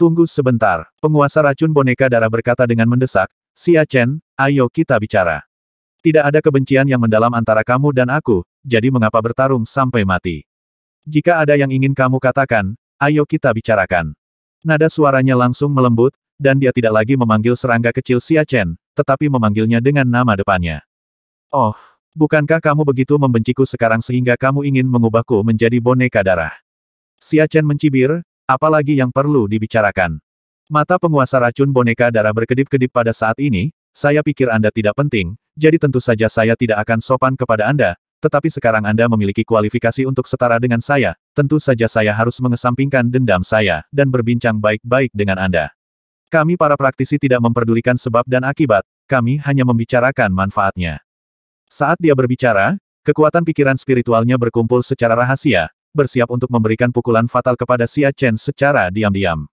Tunggu sebentar, penguasa racun boneka darah berkata dengan mendesak, Xia Chen, ayo kita bicara. Tidak ada kebencian yang mendalam antara kamu dan aku, jadi mengapa bertarung sampai mati? Jika ada yang ingin kamu katakan, ayo kita bicarakan. Nada suaranya langsung melembut, dan dia tidak lagi memanggil serangga kecil Xia Chen, tetapi memanggilnya dengan nama depannya. Oh, bukankah kamu begitu membenciku sekarang sehingga kamu ingin mengubahku menjadi boneka darah? Xia Chen mencibir, Apalagi yang perlu dibicarakan. Mata penguasa racun boneka darah berkedip-kedip pada saat ini, saya pikir Anda tidak penting, jadi tentu saja saya tidak akan sopan kepada Anda, tetapi sekarang Anda memiliki kualifikasi untuk setara dengan saya, tentu saja saya harus mengesampingkan dendam saya, dan berbincang baik-baik dengan Anda. Kami para praktisi tidak memperdulikan sebab dan akibat, kami hanya membicarakan manfaatnya. Saat dia berbicara, kekuatan pikiran spiritualnya berkumpul secara rahasia, bersiap untuk memberikan pukulan fatal kepada Xia Chen secara diam-diam.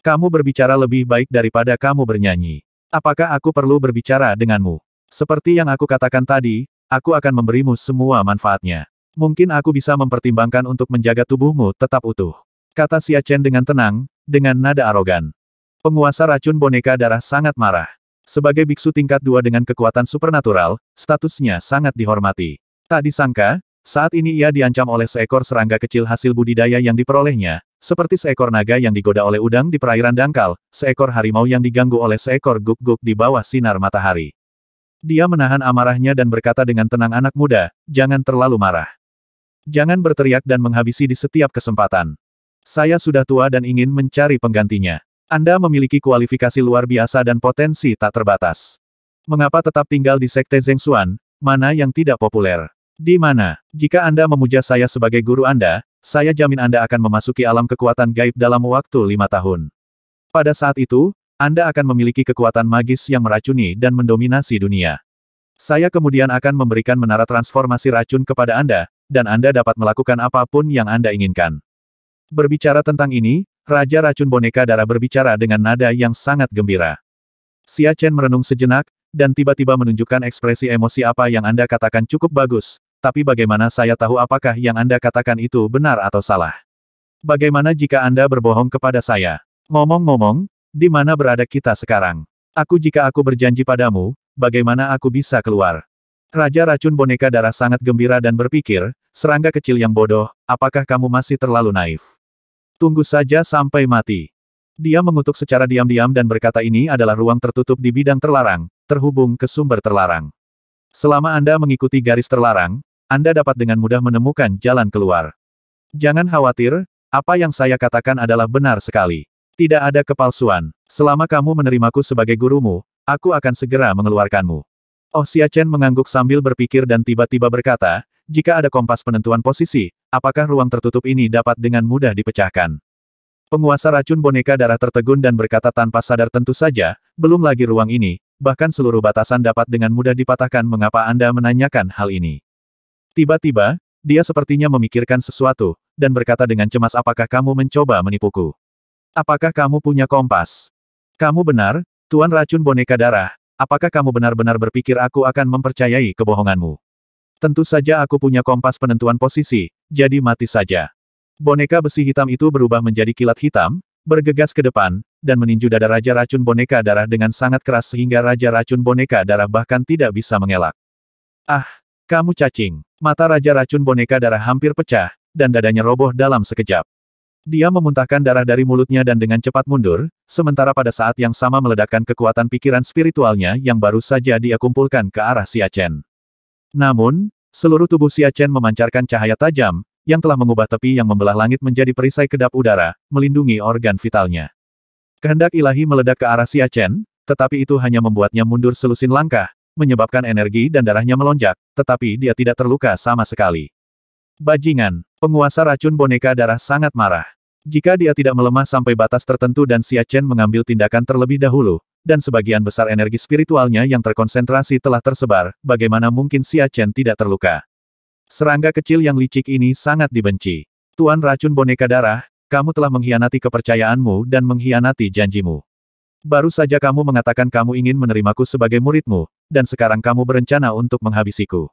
Kamu berbicara lebih baik daripada kamu bernyanyi. Apakah aku perlu berbicara denganmu? Seperti yang aku katakan tadi, aku akan memberimu semua manfaatnya. Mungkin aku bisa mempertimbangkan untuk menjaga tubuhmu tetap utuh. Kata Xia Chen dengan tenang, dengan nada arogan. Penguasa racun boneka darah sangat marah. Sebagai biksu tingkat dua dengan kekuatan supernatural, statusnya sangat dihormati. Tak disangka, saat ini ia diancam oleh seekor serangga kecil hasil budidaya yang diperolehnya, seperti seekor naga yang digoda oleh udang di perairan dangkal, seekor harimau yang diganggu oleh seekor guk-guk di bawah sinar matahari. Dia menahan amarahnya dan berkata dengan tenang anak muda, jangan terlalu marah. Jangan berteriak dan menghabisi di setiap kesempatan. Saya sudah tua dan ingin mencari penggantinya. Anda memiliki kualifikasi luar biasa dan potensi tak terbatas. Mengapa tetap tinggal di Sekte Zengxuan, mana yang tidak populer? Di mana? Jika Anda memuja saya sebagai guru Anda, saya jamin Anda akan memasuki alam kekuatan gaib dalam waktu lima tahun. Pada saat itu, Anda akan memiliki kekuatan magis yang meracuni dan mendominasi dunia. Saya kemudian akan memberikan menara transformasi racun kepada Anda, dan Anda dapat melakukan apapun yang Anda inginkan. Berbicara tentang ini, Raja Racun Boneka Darah berbicara dengan nada yang sangat gembira. Xia Chen merenung sejenak, dan tiba-tiba menunjukkan ekspresi emosi apa yang Anda katakan cukup bagus, tapi bagaimana saya tahu apakah yang Anda katakan itu benar atau salah? Bagaimana jika Anda berbohong kepada saya? Ngomong-ngomong, di mana berada kita sekarang? Aku jika aku berjanji padamu, bagaimana aku bisa keluar? Raja racun boneka darah sangat gembira dan berpikir, serangga kecil yang bodoh, apakah kamu masih terlalu naif? Tunggu saja sampai mati. Dia mengutuk secara diam-diam dan berkata ini adalah ruang tertutup di bidang terlarang, terhubung ke sumber terlarang. Selama Anda mengikuti garis terlarang, anda dapat dengan mudah menemukan jalan keluar. Jangan khawatir, apa yang saya katakan adalah benar sekali. Tidak ada kepalsuan. Selama kamu menerimaku sebagai gurumu, aku akan segera mengeluarkanmu. Oh Xia Chen mengangguk sambil berpikir dan tiba-tiba berkata, jika ada kompas penentuan posisi, apakah ruang tertutup ini dapat dengan mudah dipecahkan? Penguasa racun boneka darah tertegun dan berkata tanpa sadar tentu saja, belum lagi ruang ini, bahkan seluruh batasan dapat dengan mudah dipatahkan mengapa Anda menanyakan hal ini. Tiba-tiba, dia sepertinya memikirkan sesuatu, dan berkata dengan cemas apakah kamu mencoba menipuku? Apakah kamu punya kompas? Kamu benar, Tuan Racun Boneka Darah, apakah kamu benar-benar berpikir aku akan mempercayai kebohonganmu? Tentu saja aku punya kompas penentuan posisi, jadi mati saja. Boneka besi hitam itu berubah menjadi kilat hitam, bergegas ke depan, dan meninju dada Raja Racun Boneka Darah dengan sangat keras sehingga Raja Racun Boneka Darah bahkan tidak bisa mengelak. Ah, kamu cacing. Mata Raja Racun boneka darah hampir pecah, dan dadanya roboh dalam sekejap. Dia memuntahkan darah dari mulutnya dan dengan cepat mundur, sementara pada saat yang sama meledakkan kekuatan pikiran spiritualnya yang baru saja dia kumpulkan ke arah Siachen. Namun, seluruh tubuh Siachen memancarkan cahaya tajam, yang telah mengubah tepi yang membelah langit menjadi perisai kedap udara, melindungi organ vitalnya. Kehendak ilahi meledak ke arah Siachen, tetapi itu hanya membuatnya mundur selusin langkah, menyebabkan energi dan darahnya melonjak, tetapi dia tidak terluka sama sekali. Bajingan, penguasa racun boneka darah sangat marah. Jika dia tidak melemah sampai batas tertentu dan Xia Chen mengambil tindakan terlebih dahulu, dan sebagian besar energi spiritualnya yang terkonsentrasi telah tersebar, bagaimana mungkin Xia Chen tidak terluka? Serangga kecil yang licik ini sangat dibenci. Tuan racun boneka darah, kamu telah mengkhianati kepercayaanmu dan mengkhianati janjimu. Baru saja kamu mengatakan kamu ingin menerimaku sebagai muridmu, dan sekarang kamu berencana untuk menghabisiku.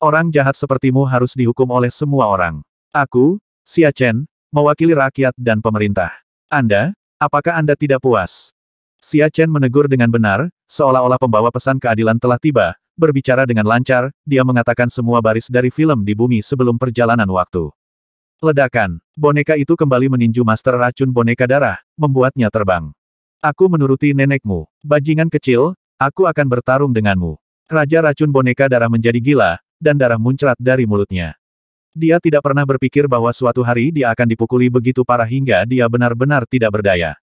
Orang jahat sepertimu harus dihukum oleh semua orang. Aku, Xia Chen, mewakili rakyat dan pemerintah. Anda, apakah Anda tidak puas? Xia Chen menegur dengan benar, seolah-olah pembawa pesan keadilan telah tiba, berbicara dengan lancar, dia mengatakan semua baris dari film di bumi sebelum perjalanan waktu. Ledakan, boneka itu kembali meninju master racun boneka darah, membuatnya terbang. Aku menuruti nenekmu, bajingan kecil, Aku akan bertarung denganmu. Raja racun boneka darah menjadi gila, dan darah muncrat dari mulutnya. Dia tidak pernah berpikir bahwa suatu hari dia akan dipukuli begitu parah hingga dia benar-benar tidak berdaya.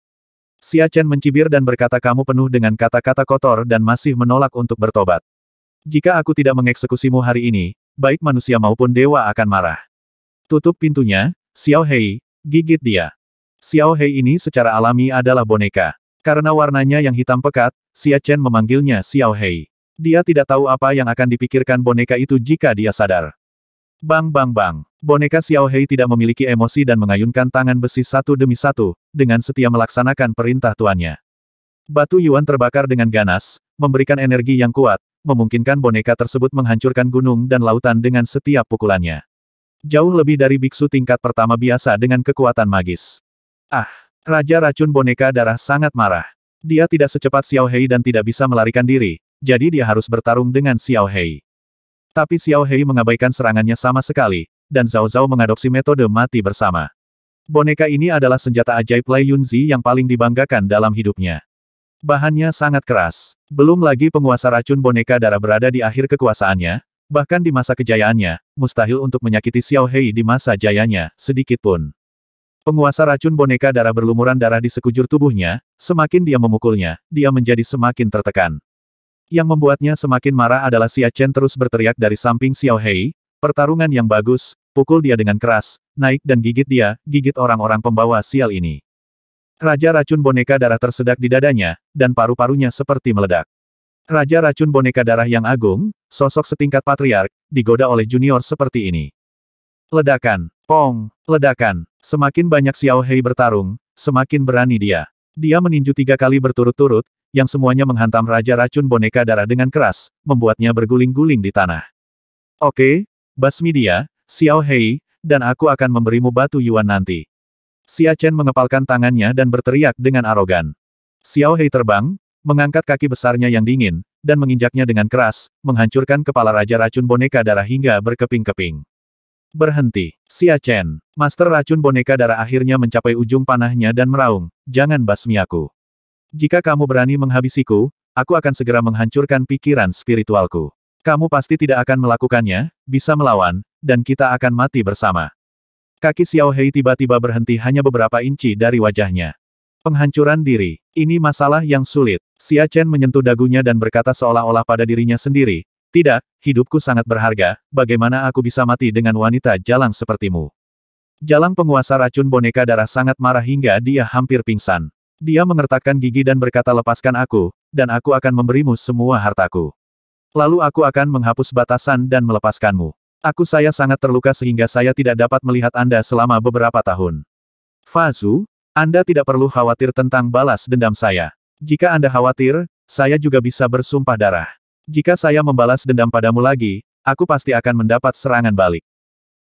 Xia Chen mencibir dan berkata kamu penuh dengan kata-kata kotor dan masih menolak untuk bertobat. Jika aku tidak mengeksekusimu hari ini, baik manusia maupun dewa akan marah. Tutup pintunya, Xiao Hei, gigit dia. Xiao Hei ini secara alami adalah boneka. Karena warnanya yang hitam pekat, Xia Chen memanggilnya Xiao Hei. Dia tidak tahu apa yang akan dipikirkan boneka itu jika dia sadar. Bang bang bang, boneka Xiao Hei tidak memiliki emosi dan mengayunkan tangan besi satu demi satu, dengan setia melaksanakan perintah tuannya. Batu Yuan terbakar dengan ganas, memberikan energi yang kuat, memungkinkan boneka tersebut menghancurkan gunung dan lautan dengan setiap pukulannya. Jauh lebih dari biksu tingkat pertama biasa dengan kekuatan magis. Ah! Raja racun boneka darah sangat marah. Dia tidak secepat Xiao Hei dan tidak bisa melarikan diri, jadi dia harus bertarung dengan Xiao Hei. Tapi Xiao Hei mengabaikan serangannya sama sekali, dan Zhao Zhao mengadopsi metode mati bersama. Boneka ini adalah senjata ajaib Lei Yunzi yang paling dibanggakan dalam hidupnya. Bahannya sangat keras. Belum lagi penguasa racun boneka darah berada di akhir kekuasaannya, bahkan di masa kejayaannya, mustahil untuk menyakiti Xiao Hei di masa jayanya, sedikitpun. Penguasa racun boneka darah berlumuran darah di sekujur tubuhnya, semakin dia memukulnya, dia menjadi semakin tertekan. Yang membuatnya semakin marah adalah Xia Chen terus berteriak dari samping Xiao Hei, pertarungan yang bagus, pukul dia dengan keras, naik dan gigit dia, gigit orang-orang pembawa sial ini. Raja racun boneka darah tersedak di dadanya, dan paru-parunya seperti meledak. Raja racun boneka darah yang agung, sosok setingkat patriark, digoda oleh junior seperti ini. Ledakan, pong, ledakan, Semakin banyak Xiao Hei bertarung, semakin berani dia. Dia meninju tiga kali berturut-turut, yang semuanya menghantam Raja Racun Boneka Darah dengan keras, membuatnya berguling-guling di tanah. Oke, basmi dia, Xiao Hei, dan aku akan memberimu batu yuan nanti. Xia Chen mengepalkan tangannya dan berteriak dengan arogan. Xiao Hei terbang, mengangkat kaki besarnya yang dingin, dan menginjaknya dengan keras, menghancurkan kepala Raja Racun Boneka Darah hingga berkeping-keping. Berhenti. Xia Chen. Master racun boneka darah akhirnya mencapai ujung panahnya dan meraung. Jangan basmi aku. Jika kamu berani menghabisiku, aku akan segera menghancurkan pikiran spiritualku. Kamu pasti tidak akan melakukannya, bisa melawan, dan kita akan mati bersama. Kaki Xiao Hei tiba-tiba berhenti hanya beberapa inci dari wajahnya. Penghancuran diri. Ini masalah yang sulit. Xia Chen menyentuh dagunya dan berkata seolah-olah pada dirinya sendiri, tidak, hidupku sangat berharga, bagaimana aku bisa mati dengan wanita jalang sepertimu? Jalang penguasa racun boneka darah sangat marah hingga dia hampir pingsan. Dia mengertakkan gigi dan berkata lepaskan aku, dan aku akan memberimu semua hartaku. Lalu aku akan menghapus batasan dan melepaskanmu. Aku saya sangat terluka sehingga saya tidak dapat melihat Anda selama beberapa tahun. Fazu, Anda tidak perlu khawatir tentang balas dendam saya. Jika Anda khawatir, saya juga bisa bersumpah darah. Jika saya membalas dendam padamu lagi, aku pasti akan mendapat serangan balik.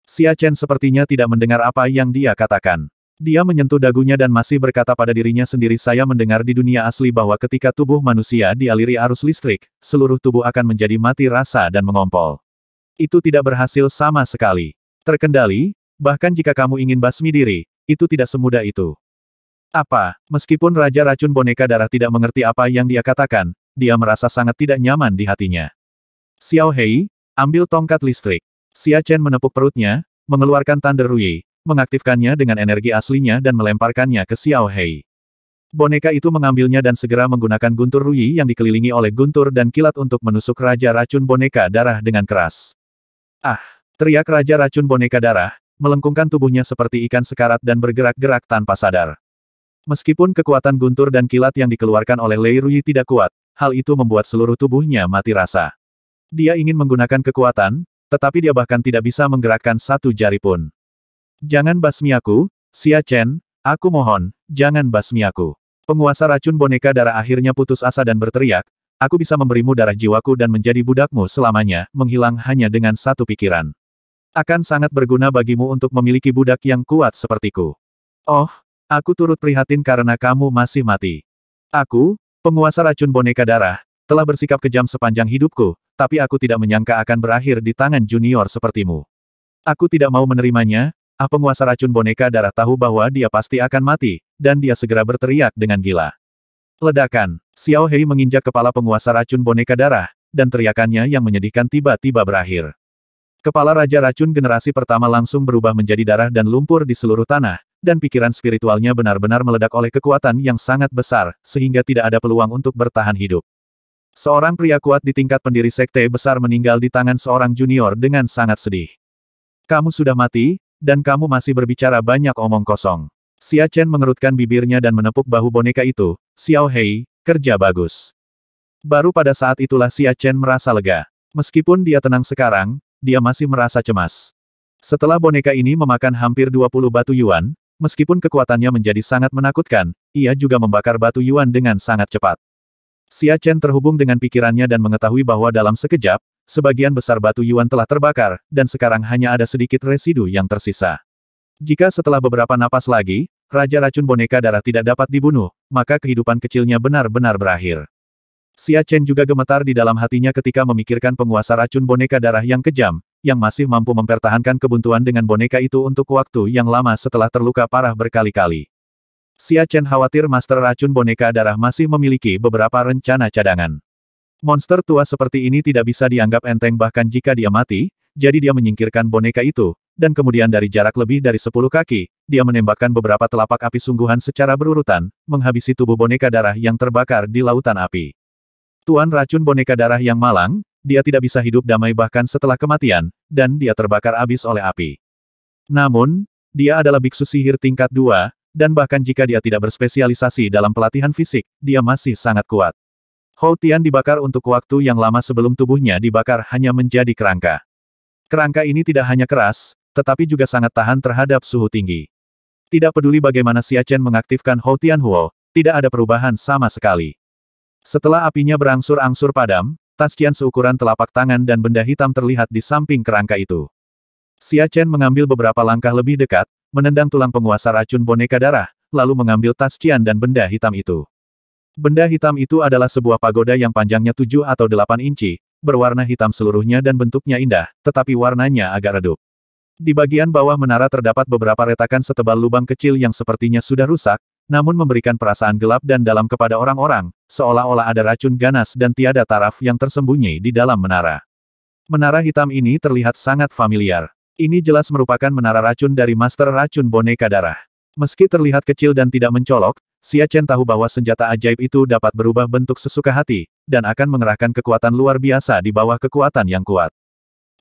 Xia Chen sepertinya tidak mendengar apa yang dia katakan. Dia menyentuh dagunya dan masih berkata pada dirinya sendiri saya mendengar di dunia asli bahwa ketika tubuh manusia dialiri arus listrik, seluruh tubuh akan menjadi mati rasa dan mengompol. Itu tidak berhasil sama sekali. Terkendali, bahkan jika kamu ingin basmi diri, itu tidak semudah itu. Apa, meskipun Raja Racun Boneka Darah tidak mengerti apa yang dia katakan, dia merasa sangat tidak nyaman di hatinya. Xiao Hei, ambil tongkat listrik. Xia Chen menepuk perutnya, mengeluarkan Thunder Rui, mengaktifkannya dengan energi aslinya dan melemparkannya ke Xiao Hei. Boneka itu mengambilnya dan segera menggunakan guntur Rui yang dikelilingi oleh guntur dan kilat untuk menusuk Raja Racun Boneka Darah dengan keras. Ah! Teriak Raja Racun Boneka Darah, melengkungkan tubuhnya seperti ikan sekarat dan bergerak-gerak tanpa sadar. Meskipun kekuatan guntur dan kilat yang dikeluarkan oleh Lei Rui tidak kuat, hal itu membuat seluruh tubuhnya mati rasa. Dia ingin menggunakan kekuatan, tetapi dia bahkan tidak bisa menggerakkan satu jari pun. Jangan basmi aku, Xia Chen, aku mohon, jangan basmi aku. Penguasa racun boneka darah akhirnya putus asa dan berteriak, aku bisa memberimu darah jiwaku dan menjadi budakmu selamanya, menghilang hanya dengan satu pikiran. Akan sangat berguna bagimu untuk memiliki budak yang kuat sepertiku. Oh, aku turut prihatin karena kamu masih mati. Aku, Penguasa racun boneka darah, telah bersikap kejam sepanjang hidupku, tapi aku tidak menyangka akan berakhir di tangan junior sepertimu. Aku tidak mau menerimanya, ah penguasa racun boneka darah tahu bahwa dia pasti akan mati, dan dia segera berteriak dengan gila. Ledakan, Xiao Hei menginjak kepala penguasa racun boneka darah, dan teriakannya yang menyedihkan tiba-tiba berakhir. Kepala Raja Racun generasi pertama langsung berubah menjadi darah dan lumpur di seluruh tanah, dan pikiran spiritualnya benar-benar meledak oleh kekuatan yang sangat besar, sehingga tidak ada peluang untuk bertahan hidup. Seorang pria kuat di tingkat pendiri sekte besar meninggal di tangan seorang junior dengan sangat sedih. Kamu sudah mati, dan kamu masih berbicara banyak omong kosong. Xia Chen mengerutkan bibirnya dan menepuk bahu boneka itu, Xiao Hei, kerja bagus. Baru pada saat itulah Xia Chen merasa lega. Meskipun dia tenang sekarang, dia masih merasa cemas. Setelah boneka ini memakan hampir 20 batu yuan, Meskipun kekuatannya menjadi sangat menakutkan, ia juga membakar batu Yuan dengan sangat cepat. Xia Chen terhubung dengan pikirannya dan mengetahui bahwa dalam sekejap, sebagian besar batu Yuan telah terbakar, dan sekarang hanya ada sedikit residu yang tersisa. Jika setelah beberapa napas lagi, Raja Racun Boneka Darah tidak dapat dibunuh, maka kehidupan kecilnya benar-benar berakhir. Xia Chen juga gemetar di dalam hatinya ketika memikirkan penguasa racun boneka darah yang kejam, yang masih mampu mempertahankan kebuntuan dengan boneka itu untuk waktu yang lama setelah terluka parah berkali-kali. Xia Chen khawatir master racun boneka darah masih memiliki beberapa rencana cadangan. Monster tua seperti ini tidak bisa dianggap enteng bahkan jika dia mati, jadi dia menyingkirkan boneka itu, dan kemudian dari jarak lebih dari 10 kaki, dia menembakkan beberapa telapak api sungguhan secara berurutan, menghabisi tubuh boneka darah yang terbakar di lautan api. Tuan racun boneka darah yang malang, dia tidak bisa hidup damai bahkan setelah kematian, dan dia terbakar abis oleh api. Namun, dia adalah biksu sihir tingkat dua, dan bahkan jika dia tidak berspesialisasi dalam pelatihan fisik, dia masih sangat kuat. Hou Tian dibakar untuk waktu yang lama sebelum tubuhnya dibakar hanya menjadi kerangka. Kerangka ini tidak hanya keras, tetapi juga sangat tahan terhadap suhu tinggi. Tidak peduli bagaimana Xia Chen mengaktifkan Hou Tian Huo, tidak ada perubahan sama sekali. Setelah apinya berangsur-angsur padam, tascian seukuran telapak tangan dan benda hitam terlihat di samping kerangka itu. Xia Chen mengambil beberapa langkah lebih dekat, menendang tulang penguasa racun boneka darah, lalu mengambil tascian dan benda hitam itu. Benda hitam itu adalah sebuah pagoda yang panjangnya 7 atau 8 inci, berwarna hitam seluruhnya dan bentuknya indah, tetapi warnanya agak redup. Di bagian bawah menara terdapat beberapa retakan setebal lubang kecil yang sepertinya sudah rusak, namun memberikan perasaan gelap dan dalam kepada orang-orang, seolah-olah ada racun ganas dan tiada taraf yang tersembunyi di dalam menara. Menara hitam ini terlihat sangat familiar. Ini jelas merupakan menara racun dari Master Racun Boneka Darah. Meski terlihat kecil dan tidak mencolok, Xia Chen tahu bahwa senjata ajaib itu dapat berubah bentuk sesuka hati, dan akan mengerahkan kekuatan luar biasa di bawah kekuatan yang kuat.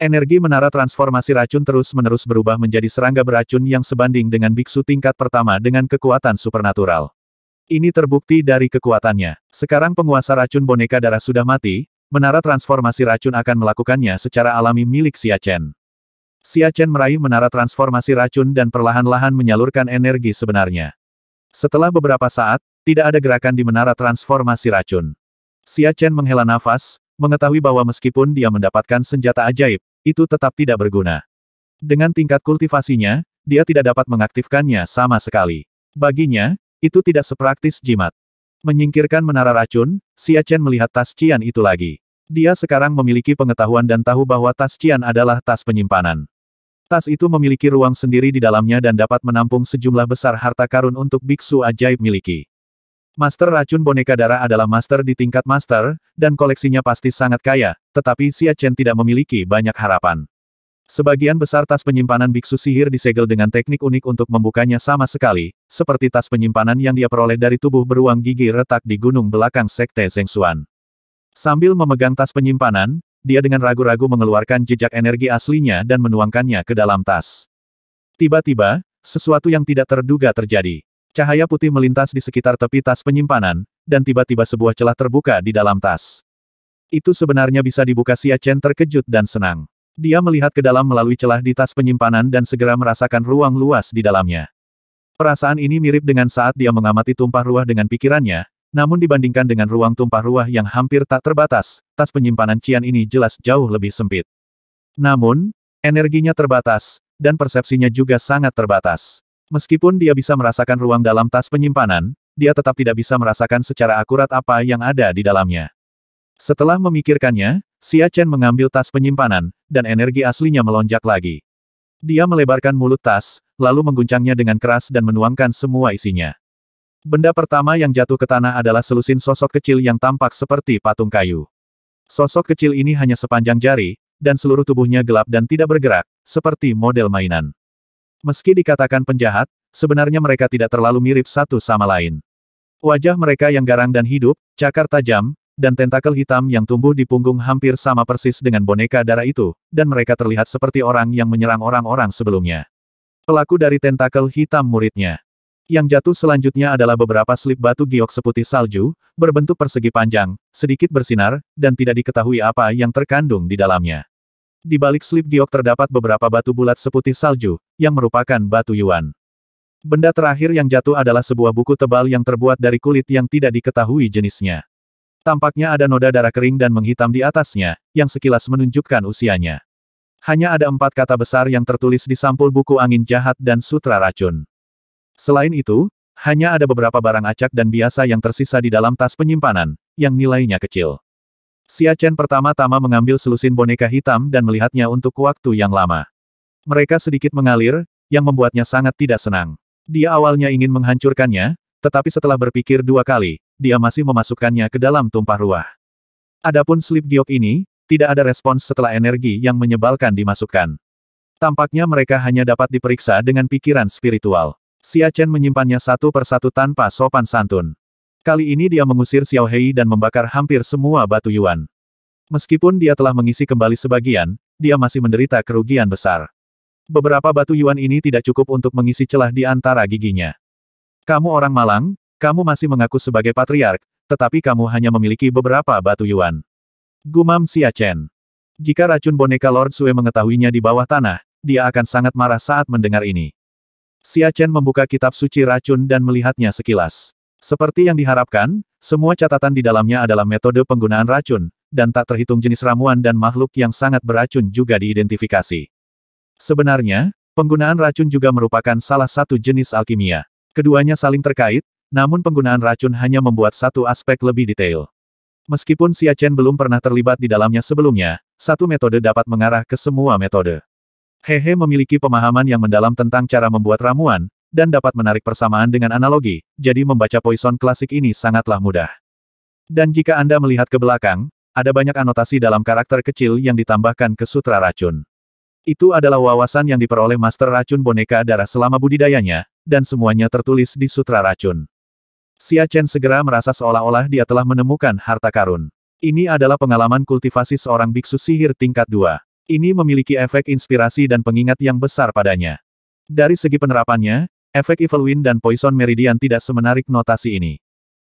Energi menara transformasi racun terus-menerus berubah menjadi serangga beracun yang sebanding dengan biksu tingkat pertama dengan kekuatan supernatural. Ini terbukti dari kekuatannya. Sekarang penguasa racun boneka darah sudah mati, menara transformasi racun akan melakukannya secara alami milik Xia Chen. Xia Chen meraih menara transformasi racun dan perlahan-lahan menyalurkan energi sebenarnya. Setelah beberapa saat, tidak ada gerakan di menara transformasi racun. Xia Chen menghela nafas, mengetahui bahwa meskipun dia mendapatkan senjata ajaib, itu tetap tidak berguna. Dengan tingkat kultivasinya, dia tidak dapat mengaktifkannya sama sekali. Baginya, itu tidak sepraktis jimat. Menyingkirkan menara racun, Xia Chen melihat tas Cian itu lagi. Dia sekarang memiliki pengetahuan dan tahu bahwa tas Cian adalah tas penyimpanan. Tas itu memiliki ruang sendiri di dalamnya dan dapat menampung sejumlah besar harta karun untuk biksu ajaib miliki. Master racun boneka darah adalah master di tingkat master, dan koleksinya pasti sangat kaya, tetapi Xia Chen tidak memiliki banyak harapan. Sebagian besar tas penyimpanan biksu sihir disegel dengan teknik unik untuk membukanya sama sekali, seperti tas penyimpanan yang dia peroleh dari tubuh beruang gigi retak di gunung belakang Sekte Zengxuan. Sambil memegang tas penyimpanan, dia dengan ragu-ragu mengeluarkan jejak energi aslinya dan menuangkannya ke dalam tas. Tiba-tiba, sesuatu yang tidak terduga terjadi. Cahaya putih melintas di sekitar tepi tas penyimpanan, dan tiba-tiba sebuah celah terbuka di dalam tas. Itu sebenarnya bisa dibuka Xia Chen terkejut dan senang. Dia melihat ke dalam melalui celah di tas penyimpanan dan segera merasakan ruang luas di dalamnya. Perasaan ini mirip dengan saat dia mengamati tumpah ruah dengan pikirannya, namun dibandingkan dengan ruang tumpah ruah yang hampir tak terbatas, tas penyimpanan Cian ini jelas jauh lebih sempit. Namun, energinya terbatas, dan persepsinya juga sangat terbatas. Meskipun dia bisa merasakan ruang dalam tas penyimpanan, dia tetap tidak bisa merasakan secara akurat apa yang ada di dalamnya. Setelah memikirkannya, Xia Chen mengambil tas penyimpanan, dan energi aslinya melonjak lagi. Dia melebarkan mulut tas, lalu mengguncangnya dengan keras dan menuangkan semua isinya. Benda pertama yang jatuh ke tanah adalah selusin sosok kecil yang tampak seperti patung kayu. Sosok kecil ini hanya sepanjang jari, dan seluruh tubuhnya gelap dan tidak bergerak, seperti model mainan. Meski dikatakan penjahat, sebenarnya mereka tidak terlalu mirip satu sama lain. Wajah mereka yang garang dan hidup, cakar tajam, dan tentakel hitam yang tumbuh di punggung hampir sama persis dengan boneka darah itu, dan mereka terlihat seperti orang yang menyerang orang-orang sebelumnya. Pelaku dari tentakel hitam muridnya. Yang jatuh selanjutnya adalah beberapa slip batu giok seputih salju, berbentuk persegi panjang, sedikit bersinar, dan tidak diketahui apa yang terkandung di dalamnya. Di balik slip giok terdapat beberapa batu bulat seputih salju, yang merupakan batu yuan. Benda terakhir yang jatuh adalah sebuah buku tebal yang terbuat dari kulit yang tidak diketahui jenisnya. Tampaknya ada noda darah kering dan menghitam di atasnya, yang sekilas menunjukkan usianya. Hanya ada empat kata besar yang tertulis di sampul buku angin jahat dan sutra racun. Selain itu, hanya ada beberapa barang acak dan biasa yang tersisa di dalam tas penyimpanan, yang nilainya kecil. Xia Chen pertama-tama mengambil selusin boneka hitam dan melihatnya untuk waktu yang lama. Mereka sedikit mengalir, yang membuatnya sangat tidak senang. Dia awalnya ingin menghancurkannya, tetapi setelah berpikir dua kali, dia masih memasukkannya ke dalam tumpah ruah. Adapun slip giok ini, tidak ada respons setelah energi yang menyebalkan dimasukkan. Tampaknya mereka hanya dapat diperiksa dengan pikiran spiritual. Xia Chen menyimpannya satu persatu tanpa sopan santun. Kali ini dia mengusir Xiao Hei dan membakar hampir semua batu Yuan. Meskipun dia telah mengisi kembali sebagian, dia masih menderita kerugian besar. Beberapa batu Yuan ini tidak cukup untuk mengisi celah di antara giginya. Kamu orang malang, kamu masih mengaku sebagai patriark, tetapi kamu hanya memiliki beberapa batu Yuan. Gumam Xia Chen. Jika racun boneka Lord Sue mengetahuinya di bawah tanah, dia akan sangat marah saat mendengar ini. Xia Chen membuka kitab suci racun dan melihatnya sekilas. Seperti yang diharapkan, semua catatan di dalamnya adalah metode penggunaan racun, dan tak terhitung jenis ramuan dan makhluk yang sangat beracun juga diidentifikasi. Sebenarnya, penggunaan racun juga merupakan salah satu jenis alkimia. Keduanya saling terkait, namun penggunaan racun hanya membuat satu aspek lebih detail. Meskipun Xia Chen belum pernah terlibat di dalamnya sebelumnya, satu metode dapat mengarah ke semua metode. Hehe memiliki pemahaman yang mendalam tentang cara membuat ramuan, dan dapat menarik persamaan dengan analogi, jadi membaca Poison klasik ini sangatlah mudah. Dan jika Anda melihat ke belakang, ada banyak anotasi dalam karakter kecil yang ditambahkan ke sutra racun. Itu adalah wawasan yang diperoleh master racun boneka darah selama budidayanya, dan semuanya tertulis di sutra racun. Xia Chen segera merasa seolah-olah dia telah menemukan harta karun. Ini adalah pengalaman kultivasi seorang biksu sihir tingkat dua. Ini memiliki efek inspirasi dan pengingat yang besar padanya. Dari segi penerapannya, Efek Evil Wind dan Poison Meridian tidak semenarik notasi ini.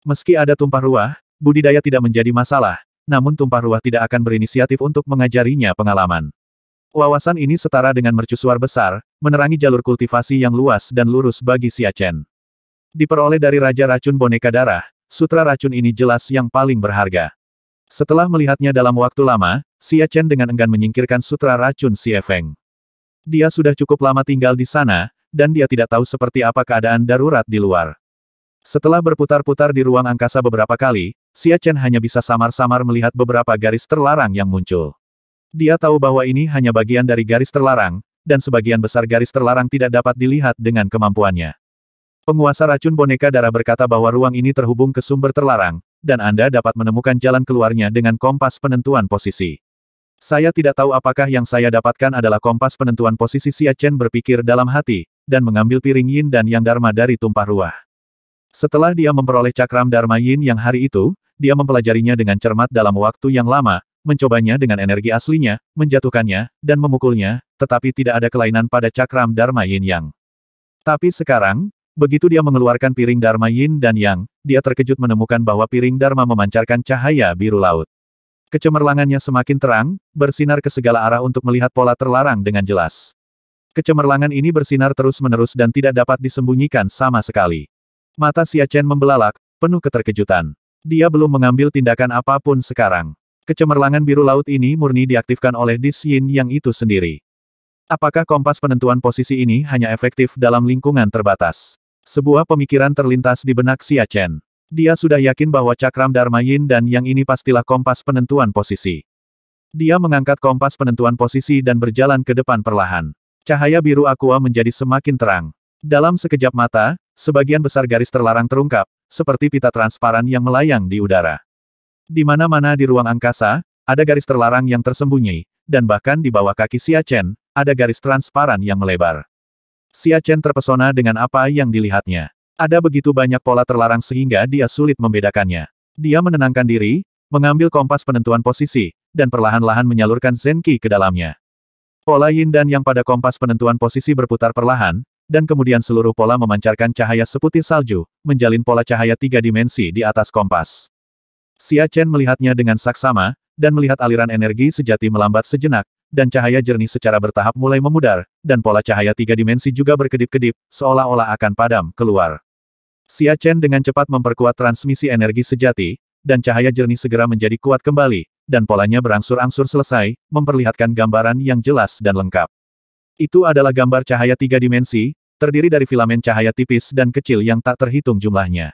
Meski ada tumpah ruah, budidaya tidak menjadi masalah, namun tumpah ruah tidak akan berinisiatif untuk mengajarinya pengalaman. Wawasan ini setara dengan mercusuar besar, menerangi jalur kultivasi yang luas dan lurus bagi Siachen. Diperoleh dari Raja Racun Boneka Darah, sutra racun ini jelas yang paling berharga. Setelah melihatnya dalam waktu lama, Siachen dengan enggan menyingkirkan sutra racun Si Feng. Dia sudah cukup lama tinggal di sana, dan dia tidak tahu seperti apa keadaan darurat di luar. Setelah berputar-putar di ruang angkasa beberapa kali, Xia Chen hanya bisa samar-samar melihat beberapa garis terlarang yang muncul. Dia tahu bahwa ini hanya bagian dari garis terlarang, dan sebagian besar garis terlarang tidak dapat dilihat dengan kemampuannya. Penguasa racun boneka darah berkata bahwa ruang ini terhubung ke sumber terlarang, dan Anda dapat menemukan jalan keluarnya dengan kompas penentuan posisi. Saya tidak tahu apakah yang saya dapatkan adalah kompas penentuan posisi Xia Chen berpikir dalam hati, dan mengambil piring yin dan yang dharma dari tumpah ruah. Setelah dia memperoleh cakram dharma yin yang hari itu, dia mempelajarinya dengan cermat dalam waktu yang lama, mencobanya dengan energi aslinya, menjatuhkannya, dan memukulnya, tetapi tidak ada kelainan pada cakram dharma yin yang. Tapi sekarang, begitu dia mengeluarkan piring dharma yin dan yang, dia terkejut menemukan bahwa piring dharma memancarkan cahaya biru laut. Kecemerlangannya semakin terang, bersinar ke segala arah untuk melihat pola terlarang dengan jelas. Kecemerlangan ini bersinar terus-menerus dan tidak dapat disembunyikan sama sekali. Mata Chen membelalak, penuh keterkejutan. Dia belum mengambil tindakan apapun sekarang. Kecemerlangan biru laut ini murni diaktifkan oleh Yin yang itu sendiri. Apakah kompas penentuan posisi ini hanya efektif dalam lingkungan terbatas? Sebuah pemikiran terlintas di benak Chen. Dia sudah yakin bahwa cakram Dharma Yin dan yang ini pastilah kompas penentuan posisi. Dia mengangkat kompas penentuan posisi dan berjalan ke depan perlahan. Cahaya biru aqua menjadi semakin terang. Dalam sekejap mata, sebagian besar garis terlarang terungkap, seperti pita transparan yang melayang di udara. Di mana-mana di ruang angkasa, ada garis terlarang yang tersembunyi, dan bahkan di bawah kaki Siachen, ada garis transparan yang melebar. Siachen terpesona dengan apa yang dilihatnya. Ada begitu banyak pola terlarang sehingga dia sulit membedakannya. Dia menenangkan diri, mengambil kompas penentuan posisi, dan perlahan-lahan menyalurkan Zenki ke dalamnya. Pola yin dan yang pada kompas penentuan posisi berputar perlahan, dan kemudian seluruh pola memancarkan cahaya seputih salju, menjalin pola cahaya tiga dimensi di atas kompas. Xia Chen melihatnya dengan saksama, dan melihat aliran energi sejati melambat sejenak, dan cahaya jernih secara bertahap mulai memudar, dan pola cahaya tiga dimensi juga berkedip-kedip, seolah-olah akan padam keluar. Xia Chen dengan cepat memperkuat transmisi energi sejati, dan cahaya jernih segera menjadi kuat kembali, dan polanya berangsur-angsur selesai, memperlihatkan gambaran yang jelas dan lengkap. Itu adalah gambar cahaya tiga dimensi, terdiri dari filamen cahaya tipis dan kecil yang tak terhitung jumlahnya.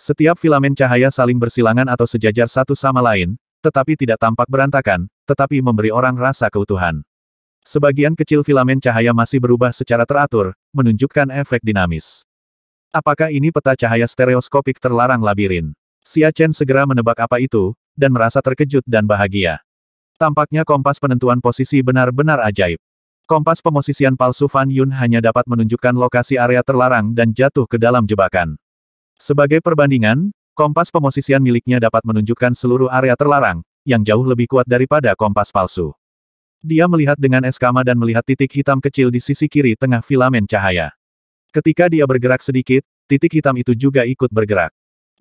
Setiap filamen cahaya saling bersilangan atau sejajar satu sama lain, tetapi tidak tampak berantakan, tetapi memberi orang rasa keutuhan. Sebagian kecil filamen cahaya masih berubah secara teratur, menunjukkan efek dinamis. Apakah ini peta cahaya stereoskopik terlarang labirin? Xia Chen segera menebak apa itu, dan merasa terkejut dan bahagia. Tampaknya kompas penentuan posisi benar-benar ajaib. Kompas pemosisian palsu Fan Yun hanya dapat menunjukkan lokasi area terlarang dan jatuh ke dalam jebakan. Sebagai perbandingan, kompas pemosisian miliknya dapat menunjukkan seluruh area terlarang, yang jauh lebih kuat daripada kompas palsu. Dia melihat dengan eskama dan melihat titik hitam kecil di sisi kiri tengah filamen cahaya. Ketika dia bergerak sedikit, titik hitam itu juga ikut bergerak.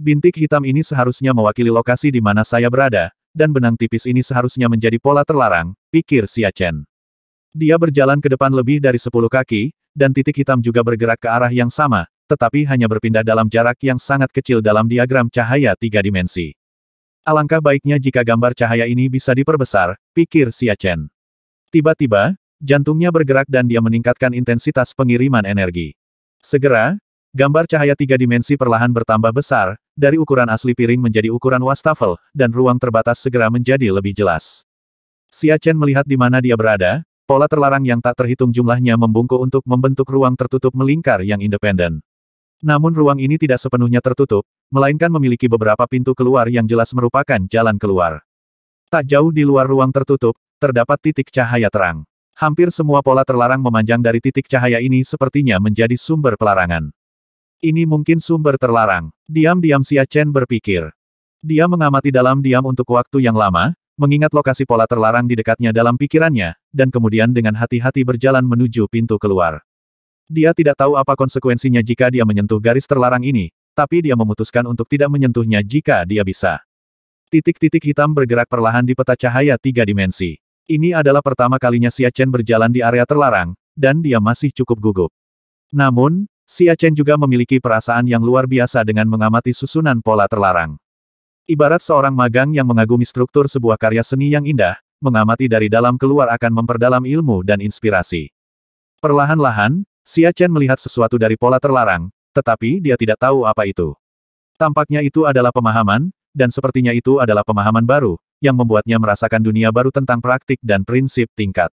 Bintik hitam ini seharusnya mewakili lokasi di mana saya berada, dan benang tipis ini seharusnya menjadi pola terlarang, pikir Xia Chen. Dia berjalan ke depan lebih dari sepuluh kaki, dan titik hitam juga bergerak ke arah yang sama, tetapi hanya berpindah dalam jarak yang sangat kecil dalam diagram cahaya tiga dimensi. Alangkah baiknya jika gambar cahaya ini bisa diperbesar, pikir Xia Chen. Tiba-tiba, jantungnya bergerak dan dia meningkatkan intensitas pengiriman energi. Segera, Gambar cahaya tiga dimensi perlahan bertambah besar, dari ukuran asli piring menjadi ukuran wastafel, dan ruang terbatas segera menjadi lebih jelas. Xia Chen melihat di mana dia berada, pola terlarang yang tak terhitung jumlahnya membungkuk untuk membentuk ruang tertutup melingkar yang independen. Namun ruang ini tidak sepenuhnya tertutup, melainkan memiliki beberapa pintu keluar yang jelas merupakan jalan keluar. Tak jauh di luar ruang tertutup, terdapat titik cahaya terang. Hampir semua pola terlarang memanjang dari titik cahaya ini sepertinya menjadi sumber pelarangan. Ini mungkin sumber terlarang. Diam-diam Xia Chen berpikir. Dia mengamati dalam diam untuk waktu yang lama, mengingat lokasi pola terlarang di dekatnya dalam pikirannya, dan kemudian dengan hati-hati berjalan menuju pintu keluar. Dia tidak tahu apa konsekuensinya jika dia menyentuh garis terlarang ini, tapi dia memutuskan untuk tidak menyentuhnya jika dia bisa. Titik-titik hitam bergerak perlahan di peta cahaya tiga dimensi. Ini adalah pertama kalinya Xia Chen berjalan di area terlarang, dan dia masih cukup gugup. Namun, Xia Chen juga memiliki perasaan yang luar biasa dengan mengamati susunan pola terlarang. Ibarat seorang magang yang mengagumi struktur sebuah karya seni yang indah, mengamati dari dalam keluar akan memperdalam ilmu dan inspirasi. Perlahan-lahan, Xia Chen melihat sesuatu dari pola terlarang, tetapi dia tidak tahu apa itu. Tampaknya itu adalah pemahaman, dan sepertinya itu adalah pemahaman baru, yang membuatnya merasakan dunia baru tentang praktik dan prinsip tingkat.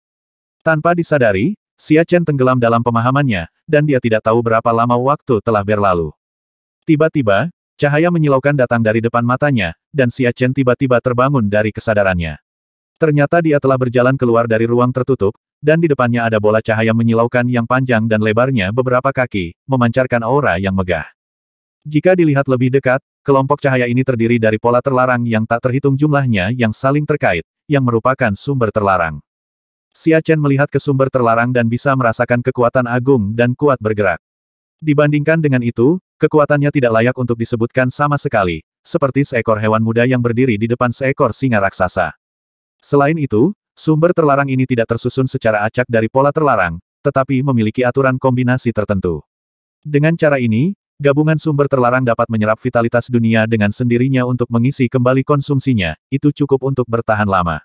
Tanpa disadari, Xia Chen tenggelam dalam pemahamannya, dan dia tidak tahu berapa lama waktu telah berlalu. Tiba-tiba, cahaya menyilaukan datang dari depan matanya, dan Xia Chen tiba-tiba terbangun dari kesadarannya. Ternyata dia telah berjalan keluar dari ruang tertutup, dan di depannya ada bola cahaya menyilaukan yang panjang dan lebarnya beberapa kaki, memancarkan aura yang megah. Jika dilihat lebih dekat, kelompok cahaya ini terdiri dari pola terlarang yang tak terhitung jumlahnya yang saling terkait, yang merupakan sumber terlarang. Xia Chen melihat ke sumber terlarang dan bisa merasakan kekuatan agung dan kuat bergerak. Dibandingkan dengan itu, kekuatannya tidak layak untuk disebutkan sama sekali, seperti seekor hewan muda yang berdiri di depan seekor singa raksasa. Selain itu, sumber terlarang ini tidak tersusun secara acak dari pola terlarang, tetapi memiliki aturan kombinasi tertentu. Dengan cara ini, gabungan sumber terlarang dapat menyerap vitalitas dunia dengan sendirinya untuk mengisi kembali konsumsinya, itu cukup untuk bertahan lama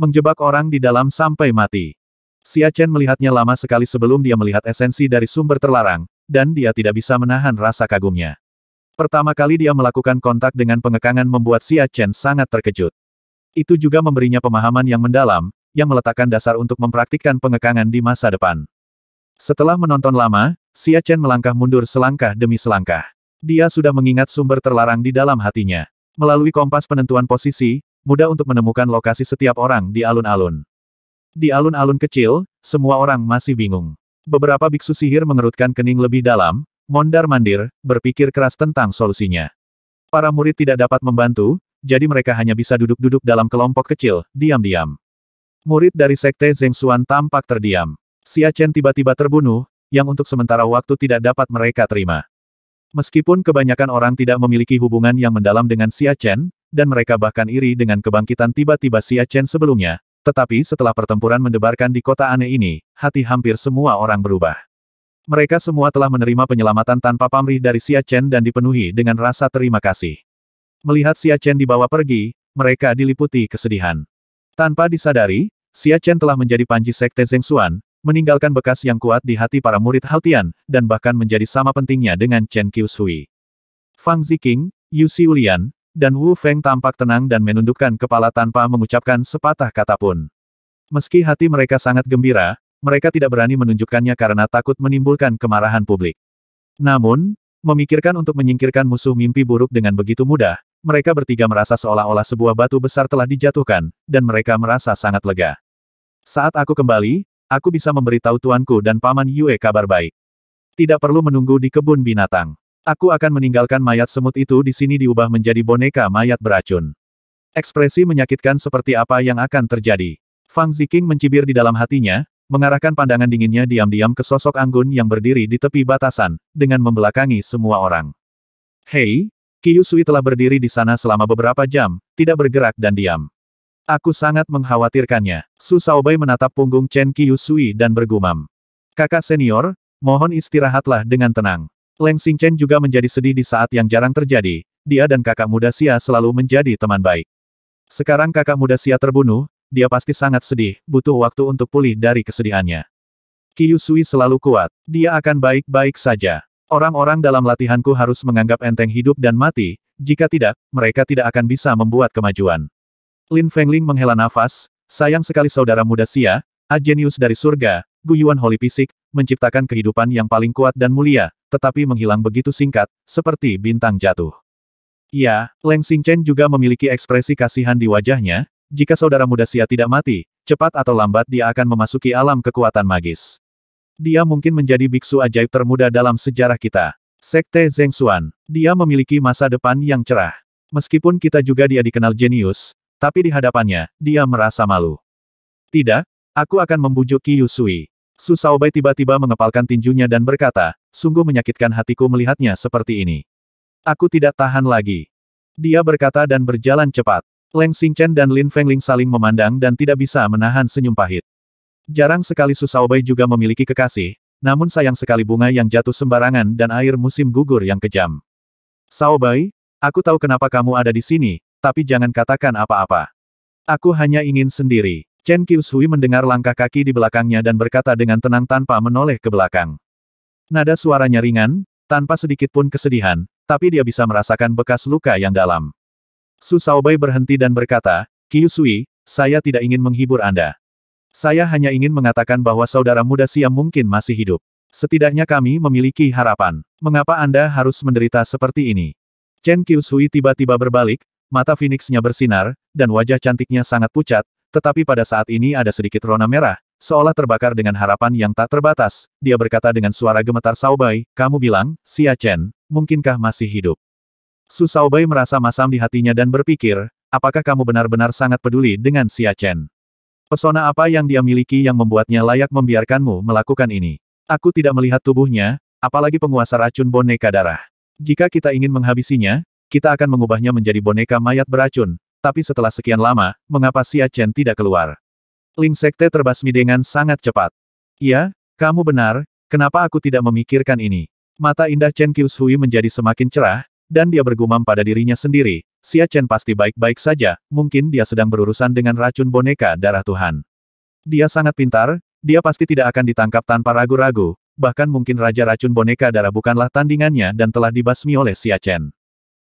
menjebak orang di dalam sampai mati. Xia Chen melihatnya lama sekali sebelum dia melihat esensi dari sumber terlarang, dan dia tidak bisa menahan rasa kagumnya. Pertama kali dia melakukan kontak dengan pengekangan membuat Xia Chen sangat terkejut. Itu juga memberinya pemahaman yang mendalam, yang meletakkan dasar untuk mempraktikkan pengekangan di masa depan. Setelah menonton lama, Xia Chen melangkah mundur selangkah demi selangkah. Dia sudah mengingat sumber terlarang di dalam hatinya. Melalui kompas penentuan posisi, mudah untuk menemukan lokasi setiap orang di alun-alun. Di alun-alun kecil, semua orang masih bingung. Beberapa biksu sihir mengerutkan kening lebih dalam, mondar-mandir, berpikir keras tentang solusinya. Para murid tidak dapat membantu, jadi mereka hanya bisa duduk-duduk dalam kelompok kecil, diam-diam. Murid dari Sekte Xuan tampak terdiam. Xia Chen tiba-tiba terbunuh, yang untuk sementara waktu tidak dapat mereka terima. Meskipun kebanyakan orang tidak memiliki hubungan yang mendalam dengan Xia Chen, dan mereka bahkan iri dengan kebangkitan tiba-tiba Xia Chen sebelumnya, tetapi setelah pertempuran mendebarkan di kota aneh ini, hati hampir semua orang berubah. Mereka semua telah menerima penyelamatan tanpa pamrih dari Xia Chen dan dipenuhi dengan rasa terima kasih. Melihat Xia Chen dibawa pergi, mereka diliputi kesedihan. Tanpa disadari, Xia Chen telah menjadi panji sekte Xuan, meninggalkan bekas yang kuat di hati para murid Haltian, dan bahkan menjadi sama pentingnya dengan Chen Qiushui. Fang Ziking, Yu Xiulian, dan Wu Feng tampak tenang dan menundukkan kepala tanpa mengucapkan sepatah kata pun. Meski hati mereka sangat gembira, mereka tidak berani menunjukkannya karena takut menimbulkan kemarahan publik. Namun, memikirkan untuk menyingkirkan musuh mimpi buruk dengan begitu mudah, mereka bertiga merasa seolah-olah sebuah batu besar telah dijatuhkan, dan mereka merasa sangat lega. Saat aku kembali, aku bisa memberitahu tuanku dan paman Yue kabar baik. Tidak perlu menunggu di kebun binatang. Aku akan meninggalkan mayat semut itu di sini diubah menjadi boneka mayat beracun. Ekspresi menyakitkan seperti apa yang akan terjadi. Fang Ziking mencibir di dalam hatinya, mengarahkan pandangan dinginnya diam-diam ke sosok Anggun yang berdiri di tepi batasan, dengan membelakangi semua orang. Hei, Kiyusui telah berdiri di sana selama beberapa jam, tidak bergerak dan diam. Aku sangat mengkhawatirkannya. Su Saobai menatap punggung Chen Kiyusui dan bergumam. Kakak senior, mohon istirahatlah dengan tenang. Leng Xingchen juga menjadi sedih di saat yang jarang terjadi, dia dan kakak muda Xia selalu menjadi teman baik. Sekarang kakak muda Xia terbunuh, dia pasti sangat sedih, butuh waktu untuk pulih dari kesedihannya. Qiu Sui selalu kuat, dia akan baik-baik saja. Orang-orang dalam latihanku harus menganggap enteng hidup dan mati, jika tidak, mereka tidak akan bisa membuat kemajuan. Lin Fengling menghela nafas, sayang sekali saudara muda Xia, ajenius dari surga, Guyuan Holy Pisik, menciptakan kehidupan yang paling kuat dan mulia, tetapi menghilang begitu singkat, seperti bintang jatuh. Ya, Leng Xingchen juga memiliki ekspresi kasihan di wajahnya, jika saudara muda sia tidak mati, cepat atau lambat dia akan memasuki alam kekuatan magis. Dia mungkin menjadi biksu ajaib termuda dalam sejarah kita. Sekte Zheng Xuan. Dia memiliki masa depan yang cerah. Meskipun kita juga dia dikenal jenius, tapi di hadapannya, dia merasa malu. Tidak, aku akan membujuk Qiyu Sui. Su Saobai tiba-tiba mengepalkan tinjunya dan berkata, sungguh menyakitkan hatiku melihatnya seperti ini. Aku tidak tahan lagi. Dia berkata dan berjalan cepat. Leng Xingchen dan Lin Fengling saling memandang dan tidak bisa menahan senyum pahit. Jarang sekali Su Saobai juga memiliki kekasih, namun sayang sekali bunga yang jatuh sembarangan dan air musim gugur yang kejam. Saobai, aku tahu kenapa kamu ada di sini, tapi jangan katakan apa-apa. Aku hanya ingin sendiri. Chen Qiushui mendengar langkah kaki di belakangnya dan berkata dengan tenang tanpa menoleh ke belakang. Nada suaranya ringan, tanpa sedikit pun kesedihan, tapi dia bisa merasakan bekas luka yang dalam. Su Saobai berhenti dan berkata, Qiushui, saya tidak ingin menghibur Anda. Saya hanya ingin mengatakan bahwa saudara muda Siam mungkin masih hidup. Setidaknya kami memiliki harapan. Mengapa Anda harus menderita seperti ini? Chen Qiushui tiba-tiba berbalik, mata Phoenixnya bersinar, dan wajah cantiknya sangat pucat, tetapi pada saat ini ada sedikit rona merah, seolah terbakar dengan harapan yang tak terbatas, dia berkata dengan suara gemetar Saubai, kamu bilang, Xia Chen, mungkinkah masih hidup? Su Saubai merasa masam di hatinya dan berpikir, apakah kamu benar-benar sangat peduli dengan Xia Chen? Pesona apa yang dia miliki yang membuatnya layak membiarkanmu melakukan ini? Aku tidak melihat tubuhnya, apalagi penguasa racun boneka darah. Jika kita ingin menghabisinya, kita akan mengubahnya menjadi boneka mayat beracun, tapi setelah sekian lama, mengapa Xia Chen tidak keluar? Ling Sekte terbasmi dengan sangat cepat. Iya, kamu benar, kenapa aku tidak memikirkan ini? Mata indah Chen Qiushui menjadi semakin cerah, dan dia bergumam pada dirinya sendiri, Xia Chen pasti baik-baik saja, mungkin dia sedang berurusan dengan racun boneka darah Tuhan. Dia sangat pintar, dia pasti tidak akan ditangkap tanpa ragu-ragu, bahkan mungkin Raja Racun Boneka Darah bukanlah tandingannya dan telah dibasmi oleh Xia Chen.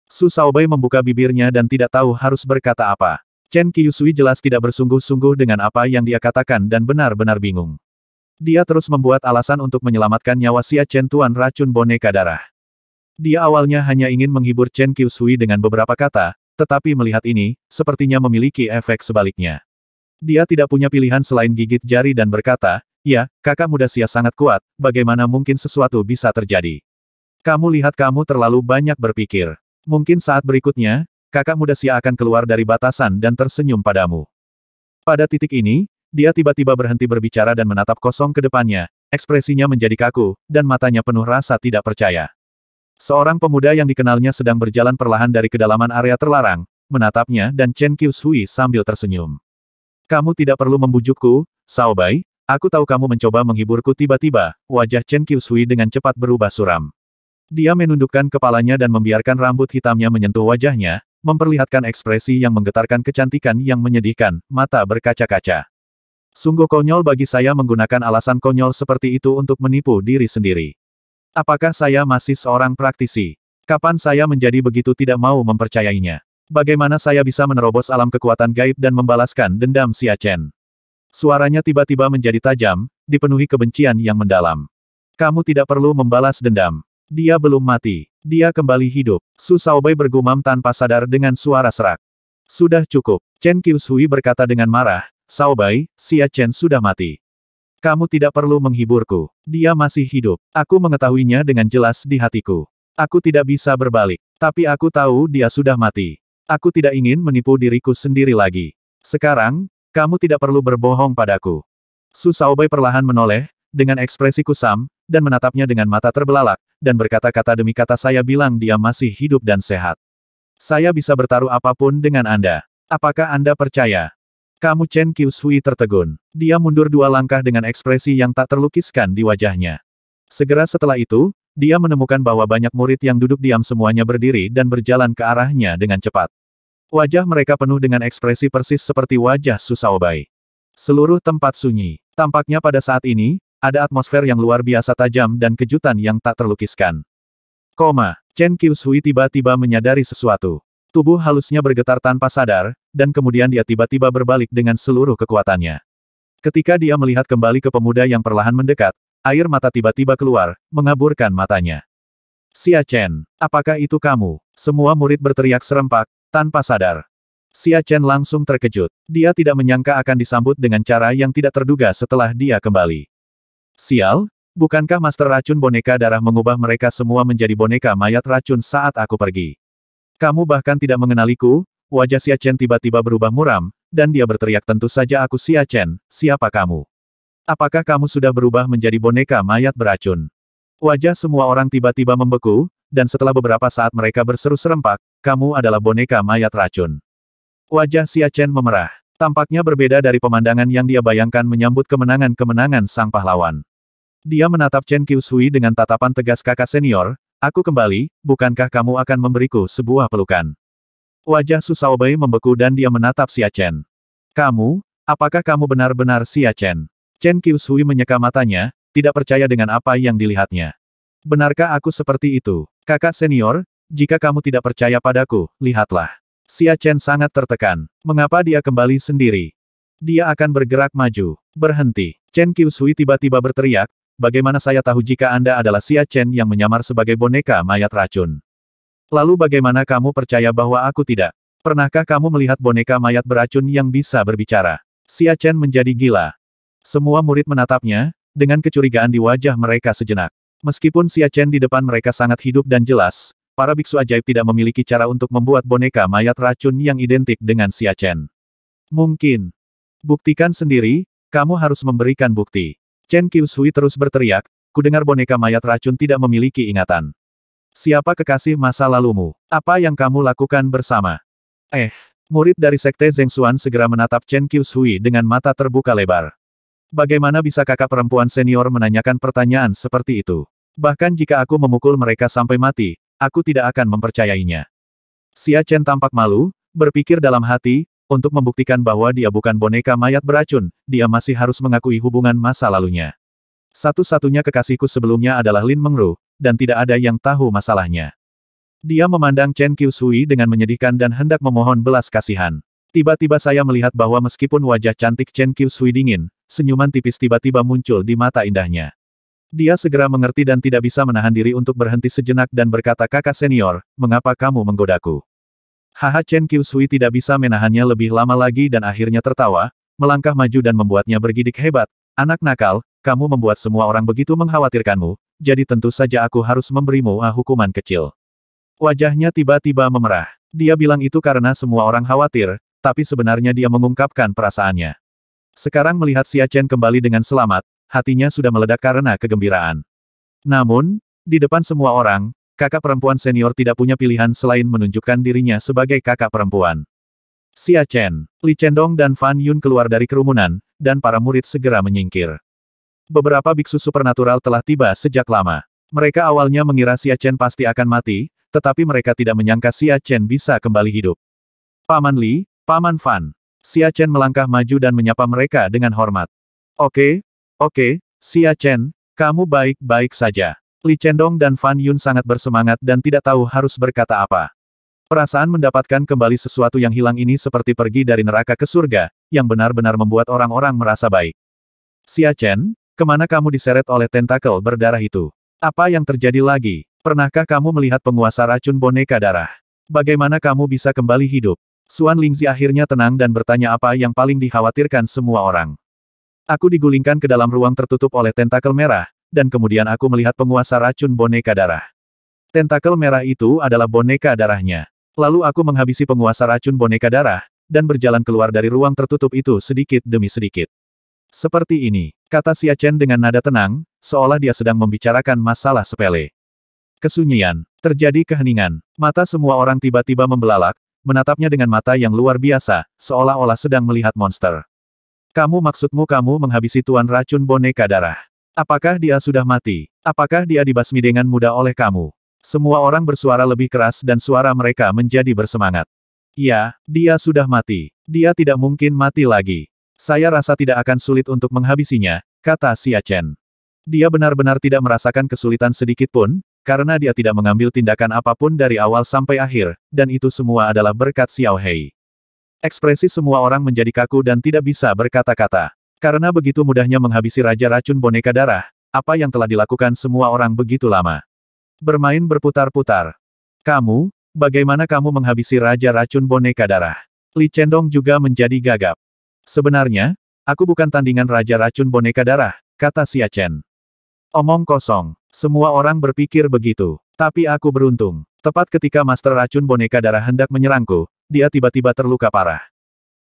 Su Bai membuka bibirnya dan tidak tahu harus berkata apa. Chen Qiyusui jelas tidak bersungguh-sungguh dengan apa yang dia katakan dan benar-benar bingung. Dia terus membuat alasan untuk menyelamatkan nyawa Xia Chen Tuan racun boneka darah. Dia awalnya hanya ingin menghibur Chen Qiyusui dengan beberapa kata, tetapi melihat ini, sepertinya memiliki efek sebaliknya. Dia tidak punya pilihan selain gigit jari dan berkata, Ya, kakak muda Xia sangat kuat, bagaimana mungkin sesuatu bisa terjadi? Kamu lihat kamu terlalu banyak berpikir. Mungkin saat berikutnya, kakak muda Sia akan keluar dari batasan dan tersenyum padamu. Pada titik ini, dia tiba-tiba berhenti berbicara dan menatap kosong ke depannya, ekspresinya menjadi kaku, dan matanya penuh rasa tidak percaya. Seorang pemuda yang dikenalnya sedang berjalan perlahan dari kedalaman area terlarang, menatapnya dan Chen Qiushui sambil tersenyum. Kamu tidak perlu membujukku, sao Bai, aku tahu kamu mencoba menghiburku tiba-tiba, wajah Chen Qiushui dengan cepat berubah suram. Dia menundukkan kepalanya dan membiarkan rambut hitamnya menyentuh wajahnya, memperlihatkan ekspresi yang menggetarkan kecantikan yang menyedihkan, mata berkaca-kaca. Sungguh konyol bagi saya menggunakan alasan konyol seperti itu untuk menipu diri sendiri. Apakah saya masih seorang praktisi? Kapan saya menjadi begitu tidak mau mempercayainya? Bagaimana saya bisa menerobos alam kekuatan gaib dan membalaskan dendam si Achen? Suaranya tiba-tiba menjadi tajam, dipenuhi kebencian yang mendalam. Kamu tidak perlu membalas dendam. Dia belum mati. Dia kembali hidup. Su Saobai bergumam tanpa sadar dengan suara serak. Sudah cukup. Chen Qiushui berkata dengan marah, Saobai, Xia Chen sudah mati. Kamu tidak perlu menghiburku. Dia masih hidup. Aku mengetahuinya dengan jelas di hatiku. Aku tidak bisa berbalik. Tapi aku tahu dia sudah mati. Aku tidak ingin menipu diriku sendiri lagi. Sekarang, kamu tidak perlu berbohong padaku. Su Saobai perlahan menoleh, dengan ekspresi kusam, dan menatapnya dengan mata terbelalak, dan berkata-kata demi kata saya bilang dia masih hidup dan sehat. Saya bisa bertaruh apapun dengan Anda. Apakah Anda percaya? Kamu Chen Qiushui tertegun. Dia mundur dua langkah dengan ekspresi yang tak terlukiskan di wajahnya. Segera setelah itu, dia menemukan bahwa banyak murid yang duduk diam semuanya berdiri dan berjalan ke arahnya dengan cepat. Wajah mereka penuh dengan ekspresi persis seperti wajah Susaobai. Seluruh tempat sunyi. Tampaknya pada saat ini, ada atmosfer yang luar biasa tajam dan kejutan yang tak terlukiskan. Koma, Chen Qiushui tiba-tiba menyadari sesuatu. Tubuh halusnya bergetar tanpa sadar, dan kemudian dia tiba-tiba berbalik dengan seluruh kekuatannya. Ketika dia melihat kembali ke pemuda yang perlahan mendekat, air mata tiba-tiba keluar, mengaburkan matanya. Xia Chen, apakah itu kamu? Semua murid berteriak serempak, tanpa sadar. Xia Chen langsung terkejut. Dia tidak menyangka akan disambut dengan cara yang tidak terduga setelah dia kembali. Sial, bukankah master racun boneka darah mengubah mereka semua menjadi boneka mayat racun saat aku pergi? Kamu bahkan tidak mengenaliku, wajah Xia Chen tiba-tiba berubah muram, dan dia berteriak tentu saja aku Xia Chen, siapa kamu? Apakah kamu sudah berubah menjadi boneka mayat beracun? Wajah semua orang tiba-tiba membeku, dan setelah beberapa saat mereka berseru serempak, kamu adalah boneka mayat racun. Wajah Xia Chen memerah. Tampaknya berbeda dari pemandangan yang dia bayangkan menyambut kemenangan-kemenangan sang pahlawan. Dia menatap Chen Qiushui dengan tatapan tegas kakak senior, Aku kembali, bukankah kamu akan memberiku sebuah pelukan? Wajah Su Saobai membeku dan dia menatap Xia Chen. Kamu, apakah kamu benar-benar Xia Chen? Chen Qiushui menyeka matanya, tidak percaya dengan apa yang dilihatnya. Benarkah aku seperti itu? Kakak senior, jika kamu tidak percaya padaku, lihatlah. Xia Chen sangat tertekan. Mengapa dia kembali sendiri? Dia akan bergerak maju. Berhenti. Chen Qiushui tiba-tiba berteriak, bagaimana saya tahu jika Anda adalah Xia Chen yang menyamar sebagai boneka mayat racun? Lalu bagaimana kamu percaya bahwa aku tidak? Pernahkah kamu melihat boneka mayat beracun yang bisa berbicara? Xia Chen menjadi gila. Semua murid menatapnya, dengan kecurigaan di wajah mereka sejenak. Meskipun Xia Chen di depan mereka sangat hidup dan jelas, Para biksu ajaib tidak memiliki cara untuk membuat boneka mayat racun yang identik dengan Siachen. Mungkin. Buktikan sendiri, kamu harus memberikan bukti. Chen Qiushui terus berteriak, kudengar boneka mayat racun tidak memiliki ingatan. Siapa kekasih masa lalumu? Apa yang kamu lakukan bersama? Eh, murid dari sekte Xuan segera menatap Chen Qiushui dengan mata terbuka lebar. Bagaimana bisa kakak perempuan senior menanyakan pertanyaan seperti itu? Bahkan jika aku memukul mereka sampai mati, aku tidak akan mempercayainya. Xia Chen tampak malu, berpikir dalam hati, untuk membuktikan bahwa dia bukan boneka mayat beracun, dia masih harus mengakui hubungan masa lalunya. Satu-satunya kekasihku sebelumnya adalah Lin Mengru, dan tidak ada yang tahu masalahnya. Dia memandang Chen Qiushui dengan menyedihkan dan hendak memohon belas kasihan. Tiba-tiba saya melihat bahwa meskipun wajah cantik Chen Qiushui dingin, senyuman tipis tiba-tiba muncul di mata indahnya. Dia segera mengerti dan tidak bisa menahan diri untuk berhenti sejenak dan berkata kakak senior, mengapa kamu menggodaku? Haha Chen Qiushui tidak bisa menahannya lebih lama lagi dan akhirnya tertawa, melangkah maju dan membuatnya bergidik hebat. Anak nakal, kamu membuat semua orang begitu mengkhawatirkanmu, jadi tentu saja aku harus memberimu ah, hukuman kecil. Wajahnya tiba-tiba memerah. Dia bilang itu karena semua orang khawatir, tapi sebenarnya dia mengungkapkan perasaannya. Sekarang melihat Xia Chen kembali dengan selamat, hatinya sudah meledak karena kegembiraan. Namun, di depan semua orang, kakak perempuan senior tidak punya pilihan selain menunjukkan dirinya sebagai kakak perempuan. Xia Chen, Li Chendong dan Fan Yun keluar dari kerumunan, dan para murid segera menyingkir. Beberapa biksu supernatural telah tiba sejak lama. Mereka awalnya mengira Xia Chen pasti akan mati, tetapi mereka tidak menyangka Xia Chen bisa kembali hidup. Paman Li, Paman Fan. Xia Chen melangkah maju dan menyapa mereka dengan hormat. Oke, Oke, Xia Chen, kamu baik-baik saja. Li Chendong dan Fan Yun sangat bersemangat dan tidak tahu harus berkata apa. Perasaan mendapatkan kembali sesuatu yang hilang ini seperti pergi dari neraka ke surga, yang benar-benar membuat orang-orang merasa baik. Xia Chen, kemana kamu diseret oleh tentakel berdarah itu? Apa yang terjadi lagi? Pernahkah kamu melihat penguasa racun boneka darah? Bagaimana kamu bisa kembali hidup? Suan Lingzi akhirnya tenang dan bertanya apa yang paling dikhawatirkan semua orang. Aku digulingkan ke dalam ruang tertutup oleh tentakel merah, dan kemudian aku melihat penguasa racun boneka darah. Tentakel merah itu adalah boneka darahnya. Lalu aku menghabisi penguasa racun boneka darah, dan berjalan keluar dari ruang tertutup itu sedikit demi sedikit. Seperti ini, kata Xia Chen dengan nada tenang, seolah dia sedang membicarakan masalah sepele. Kesunyian, terjadi keheningan, mata semua orang tiba-tiba membelalak, menatapnya dengan mata yang luar biasa, seolah-olah sedang melihat monster. Kamu maksudmu kamu menghabisi tuan racun boneka darah. Apakah dia sudah mati? Apakah dia dibasmi dengan mudah oleh kamu? Semua orang bersuara lebih keras dan suara mereka menjadi bersemangat. Ya, dia sudah mati. Dia tidak mungkin mati lagi. Saya rasa tidak akan sulit untuk menghabisinya, kata Xia Chen. Dia benar-benar tidak merasakan kesulitan sedikit pun, karena dia tidak mengambil tindakan apapun dari awal sampai akhir, dan itu semua adalah berkat Xiao Hei. Ekspresi semua orang menjadi kaku dan tidak bisa berkata-kata. Karena begitu mudahnya menghabisi Raja Racun Boneka Darah, apa yang telah dilakukan semua orang begitu lama. Bermain berputar-putar. Kamu, bagaimana kamu menghabisi Raja Racun Boneka Darah? Li Chendong juga menjadi gagap. Sebenarnya, aku bukan tandingan Raja Racun Boneka Darah, kata Xia Chen. Omong kosong, semua orang berpikir begitu, tapi aku beruntung. Tepat ketika Master Racun Boneka Darah hendak menyerangku, dia tiba-tiba terluka parah.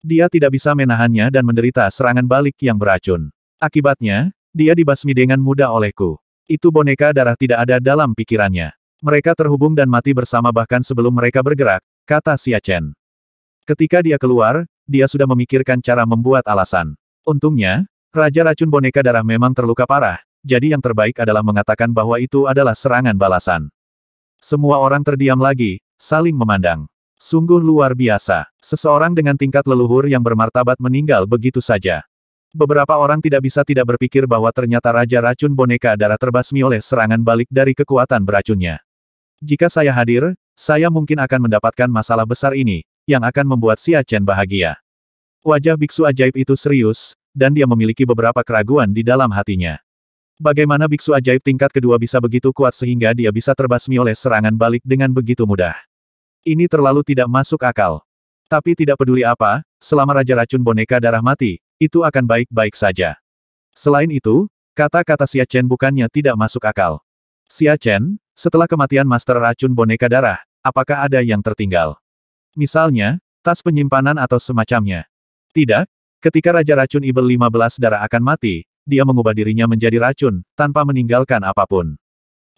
Dia tidak bisa menahannya dan menderita serangan balik yang beracun. Akibatnya, dia dibasmi dengan mudah olehku. Itu boneka darah tidak ada dalam pikirannya. Mereka terhubung dan mati bersama bahkan sebelum mereka bergerak, kata Xia Chen. Ketika dia keluar, dia sudah memikirkan cara membuat alasan. Untungnya, Raja Racun Boneka Darah memang terluka parah, jadi yang terbaik adalah mengatakan bahwa itu adalah serangan balasan. Semua orang terdiam lagi, saling memandang. Sungguh luar biasa. Seseorang dengan tingkat leluhur yang bermartabat meninggal begitu saja. Beberapa orang tidak bisa tidak berpikir bahwa ternyata Raja Racun Boneka Darah terbasmi oleh serangan balik dari kekuatan beracunnya. Jika saya hadir, saya mungkin akan mendapatkan masalah besar ini, yang akan membuat si Chen bahagia. Wajah biksu ajaib itu serius, dan dia memiliki beberapa keraguan di dalam hatinya. Bagaimana biksu ajaib tingkat kedua bisa begitu kuat sehingga dia bisa terbasmi oleh serangan balik dengan begitu mudah? Ini terlalu tidak masuk akal. Tapi tidak peduli apa, selama Raja Racun Boneka Darah mati, itu akan baik-baik saja. Selain itu, kata-kata Xia Chen bukannya tidak masuk akal. Xia Chen, setelah kematian Master Racun Boneka Darah, apakah ada yang tertinggal? Misalnya, tas penyimpanan atau semacamnya. Tidak, ketika Raja Racun Ibel 15 darah akan mati, dia mengubah dirinya menjadi racun, tanpa meninggalkan apapun.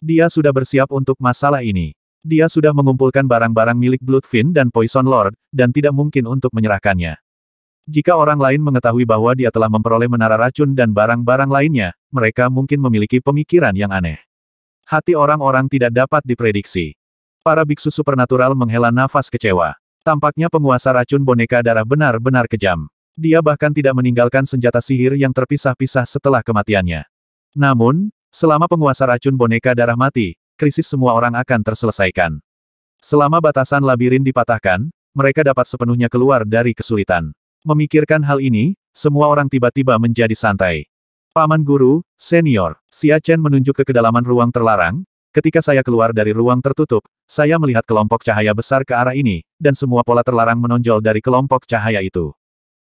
Dia sudah bersiap untuk masalah ini. Dia sudah mengumpulkan barang-barang milik Bloodfin dan Poison Lord, dan tidak mungkin untuk menyerahkannya. Jika orang lain mengetahui bahwa dia telah memperoleh menara racun dan barang-barang lainnya, mereka mungkin memiliki pemikiran yang aneh. Hati orang-orang tidak dapat diprediksi. Para biksu supernatural menghela nafas kecewa. Tampaknya penguasa racun boneka darah benar-benar kejam. Dia bahkan tidak meninggalkan senjata sihir yang terpisah-pisah setelah kematiannya. Namun, selama penguasa racun boneka darah mati, krisis semua orang akan terselesaikan. Selama batasan labirin dipatahkan, mereka dapat sepenuhnya keluar dari kesulitan. Memikirkan hal ini, semua orang tiba-tiba menjadi santai. Paman Guru, Senior, Xia Chen menunjuk ke kedalaman ruang terlarang. Ketika saya keluar dari ruang tertutup, saya melihat kelompok cahaya besar ke arah ini, dan semua pola terlarang menonjol dari kelompok cahaya itu.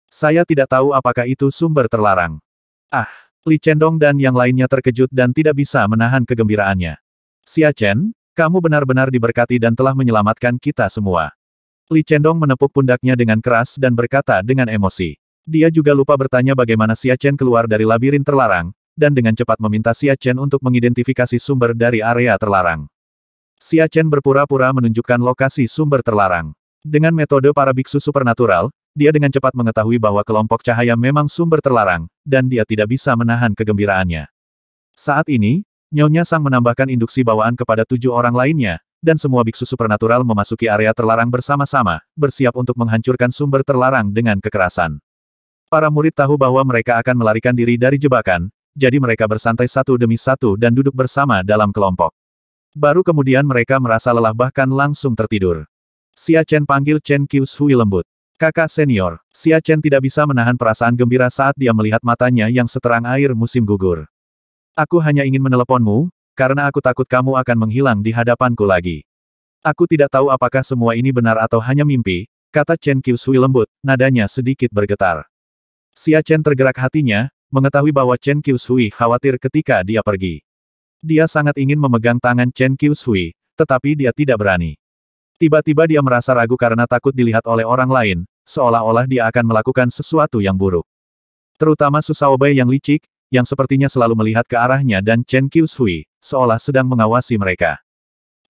Saya tidak tahu apakah itu sumber terlarang. Ah, Li Chendong dan yang lainnya terkejut dan tidak bisa menahan kegembiraannya. Xia Chen, kamu benar-benar diberkati dan telah menyelamatkan kita semua. Li Chendong menepuk pundaknya dengan keras dan berkata dengan emosi. Dia juga lupa bertanya bagaimana Xia Chen keluar dari labirin terlarang, dan dengan cepat meminta Xia Chen untuk mengidentifikasi sumber dari area terlarang. Xia Chen berpura-pura menunjukkan lokasi sumber terlarang. Dengan metode para biksu supernatural, dia dengan cepat mengetahui bahwa kelompok cahaya memang sumber terlarang, dan dia tidak bisa menahan kegembiraannya. Saat ini, Nyonya Sang menambahkan induksi bawaan kepada tujuh orang lainnya, dan semua biksu supernatural memasuki area terlarang bersama-sama, bersiap untuk menghancurkan sumber terlarang dengan kekerasan. Para murid tahu bahwa mereka akan melarikan diri dari jebakan, jadi mereka bersantai satu demi satu dan duduk bersama dalam kelompok. Baru kemudian mereka merasa lelah bahkan langsung tertidur. Xia Chen panggil Chen Qiushui lembut. Kakak senior, Xia Chen tidak bisa menahan perasaan gembira saat dia melihat matanya yang seterang air musim gugur. Aku hanya ingin meneleponmu, karena aku takut kamu akan menghilang di hadapanku lagi. Aku tidak tahu apakah semua ini benar atau hanya mimpi, kata Chen Qiushui lembut, nadanya sedikit bergetar. Xia Chen tergerak hatinya, mengetahui bahwa Chen Qiushui khawatir ketika dia pergi. Dia sangat ingin memegang tangan Chen Qiushui, tetapi dia tidak berani. Tiba-tiba dia merasa ragu karena takut dilihat oleh orang lain, seolah-olah dia akan melakukan sesuatu yang buruk. Terutama Susaobai yang licik, yang sepertinya selalu melihat ke arahnya dan Chen Qiushui, seolah sedang mengawasi mereka.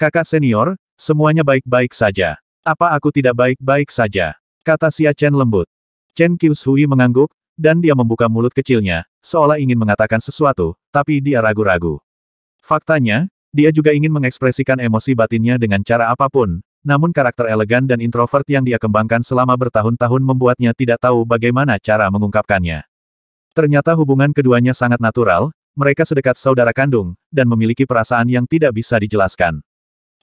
Kakak senior, semuanya baik-baik saja. Apa aku tidak baik-baik saja? Kata Xia Chen lembut. Chen Qiushui mengangguk, dan dia membuka mulut kecilnya, seolah ingin mengatakan sesuatu, tapi dia ragu-ragu. Faktanya, dia juga ingin mengekspresikan emosi batinnya dengan cara apapun, namun karakter elegan dan introvert yang dia kembangkan selama bertahun-tahun membuatnya tidak tahu bagaimana cara mengungkapkannya. Ternyata hubungan keduanya sangat natural, mereka sedekat saudara kandung, dan memiliki perasaan yang tidak bisa dijelaskan.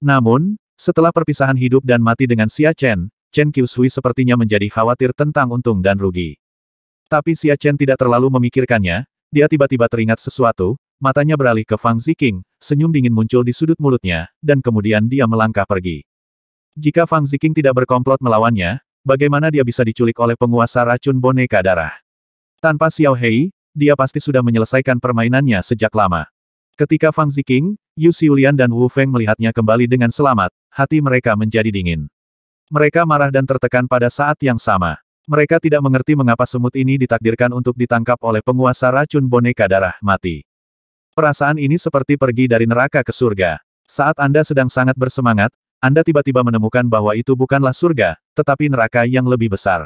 Namun, setelah perpisahan hidup dan mati dengan Xia Chen, Chen Qiushui sepertinya menjadi khawatir tentang untung dan rugi. Tapi Xia Chen tidak terlalu memikirkannya, dia tiba-tiba teringat sesuatu, matanya beralih ke Fang Ziking, senyum dingin muncul di sudut mulutnya, dan kemudian dia melangkah pergi. Jika Fang Ziking tidak berkomplot melawannya, bagaimana dia bisa diculik oleh penguasa racun boneka darah? Tanpa Xiao Hei, dia pasti sudah menyelesaikan permainannya sejak lama. Ketika Fang Ziking, Yu Xiulian dan Wu Feng melihatnya kembali dengan selamat, hati mereka menjadi dingin. Mereka marah dan tertekan pada saat yang sama. Mereka tidak mengerti mengapa semut ini ditakdirkan untuk ditangkap oleh penguasa racun boneka darah mati. Perasaan ini seperti pergi dari neraka ke surga. Saat Anda sedang sangat bersemangat, anda tiba-tiba menemukan bahwa itu bukanlah surga, tetapi neraka yang lebih besar.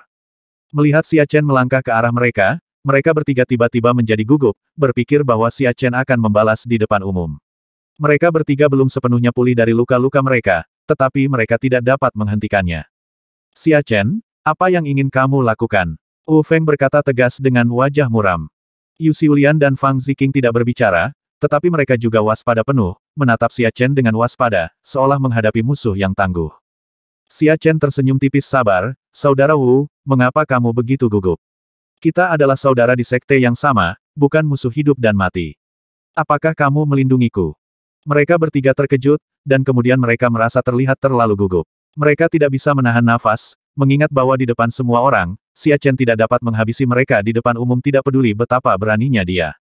Melihat Chen melangkah ke arah mereka, mereka bertiga tiba-tiba menjadi gugup, berpikir bahwa Chen akan membalas di depan umum. Mereka bertiga belum sepenuhnya pulih dari luka-luka mereka, tetapi mereka tidak dapat menghentikannya. Chen, apa yang ingin kamu lakukan? Wu Feng berkata tegas dengan wajah muram. Yu Xiulian dan Fang Ziking tidak berbicara, tetapi mereka juga waspada penuh, menatap Xia Chen dengan waspada, seolah menghadapi musuh yang tangguh. Xia Chen tersenyum tipis sabar, Saudara Wu, mengapa kamu begitu gugup? Kita adalah saudara di sekte yang sama, bukan musuh hidup dan mati. Apakah kamu melindungiku? Mereka bertiga terkejut, dan kemudian mereka merasa terlihat terlalu gugup. Mereka tidak bisa menahan nafas, mengingat bahwa di depan semua orang, Xia Chen tidak dapat menghabisi mereka di depan umum tidak peduli betapa beraninya dia.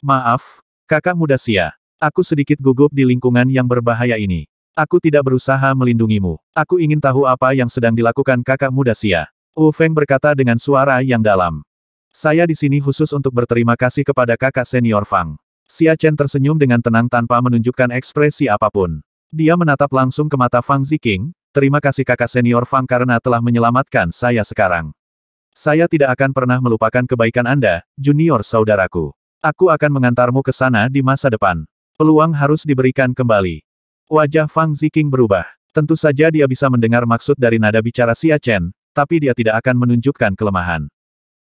Maaf, Kakak muda Sia. Aku sedikit gugup di lingkungan yang berbahaya ini. Aku tidak berusaha melindungimu. Aku ingin tahu apa yang sedang dilakukan kakak muda Sia. Wu Feng berkata dengan suara yang dalam. Saya di sini khusus untuk berterima kasih kepada kakak senior Fang. Xia Chen tersenyum dengan tenang tanpa menunjukkan ekspresi apapun. Dia menatap langsung ke mata Fang Ziking, terima kasih kakak senior Fang karena telah menyelamatkan saya sekarang. Saya tidak akan pernah melupakan kebaikan Anda, junior saudaraku. Aku akan mengantarmu ke sana di masa depan. Peluang harus diberikan kembali. Wajah Fang Ziking berubah. Tentu saja dia bisa mendengar maksud dari nada bicara Xia Chen, tapi dia tidak akan menunjukkan kelemahan.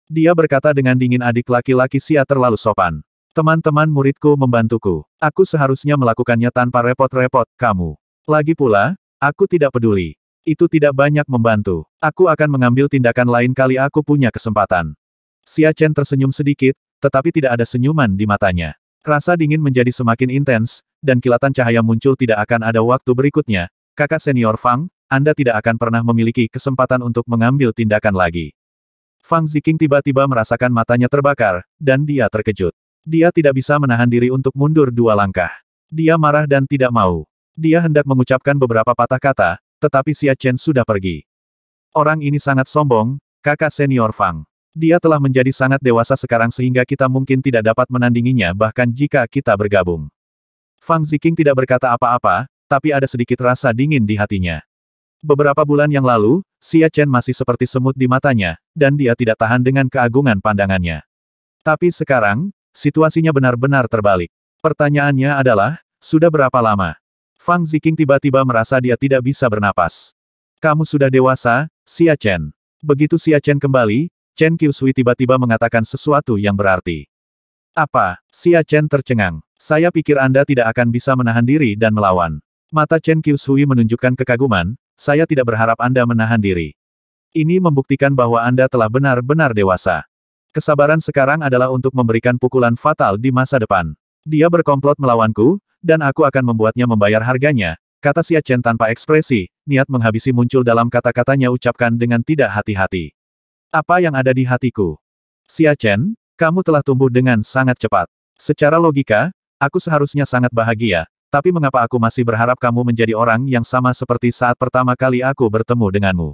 Dia berkata dengan dingin adik laki-laki Xia terlalu sopan. Teman-teman muridku membantuku. Aku seharusnya melakukannya tanpa repot-repot, kamu. Lagi pula, aku tidak peduli. Itu tidak banyak membantu. Aku akan mengambil tindakan lain kali aku punya kesempatan. Xia Chen tersenyum sedikit, tetapi tidak ada senyuman di matanya. Rasa dingin menjadi semakin intens, dan kilatan cahaya muncul tidak akan ada waktu berikutnya. Kakak senior Fang, Anda tidak akan pernah memiliki kesempatan untuk mengambil tindakan lagi. Fang Ziking tiba-tiba merasakan matanya terbakar, dan dia terkejut. Dia tidak bisa menahan diri untuk mundur dua langkah. Dia marah dan tidak mau. Dia hendak mengucapkan beberapa patah kata, tetapi Xia Chen sudah pergi. Orang ini sangat sombong, kakak senior Fang. Dia telah menjadi sangat dewasa sekarang sehingga kita mungkin tidak dapat menandinginya bahkan jika kita bergabung. Fang Ziking tidak berkata apa-apa, tapi ada sedikit rasa dingin di hatinya. Beberapa bulan yang lalu, Xia Chen masih seperti semut di matanya, dan dia tidak tahan dengan keagungan pandangannya. Tapi sekarang, situasinya benar-benar terbalik. Pertanyaannya adalah, sudah berapa lama? Fang Ziking tiba-tiba merasa dia tidak bisa bernapas. Kamu sudah dewasa, Xia Chen. Begitu Xia Chen kembali, Chen Qiushui tiba-tiba mengatakan sesuatu yang berarti. Apa? Xia Chen tercengang. Saya pikir Anda tidak akan bisa menahan diri dan melawan. Mata Chen Qiushui menunjukkan kekaguman, saya tidak berharap Anda menahan diri. Ini membuktikan bahwa Anda telah benar-benar dewasa. Kesabaran sekarang adalah untuk memberikan pukulan fatal di masa depan. Dia berkomplot melawanku, dan aku akan membuatnya membayar harganya, kata Xia Chen tanpa ekspresi, niat menghabisi muncul dalam kata-katanya ucapkan dengan tidak hati-hati. Apa yang ada di hatiku? Xia Chen, kamu telah tumbuh dengan sangat cepat. Secara logika, aku seharusnya sangat bahagia, tapi mengapa aku masih berharap kamu menjadi orang yang sama seperti saat pertama kali aku bertemu denganmu?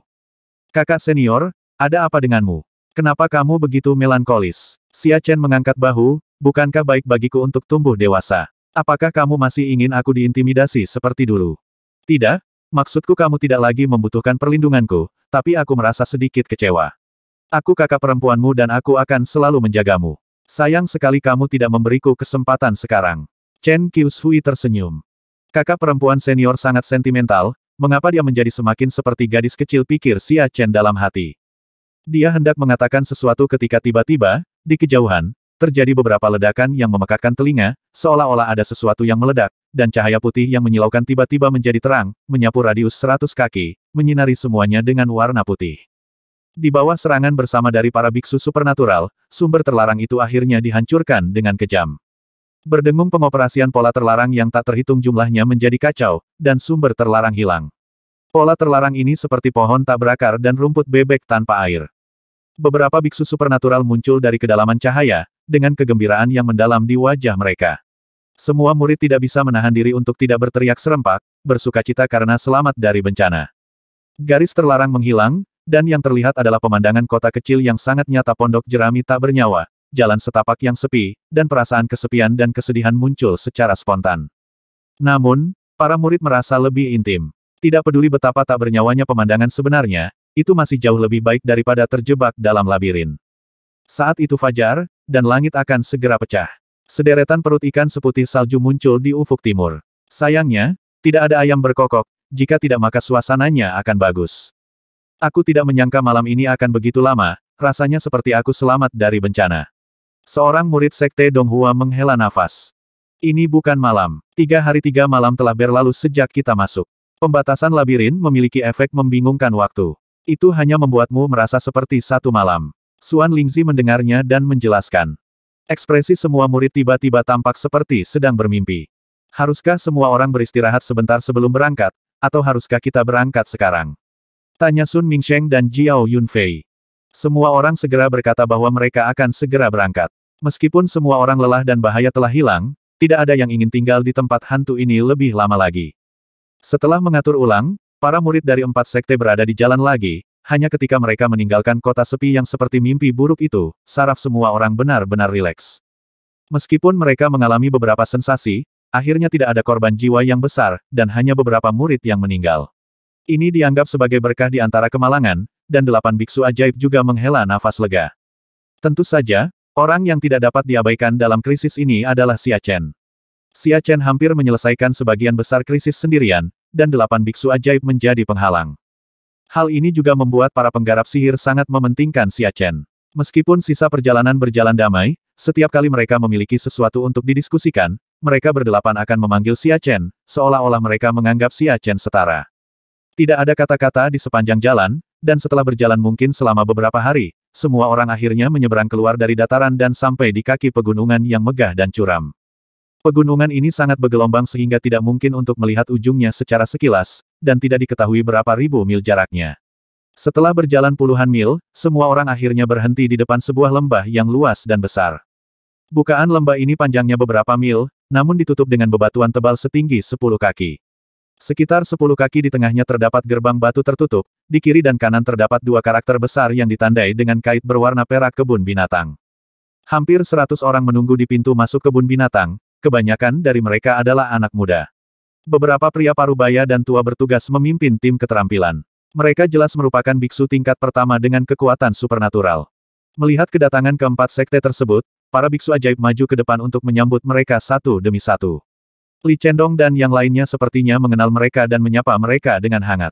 Kakak senior, ada apa denganmu? Kenapa kamu begitu melankolis? Xia Chen mengangkat bahu, bukankah baik bagiku untuk tumbuh dewasa? Apakah kamu masih ingin aku diintimidasi seperti dulu? Tidak, maksudku kamu tidak lagi membutuhkan perlindunganku, tapi aku merasa sedikit kecewa. Aku kakak perempuanmu dan aku akan selalu menjagamu. Sayang sekali kamu tidak memberiku kesempatan sekarang. Chen Qiushui tersenyum. Kakak perempuan senior sangat sentimental, mengapa dia menjadi semakin seperti gadis kecil pikir Xia Chen dalam hati. Dia hendak mengatakan sesuatu ketika tiba-tiba, di kejauhan, terjadi beberapa ledakan yang memekakkan telinga, seolah-olah ada sesuatu yang meledak, dan cahaya putih yang menyilaukan tiba-tiba menjadi terang, menyapu radius 100 kaki, menyinari semuanya dengan warna putih. Di bawah serangan bersama dari para biksu supernatural, sumber terlarang itu akhirnya dihancurkan dengan kejam. Berdengung pengoperasian pola terlarang yang tak terhitung jumlahnya menjadi kacau, dan sumber terlarang hilang. Pola terlarang ini seperti pohon tak berakar dan rumput bebek tanpa air. Beberapa biksu supernatural muncul dari kedalaman cahaya, dengan kegembiraan yang mendalam di wajah mereka. Semua murid tidak bisa menahan diri untuk tidak berteriak serempak, bersukacita karena selamat dari bencana. Garis terlarang menghilang, dan yang terlihat adalah pemandangan kota kecil yang sangat nyata pondok jerami tak bernyawa, jalan setapak yang sepi, dan perasaan kesepian dan kesedihan muncul secara spontan. Namun, para murid merasa lebih intim. Tidak peduli betapa tak bernyawanya pemandangan sebenarnya, itu masih jauh lebih baik daripada terjebak dalam labirin. Saat itu fajar, dan langit akan segera pecah. Sederetan perut ikan seputih salju muncul di ufuk timur. Sayangnya, tidak ada ayam berkokok, jika tidak maka suasananya akan bagus. Aku tidak menyangka malam ini akan begitu lama, rasanya seperti aku selamat dari bencana. Seorang murid sekte Donghua menghela nafas. Ini bukan malam. Tiga hari tiga malam telah berlalu sejak kita masuk. Pembatasan labirin memiliki efek membingungkan waktu. Itu hanya membuatmu merasa seperti satu malam. Suan Lingzi mendengarnya dan menjelaskan. Ekspresi semua murid tiba-tiba tampak seperti sedang bermimpi. Haruskah semua orang beristirahat sebentar sebelum berangkat, atau haruskah kita berangkat sekarang? Tanya Sun Mingsheng dan Jiao Yunfei. Semua orang segera berkata bahwa mereka akan segera berangkat. Meskipun semua orang lelah dan bahaya telah hilang, tidak ada yang ingin tinggal di tempat hantu ini lebih lama lagi. Setelah mengatur ulang, para murid dari empat sekte berada di jalan lagi, hanya ketika mereka meninggalkan kota sepi yang seperti mimpi buruk itu, saraf semua orang benar-benar rileks. Meskipun mereka mengalami beberapa sensasi, akhirnya tidak ada korban jiwa yang besar, dan hanya beberapa murid yang meninggal. Ini dianggap sebagai berkah di antara kemalangan, dan delapan biksu ajaib juga menghela nafas lega. Tentu saja, orang yang tidak dapat diabaikan dalam krisis ini adalah Xia Chen. Xia Chen hampir menyelesaikan sebagian besar krisis sendirian, dan delapan biksu ajaib menjadi penghalang. Hal ini juga membuat para penggarap sihir sangat mementingkan Xia Chen. Meskipun sisa perjalanan berjalan damai, setiap kali mereka memiliki sesuatu untuk didiskusikan, mereka berdelapan akan memanggil Xia Chen, seolah-olah mereka menganggap Xia Chen setara. Tidak ada kata-kata di sepanjang jalan, dan setelah berjalan mungkin selama beberapa hari, semua orang akhirnya menyeberang keluar dari dataran dan sampai di kaki pegunungan yang megah dan curam. Pegunungan ini sangat bergelombang sehingga tidak mungkin untuk melihat ujungnya secara sekilas, dan tidak diketahui berapa ribu mil jaraknya. Setelah berjalan puluhan mil, semua orang akhirnya berhenti di depan sebuah lembah yang luas dan besar. Bukaan lembah ini panjangnya beberapa mil, namun ditutup dengan bebatuan tebal setinggi 10 kaki. Sekitar sepuluh kaki di tengahnya terdapat gerbang batu tertutup, di kiri dan kanan terdapat dua karakter besar yang ditandai dengan kait berwarna perak kebun binatang. Hampir seratus orang menunggu di pintu masuk kebun binatang, kebanyakan dari mereka adalah anak muda. Beberapa pria parubaya dan tua bertugas memimpin tim keterampilan. Mereka jelas merupakan biksu tingkat pertama dengan kekuatan supernatural. Melihat kedatangan keempat sekte tersebut, para biksu ajaib maju ke depan untuk menyambut mereka satu demi satu. Li Chendong dan yang lainnya sepertinya mengenal mereka dan menyapa mereka dengan hangat.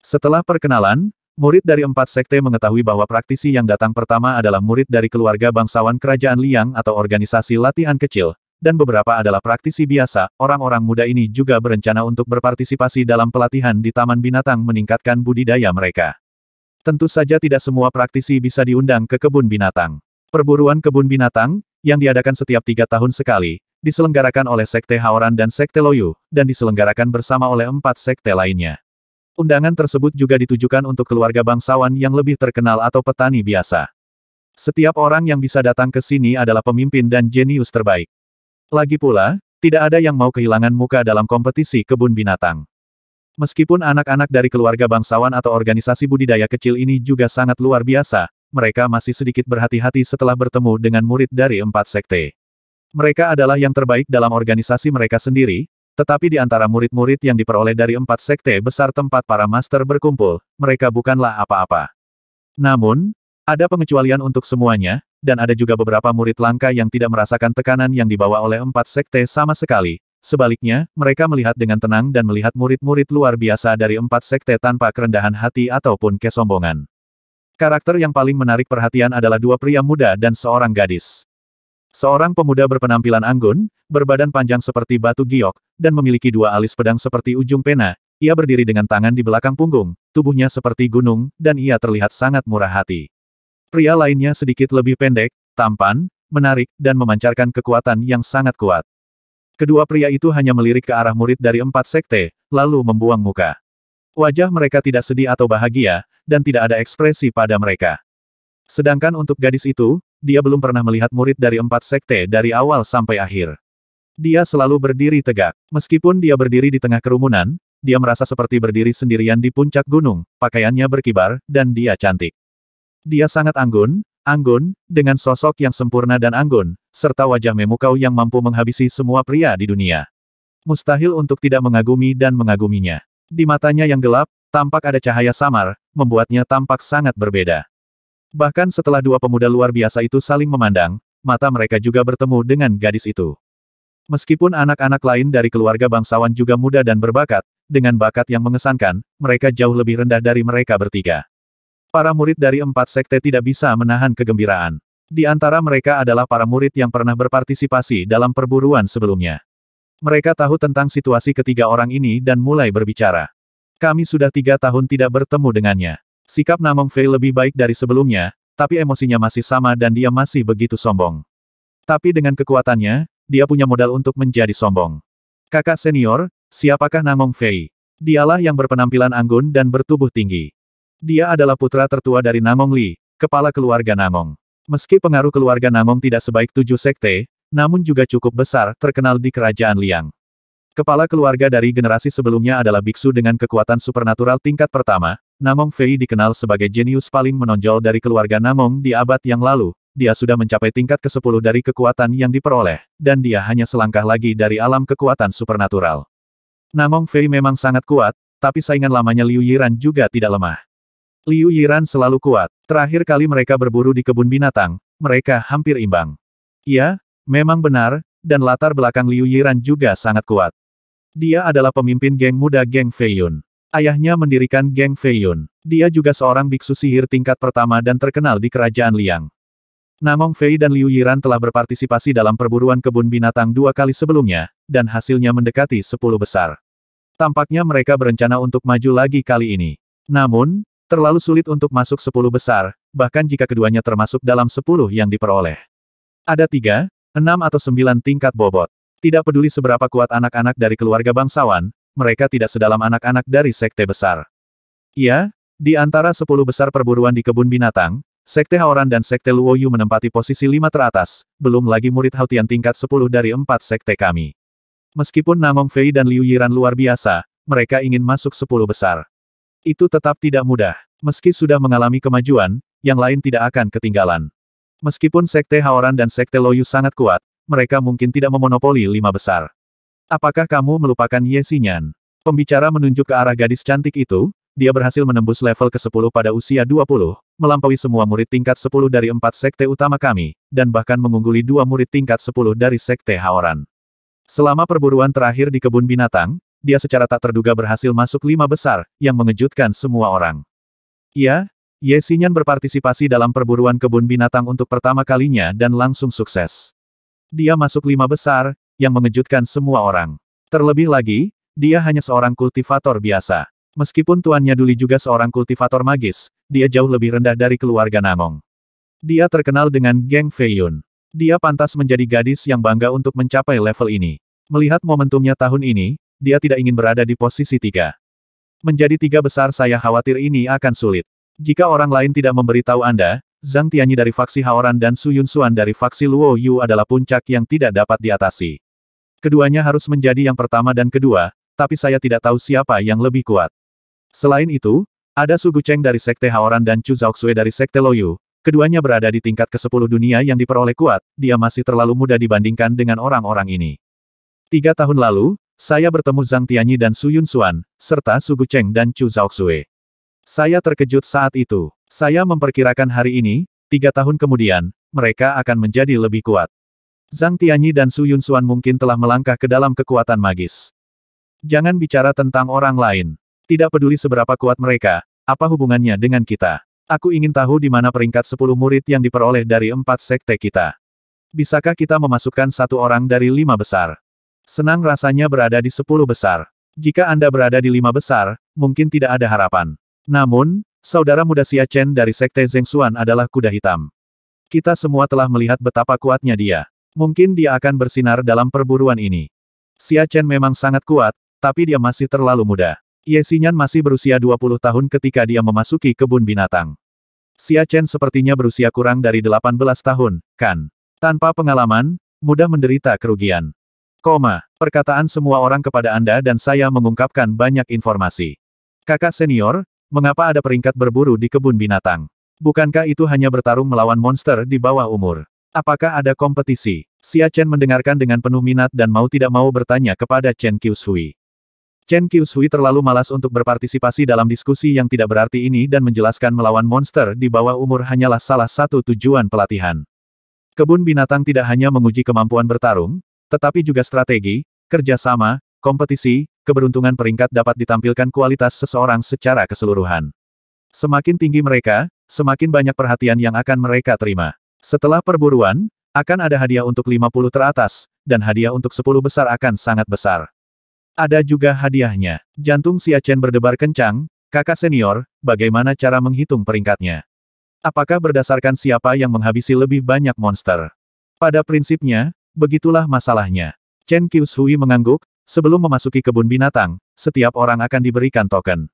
Setelah perkenalan, murid dari empat sekte mengetahui bahwa praktisi yang datang pertama adalah murid dari keluarga bangsawan kerajaan Liang atau organisasi latihan kecil, dan beberapa adalah praktisi biasa. Orang-orang muda ini juga berencana untuk berpartisipasi dalam pelatihan di Taman Binatang meningkatkan budidaya mereka. Tentu saja tidak semua praktisi bisa diundang ke kebun binatang. Perburuan kebun binatang, yang diadakan setiap tiga tahun sekali, diselenggarakan oleh Sekte Haoran dan Sekte Loyu, dan diselenggarakan bersama oleh empat sekte lainnya. Undangan tersebut juga ditujukan untuk keluarga bangsawan yang lebih terkenal atau petani biasa. Setiap orang yang bisa datang ke sini adalah pemimpin dan jenius terbaik. Lagi pula, tidak ada yang mau kehilangan muka dalam kompetisi kebun binatang. Meskipun anak-anak dari keluarga bangsawan atau organisasi budidaya kecil ini juga sangat luar biasa, mereka masih sedikit berhati-hati setelah bertemu dengan murid dari empat sekte. Mereka adalah yang terbaik dalam organisasi mereka sendiri, tetapi di antara murid-murid yang diperoleh dari empat sekte besar tempat para master berkumpul, mereka bukanlah apa-apa. Namun, ada pengecualian untuk semuanya, dan ada juga beberapa murid langka yang tidak merasakan tekanan yang dibawa oleh empat sekte sama sekali. Sebaliknya, mereka melihat dengan tenang dan melihat murid-murid luar biasa dari empat sekte tanpa kerendahan hati ataupun kesombongan. Karakter yang paling menarik perhatian adalah dua pria muda dan seorang gadis. Seorang pemuda berpenampilan anggun, berbadan panjang seperti batu giok, dan memiliki dua alis pedang seperti ujung pena, ia berdiri dengan tangan di belakang punggung, tubuhnya seperti gunung, dan ia terlihat sangat murah hati. Pria lainnya sedikit lebih pendek, tampan, menarik, dan memancarkan kekuatan yang sangat kuat. Kedua pria itu hanya melirik ke arah murid dari empat sekte, lalu membuang muka. Wajah mereka tidak sedih atau bahagia, dan tidak ada ekspresi pada mereka. Sedangkan untuk gadis itu, dia belum pernah melihat murid dari empat sekte dari awal sampai akhir. Dia selalu berdiri tegak. Meskipun dia berdiri di tengah kerumunan, dia merasa seperti berdiri sendirian di puncak gunung, pakaiannya berkibar, dan dia cantik. Dia sangat anggun, anggun, dengan sosok yang sempurna dan anggun, serta wajah memukau yang mampu menghabisi semua pria di dunia. Mustahil untuk tidak mengagumi dan mengaguminya. Di matanya yang gelap, tampak ada cahaya samar, membuatnya tampak sangat berbeda. Bahkan setelah dua pemuda luar biasa itu saling memandang, mata mereka juga bertemu dengan gadis itu. Meskipun anak-anak lain dari keluarga bangsawan juga muda dan berbakat, dengan bakat yang mengesankan, mereka jauh lebih rendah dari mereka bertiga. Para murid dari empat sekte tidak bisa menahan kegembiraan. Di antara mereka adalah para murid yang pernah berpartisipasi dalam perburuan sebelumnya. Mereka tahu tentang situasi ketiga orang ini dan mulai berbicara. Kami sudah tiga tahun tidak bertemu dengannya. Sikap Namong Fei lebih baik dari sebelumnya, tapi emosinya masih sama dan dia masih begitu sombong. Tapi dengan kekuatannya, dia punya modal untuk menjadi sombong. Kakak senior, siapakah Namong Fei? Dialah yang berpenampilan anggun dan bertubuh tinggi. Dia adalah putra tertua dari Namong Li, kepala keluarga Namong. Meski pengaruh keluarga Namong tidak sebaik tujuh sekte, namun juga cukup besar, terkenal di kerajaan Liang. Kepala keluarga dari generasi sebelumnya adalah biksu dengan kekuatan supernatural tingkat pertama, Namong Fei dikenal sebagai jenius paling menonjol dari keluarga Namong di abad yang lalu, dia sudah mencapai tingkat ke-10 dari kekuatan yang diperoleh, dan dia hanya selangkah lagi dari alam kekuatan supernatural. Namong Fei memang sangat kuat, tapi saingan lamanya Liu Yiran juga tidak lemah. Liu Yiran selalu kuat. Terakhir kali mereka berburu di kebun binatang, mereka hampir imbang. Iya, memang benar, dan latar belakang Liu Yiran juga sangat kuat. Dia adalah pemimpin geng muda geng Fei Yun. Ayahnya mendirikan geng Feiyun. Dia juga seorang biksu sihir tingkat pertama dan terkenal di kerajaan Liang. Namong Fei dan Liu Yiran telah berpartisipasi dalam perburuan kebun binatang dua kali sebelumnya, dan hasilnya mendekati sepuluh besar. Tampaknya mereka berencana untuk maju lagi kali ini. Namun, terlalu sulit untuk masuk sepuluh besar, bahkan jika keduanya termasuk dalam sepuluh yang diperoleh. Ada tiga, enam atau sembilan tingkat bobot. Tidak peduli seberapa kuat anak-anak dari keluarga bangsawan, mereka tidak sedalam anak-anak dari sekte besar. Ya, di antara sepuluh besar perburuan di kebun binatang, Sekte Haoran dan Sekte Luoyu menempati posisi lima teratas, belum lagi murid Hautian tingkat sepuluh dari empat sekte kami. Meskipun Namong Fei dan Liu Yiran luar biasa, mereka ingin masuk sepuluh besar. Itu tetap tidak mudah. Meski sudah mengalami kemajuan, yang lain tidak akan ketinggalan. Meskipun Sekte Haoran dan Sekte Luoyu sangat kuat, mereka mungkin tidak memonopoli lima besar. Apakah kamu melupakan Ye Xinyan? Pembicara menunjuk ke arah gadis cantik itu, dia berhasil menembus level ke-10 pada usia 20, melampaui semua murid tingkat 10 dari empat sekte utama kami, dan bahkan mengungguli dua murid tingkat 10 dari sekte Haoran. Selama perburuan terakhir di kebun binatang, dia secara tak terduga berhasil masuk lima besar, yang mengejutkan semua orang. Ya, Ye Xinyan berpartisipasi dalam perburuan kebun binatang untuk pertama kalinya dan langsung sukses. Dia masuk lima besar, yang mengejutkan semua orang. Terlebih lagi, dia hanya seorang kultivator biasa. Meskipun tuannya Duli juga seorang kultivator magis, dia jauh lebih rendah dari keluarga Namong. Dia terkenal dengan geng Feiyun. Dia pantas menjadi gadis yang bangga untuk mencapai level ini. Melihat momentumnya tahun ini, dia tidak ingin berada di posisi tiga. Menjadi tiga besar saya khawatir ini akan sulit. Jika orang lain tidak memberitahu Anda, Zhang Tianyi dari faksi Haoran dan Su Yunsuan dari faksi Luo Yu adalah puncak yang tidak dapat diatasi. Keduanya harus menjadi yang pertama dan kedua, tapi saya tidak tahu siapa yang lebih kuat. Selain itu, ada Su Gucheng dari Sekte Haoran dan Chu Zhaoxue dari Sekte Luo Yu, keduanya berada di tingkat ke-10 dunia yang diperoleh kuat, dia masih terlalu muda dibandingkan dengan orang-orang ini. Tiga tahun lalu, saya bertemu Zhang Tianyi dan Su Yunsuan, serta Su Gucheng dan Chu Zhaoxue. Saya terkejut saat itu. Saya memperkirakan hari ini, tiga tahun kemudian, mereka akan menjadi lebih kuat. Zhang Tianyi dan Su Yunsuan mungkin telah melangkah ke dalam kekuatan magis. Jangan bicara tentang orang lain. Tidak peduli seberapa kuat mereka, apa hubungannya dengan kita. Aku ingin tahu di mana peringkat sepuluh murid yang diperoleh dari empat sekte kita. Bisakah kita memasukkan satu orang dari lima besar? Senang rasanya berada di sepuluh besar. Jika Anda berada di lima besar, mungkin tidak ada harapan. Namun, Saudara muda Xia Chen dari Sekte Xuan adalah kuda hitam. Kita semua telah melihat betapa kuatnya dia. Mungkin dia akan bersinar dalam perburuan ini. Xia Chen memang sangat kuat, tapi dia masih terlalu muda. Ye Xinyan masih berusia 20 tahun ketika dia memasuki kebun binatang. Xia Chen sepertinya berusia kurang dari 18 tahun, kan? Tanpa pengalaman, mudah menderita kerugian. Koma, perkataan semua orang kepada Anda dan saya mengungkapkan banyak informasi. Kakak senior, Mengapa ada peringkat berburu di kebun binatang? Bukankah itu hanya bertarung melawan monster di bawah umur? Apakah ada kompetisi? Xia Chen mendengarkan dengan penuh minat dan mau tidak mau bertanya kepada Chen Qiushui. Chen Qiushui terlalu malas untuk berpartisipasi dalam diskusi yang tidak berarti ini dan menjelaskan melawan monster di bawah umur hanyalah salah satu tujuan pelatihan. Kebun binatang tidak hanya menguji kemampuan bertarung, tetapi juga strategi, kerjasama, kompetisi, keberuntungan peringkat dapat ditampilkan kualitas seseorang secara keseluruhan. Semakin tinggi mereka, semakin banyak perhatian yang akan mereka terima. Setelah perburuan, akan ada hadiah untuk 50 teratas, dan hadiah untuk 10 besar akan sangat besar. Ada juga hadiahnya. Jantung Siachen berdebar kencang, kakak senior, bagaimana cara menghitung peringkatnya? Apakah berdasarkan siapa yang menghabisi lebih banyak monster? Pada prinsipnya, begitulah masalahnya. Chen Qiushui mengangguk, Sebelum memasuki kebun binatang, setiap orang akan diberikan token.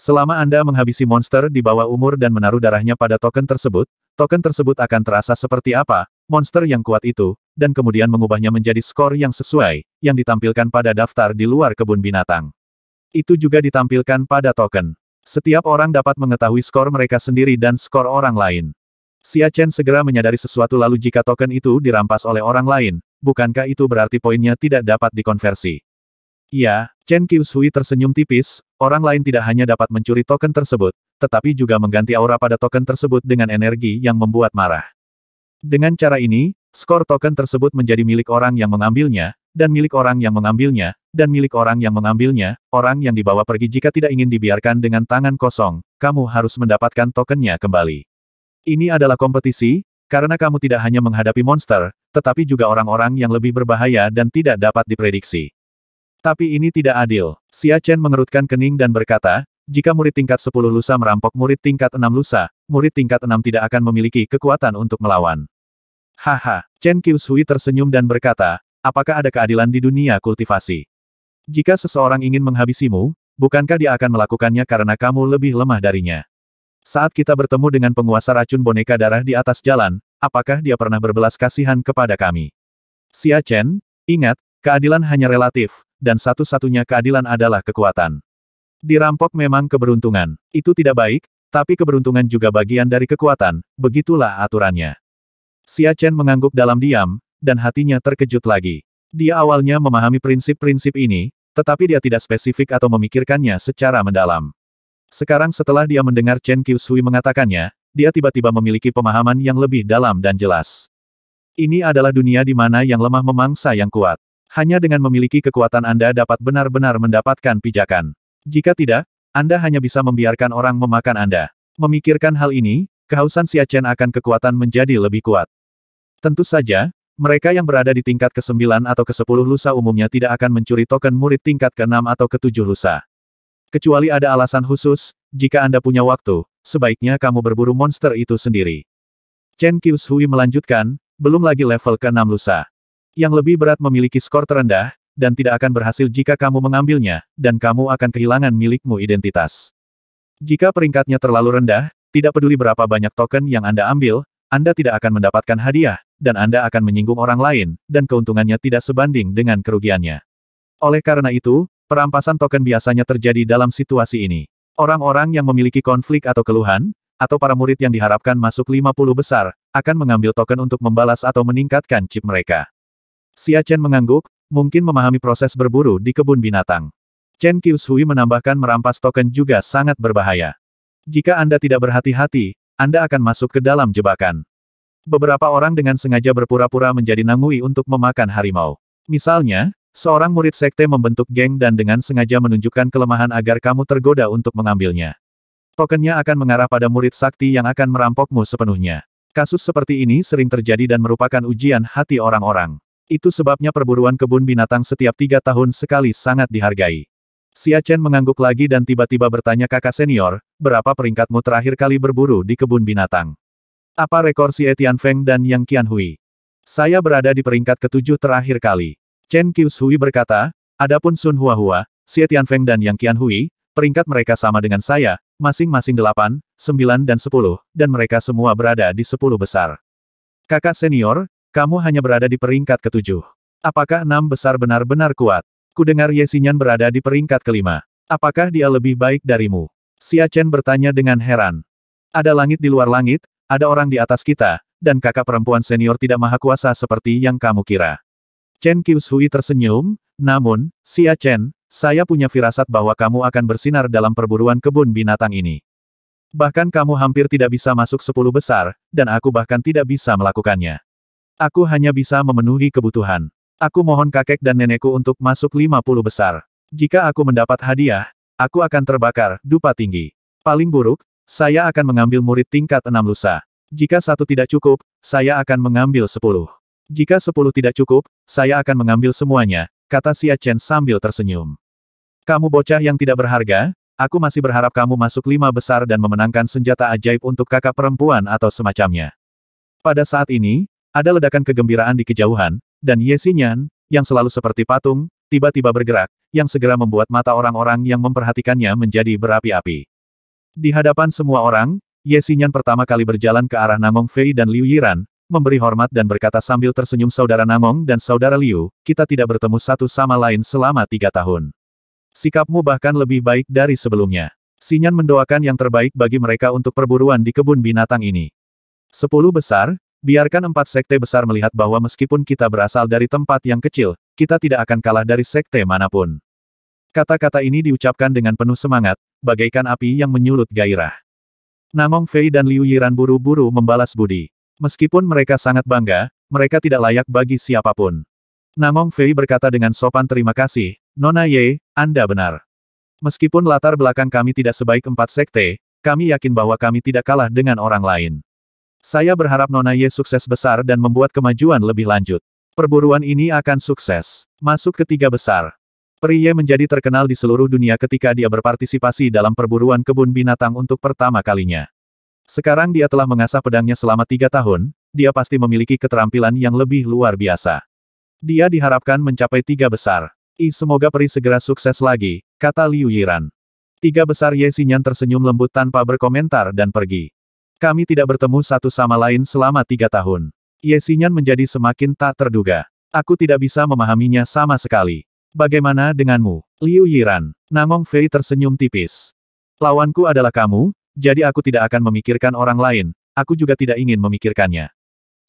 Selama Anda menghabisi monster di bawah umur dan menaruh darahnya pada token tersebut, token tersebut akan terasa seperti apa, monster yang kuat itu, dan kemudian mengubahnya menjadi skor yang sesuai, yang ditampilkan pada daftar di luar kebun binatang. Itu juga ditampilkan pada token. Setiap orang dapat mengetahui skor mereka sendiri dan skor orang lain. Xia Chen segera menyadari sesuatu lalu jika token itu dirampas oleh orang lain, bukankah itu berarti poinnya tidak dapat dikonversi? Ya, Chen Qiushui tersenyum tipis, orang lain tidak hanya dapat mencuri token tersebut, tetapi juga mengganti aura pada token tersebut dengan energi yang membuat marah. Dengan cara ini, skor token tersebut menjadi milik orang yang mengambilnya, dan milik orang yang mengambilnya, dan milik orang yang mengambilnya, orang yang dibawa pergi jika tidak ingin dibiarkan dengan tangan kosong, kamu harus mendapatkan tokennya kembali. Ini adalah kompetisi, karena kamu tidak hanya menghadapi monster, tetapi juga orang-orang yang lebih berbahaya dan tidak dapat diprediksi. Tapi ini tidak adil. Xia Chen mengerutkan kening dan berkata, jika murid tingkat 10 lusa merampok murid tingkat 6 lusa, murid tingkat 6 tidak akan memiliki kekuatan untuk melawan. Haha, Chen Qiushui tersenyum dan berkata, apakah ada keadilan di dunia kultivasi? Jika seseorang ingin menghabisimu, bukankah dia akan melakukannya karena kamu lebih lemah darinya? Saat kita bertemu dengan penguasa racun boneka darah di atas jalan, apakah dia pernah berbelas kasihan kepada kami? Xia Chen, ingat, keadilan hanya relatif, dan satu-satunya keadilan adalah kekuatan. Dirampok memang keberuntungan. Itu tidak baik, tapi keberuntungan juga bagian dari kekuatan, begitulah aturannya. Xia Chen mengangguk dalam diam, dan hatinya terkejut lagi. Dia awalnya memahami prinsip-prinsip ini, tetapi dia tidak spesifik atau memikirkannya secara mendalam. Sekarang setelah dia mendengar Chen Qiushui mengatakannya, dia tiba-tiba memiliki pemahaman yang lebih dalam dan jelas. Ini adalah dunia di mana yang lemah memangsa yang kuat. Hanya dengan memiliki kekuatan Anda dapat benar-benar mendapatkan pijakan. Jika tidak, Anda hanya bisa membiarkan orang memakan Anda. Memikirkan hal ini, kehausan Chen akan kekuatan menjadi lebih kuat. Tentu saja, mereka yang berada di tingkat ke-9 atau ke-10 lusa umumnya tidak akan mencuri token murid tingkat ke-6 atau ke-7 lusa. Kecuali ada alasan khusus, jika Anda punya waktu, sebaiknya kamu berburu monster itu sendiri. Chen Qiushui melanjutkan, belum lagi level ke-6 lusa. Yang lebih berat memiliki skor terendah, dan tidak akan berhasil jika kamu mengambilnya, dan kamu akan kehilangan milikmu identitas. Jika peringkatnya terlalu rendah, tidak peduli berapa banyak token yang Anda ambil, Anda tidak akan mendapatkan hadiah, dan Anda akan menyinggung orang lain, dan keuntungannya tidak sebanding dengan kerugiannya. Oleh karena itu, Perampasan token biasanya terjadi dalam situasi ini. Orang-orang yang memiliki konflik atau keluhan, atau para murid yang diharapkan masuk 50 besar, akan mengambil token untuk membalas atau meningkatkan chip mereka. Xia Chen mengangguk, mungkin memahami proses berburu di kebun binatang. Chen Qiushui menambahkan merampas token juga sangat berbahaya. Jika Anda tidak berhati-hati, Anda akan masuk ke dalam jebakan. Beberapa orang dengan sengaja berpura-pura menjadi Nangui untuk memakan harimau. Misalnya, Seorang murid sekte membentuk geng dan dengan sengaja menunjukkan kelemahan agar kamu tergoda untuk mengambilnya. Tokennya akan mengarah pada murid sakti yang akan merampokmu sepenuhnya. Kasus seperti ini sering terjadi dan merupakan ujian hati orang-orang. Itu sebabnya perburuan kebun binatang setiap tiga tahun sekali sangat dihargai. Xia Chen mengangguk lagi dan tiba-tiba bertanya kakak senior, berapa peringkatmu terakhir kali berburu di kebun binatang? Apa rekor si Etian Feng dan Yang Qianhui? Saya berada di peringkat ketujuh terakhir kali. Chen Qiushui berkata, Adapun Sun Hua Hua, Xie Tianfeng dan Yang Qianhui, peringkat mereka sama dengan saya, masing-masing 8, sembilan dan sepuluh, dan mereka semua berada di sepuluh besar. Kakak senior, kamu hanya berada di peringkat ketujuh. Apakah enam besar benar-benar kuat? Kudengar Ye Xinyan berada di peringkat kelima. Apakah dia lebih baik darimu? Xia Chen bertanya dengan heran. Ada langit di luar langit, ada orang di atas kita, dan kakak perempuan senior tidak maha kuasa seperti yang kamu kira. Chen Qiushui tersenyum, namun, Xia Chen, saya punya firasat bahwa kamu akan bersinar dalam perburuan kebun binatang ini. Bahkan kamu hampir tidak bisa masuk sepuluh besar, dan aku bahkan tidak bisa melakukannya. Aku hanya bisa memenuhi kebutuhan. Aku mohon kakek dan nenekku untuk masuk lima puluh besar. Jika aku mendapat hadiah, aku akan terbakar, dupa tinggi. Paling buruk, saya akan mengambil murid tingkat enam lusa. Jika satu tidak cukup, saya akan mengambil sepuluh. Jika sepuluh tidak cukup, saya akan mengambil semuanya, kata Xia Chen sambil tersenyum. Kamu bocah yang tidak berharga, aku masih berharap kamu masuk lima besar dan memenangkan senjata ajaib untuk kakak perempuan atau semacamnya. Pada saat ini, ada ledakan kegembiraan di kejauhan, dan Ye Xinyan, yang selalu seperti patung, tiba-tiba bergerak, yang segera membuat mata orang-orang yang memperhatikannya menjadi berapi-api. Di hadapan semua orang, Ye Xinyan pertama kali berjalan ke arah Nangong Fei dan Liu Yiran, memberi hormat dan berkata sambil tersenyum saudara Namong dan saudara Liu, kita tidak bertemu satu sama lain selama tiga tahun. Sikapmu bahkan lebih baik dari sebelumnya. Sinyan mendoakan yang terbaik bagi mereka untuk perburuan di kebun binatang ini. Sepuluh besar, biarkan empat sekte besar melihat bahwa meskipun kita berasal dari tempat yang kecil, kita tidak akan kalah dari sekte manapun. Kata-kata ini diucapkan dengan penuh semangat, bagaikan api yang menyulut gairah. Namong Fei dan Liu Yiran buru-buru membalas budi. Meskipun mereka sangat bangga, mereka tidak layak bagi siapapun. Namong Fei berkata dengan sopan terima kasih, Nona Ye, Anda benar. Meskipun latar belakang kami tidak sebaik empat sekte, kami yakin bahwa kami tidak kalah dengan orang lain. Saya berharap Nona Ye sukses besar dan membuat kemajuan lebih lanjut. Perburuan ini akan sukses. Masuk ketiga besar. Priye menjadi terkenal di seluruh dunia ketika dia berpartisipasi dalam perburuan kebun binatang untuk pertama kalinya. Sekarang dia telah mengasah pedangnya selama tiga tahun, dia pasti memiliki keterampilan yang lebih luar biasa. Dia diharapkan mencapai tiga besar. Ih semoga peri segera sukses lagi, kata Liu Yiran. Tiga besar Ye Xinyan tersenyum lembut tanpa berkomentar dan pergi. Kami tidak bertemu satu sama lain selama tiga tahun. Ye Xinyan menjadi semakin tak terduga. Aku tidak bisa memahaminya sama sekali. Bagaimana denganmu, Liu Yiran? Nangong Fei tersenyum tipis. Lawanku adalah kamu, jadi aku tidak akan memikirkan orang lain, aku juga tidak ingin memikirkannya.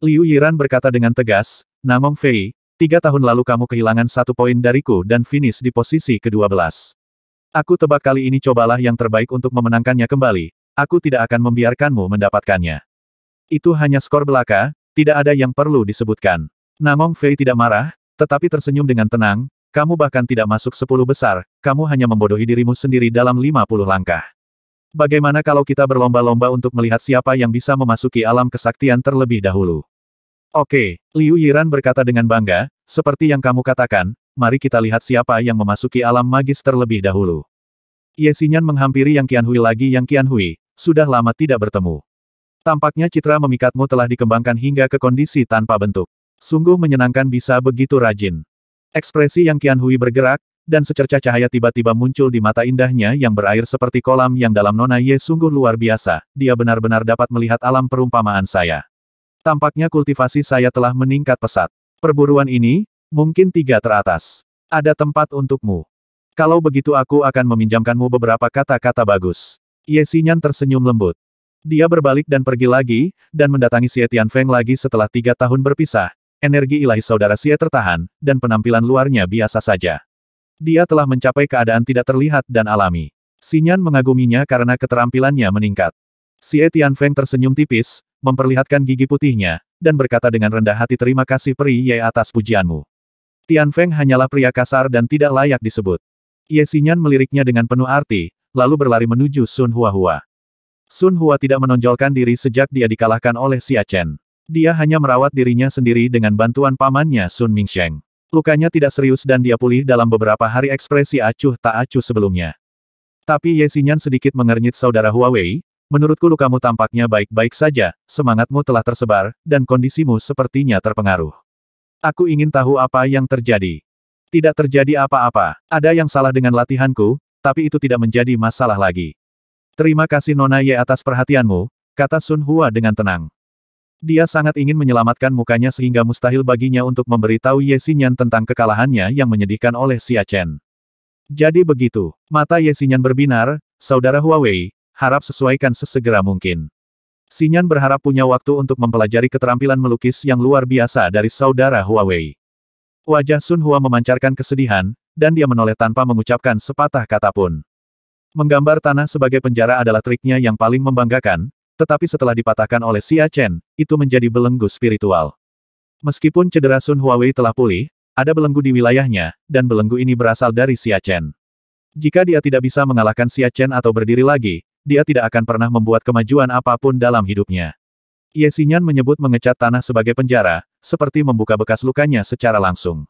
Liu Yiran berkata dengan tegas, Namong Fei, tiga tahun lalu kamu kehilangan satu poin dariku dan finish di posisi ke-12. Aku tebak kali ini cobalah yang terbaik untuk memenangkannya kembali, aku tidak akan membiarkanmu mendapatkannya. Itu hanya skor belaka, tidak ada yang perlu disebutkan. Namong Fei tidak marah, tetapi tersenyum dengan tenang, kamu bahkan tidak masuk sepuluh besar, kamu hanya membodohi dirimu sendiri dalam lima puluh langkah. Bagaimana kalau kita berlomba-lomba untuk melihat siapa yang bisa memasuki alam kesaktian terlebih dahulu? Oke, Liu Yiran berkata dengan bangga, seperti yang kamu katakan, mari kita lihat siapa yang memasuki alam magis terlebih dahulu. Ye Xinyan menghampiri Yang Qianhui lagi Yang Qianhui, sudah lama tidak bertemu. Tampaknya citra memikatmu telah dikembangkan hingga ke kondisi tanpa bentuk. Sungguh menyenangkan bisa begitu rajin. Ekspresi Yang Qianhui bergerak, dan secercah cahaya tiba-tiba muncul di mata indahnya yang berair seperti kolam yang dalam Nona Ye sungguh luar biasa, dia benar-benar dapat melihat alam perumpamaan saya. Tampaknya kultivasi saya telah meningkat pesat. Perburuan ini, mungkin tiga teratas. Ada tempat untukmu. Kalau begitu aku akan meminjamkanmu beberapa kata-kata bagus. Ye Xinyan tersenyum lembut. Dia berbalik dan pergi lagi, dan mendatangi Xie Feng lagi setelah tiga tahun berpisah, energi ilahi saudara Xie tertahan, dan penampilan luarnya biasa saja. Dia telah mencapai keadaan tidak terlihat dan alami. Sinyan mengaguminya karena keterampilannya meningkat. Si Feng tersenyum tipis, memperlihatkan gigi putihnya, dan berkata dengan rendah hati terima kasih Peri Ye atas pujianmu. Tian Feng hanyalah pria kasar dan tidak layak disebut. Ye Sinyan meliriknya dengan penuh arti, lalu berlari menuju Sun Hua Hua. Sun Hua tidak menonjolkan diri sejak dia dikalahkan oleh Xia Chen. Dia hanya merawat dirinya sendiri dengan bantuan pamannya Sun Mingsheng. Lukanya tidak serius dan dia pulih dalam beberapa hari ekspresi acuh tak acuh sebelumnya. Tapi Ye Xinyan sedikit mengernyit saudara Huawei, menurutku lukamu tampaknya baik-baik saja, semangatmu telah tersebar, dan kondisimu sepertinya terpengaruh. Aku ingin tahu apa yang terjadi. Tidak terjadi apa-apa, ada yang salah dengan latihanku, tapi itu tidak menjadi masalah lagi. Terima kasih Nona Ye atas perhatianmu, kata Sun Hua dengan tenang. Dia sangat ingin menyelamatkan mukanya sehingga mustahil baginya untuk memberitahu Ye Xinyan tentang kekalahannya yang menyedihkan oleh Xia Chen. Jadi begitu, mata Ye Xinyan berbinar, Saudara Huawei, harap sesuaikan sesegera mungkin. Xinyan berharap punya waktu untuk mempelajari keterampilan melukis yang luar biasa dari Saudara Huawei. Wajah Sun Hua memancarkan kesedihan, dan dia menoleh tanpa mengucapkan sepatah kata pun. Menggambar tanah sebagai penjara adalah triknya yang paling membanggakan, tetapi setelah dipatahkan oleh Xia Chen, itu menjadi belenggu spiritual. Meskipun cedera Sun Huawei telah pulih, ada belenggu di wilayahnya, dan belenggu ini berasal dari Xia Chen. Jika dia tidak bisa mengalahkan Xia Chen atau berdiri lagi, dia tidak akan pernah membuat kemajuan apapun dalam hidupnya. Ye Xinyan menyebut mengecat tanah sebagai penjara, seperti membuka bekas lukanya secara langsung.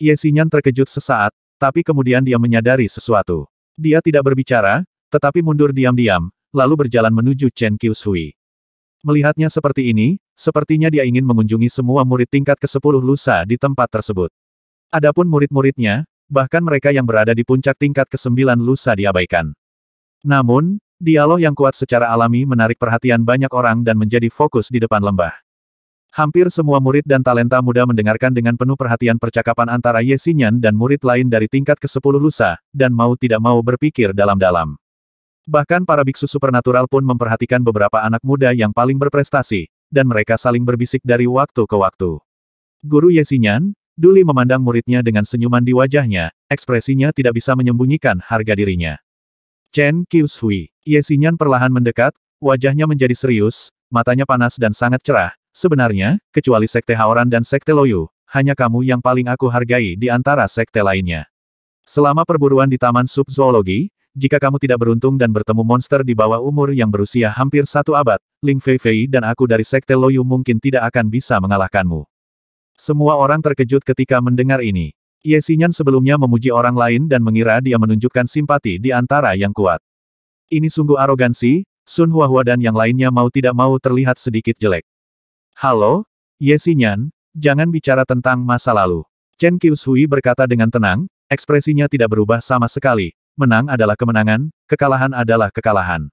Ye Xinyan terkejut sesaat, tapi kemudian dia menyadari sesuatu. Dia tidak berbicara, tetapi mundur diam-diam, lalu berjalan menuju Chen Qiushui. Melihatnya seperti ini, sepertinya dia ingin mengunjungi semua murid tingkat ke-10 lusa di tempat tersebut. Adapun murid-muridnya, bahkan mereka yang berada di puncak tingkat ke-9 lusa diabaikan. Namun, dialog yang kuat secara alami menarik perhatian banyak orang dan menjadi fokus di depan lembah. Hampir semua murid dan talenta muda mendengarkan dengan penuh perhatian percakapan antara Ye Xinyan dan murid lain dari tingkat ke-10 lusa, dan mau tidak mau berpikir dalam-dalam. Bahkan para biksu supernatural pun memperhatikan beberapa anak muda yang paling berprestasi, dan mereka saling berbisik dari waktu ke waktu. Guru Yesinyan, Duli memandang muridnya dengan senyuman di wajahnya, ekspresinya tidak bisa menyembunyikan harga dirinya. Chen Qiushui, Yesinyan perlahan mendekat, wajahnya menjadi serius, matanya panas dan sangat cerah. Sebenarnya, kecuali Sekte Haoran dan Sekte Loyu, hanya kamu yang paling aku hargai di antara sekte lainnya. Selama perburuan di Taman Subzoologi, jika kamu tidak beruntung dan bertemu monster di bawah umur yang berusia hampir satu abad, Ling Fei Fei dan aku dari Sekte Loyu mungkin tidak akan bisa mengalahkanmu. Semua orang terkejut ketika mendengar ini. Ye Xinyan sebelumnya memuji orang lain dan mengira dia menunjukkan simpati di antara yang kuat. Ini sungguh arogansi, Sun Hua Hua dan yang lainnya mau tidak mau terlihat sedikit jelek. Halo, Ye Xinyan, jangan bicara tentang masa lalu. Chen Qiushui berkata dengan tenang, ekspresinya tidak berubah sama sekali, menang adalah kemenangan, kekalahan adalah kekalahan.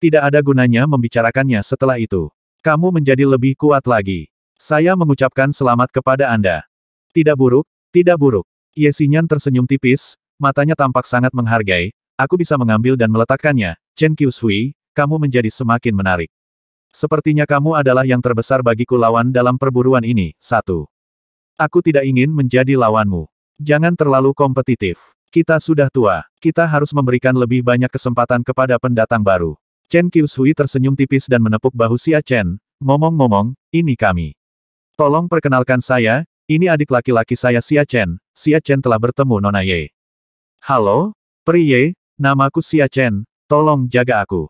Tidak ada gunanya membicarakannya setelah itu. Kamu menjadi lebih kuat lagi. Saya mengucapkan selamat kepada Anda. Tidak buruk, tidak buruk. Ye Xinyan tersenyum tipis, matanya tampak sangat menghargai, aku bisa mengambil dan meletakkannya, Chen Qiushui, kamu menjadi semakin menarik. Sepertinya kamu adalah yang terbesar bagiku lawan dalam perburuan ini, satu. Aku tidak ingin menjadi lawanmu. Jangan terlalu kompetitif. Kita sudah tua, kita harus memberikan lebih banyak kesempatan kepada pendatang baru. Chen Qiushui tersenyum tipis dan menepuk bahu Xia Chen, ngomong-ngomong, ini kami. Tolong perkenalkan saya, ini adik laki-laki saya Xia Chen, Xia Chen telah bertemu Nona Ye. Halo, Priye, namaku Xia Chen, tolong jaga aku.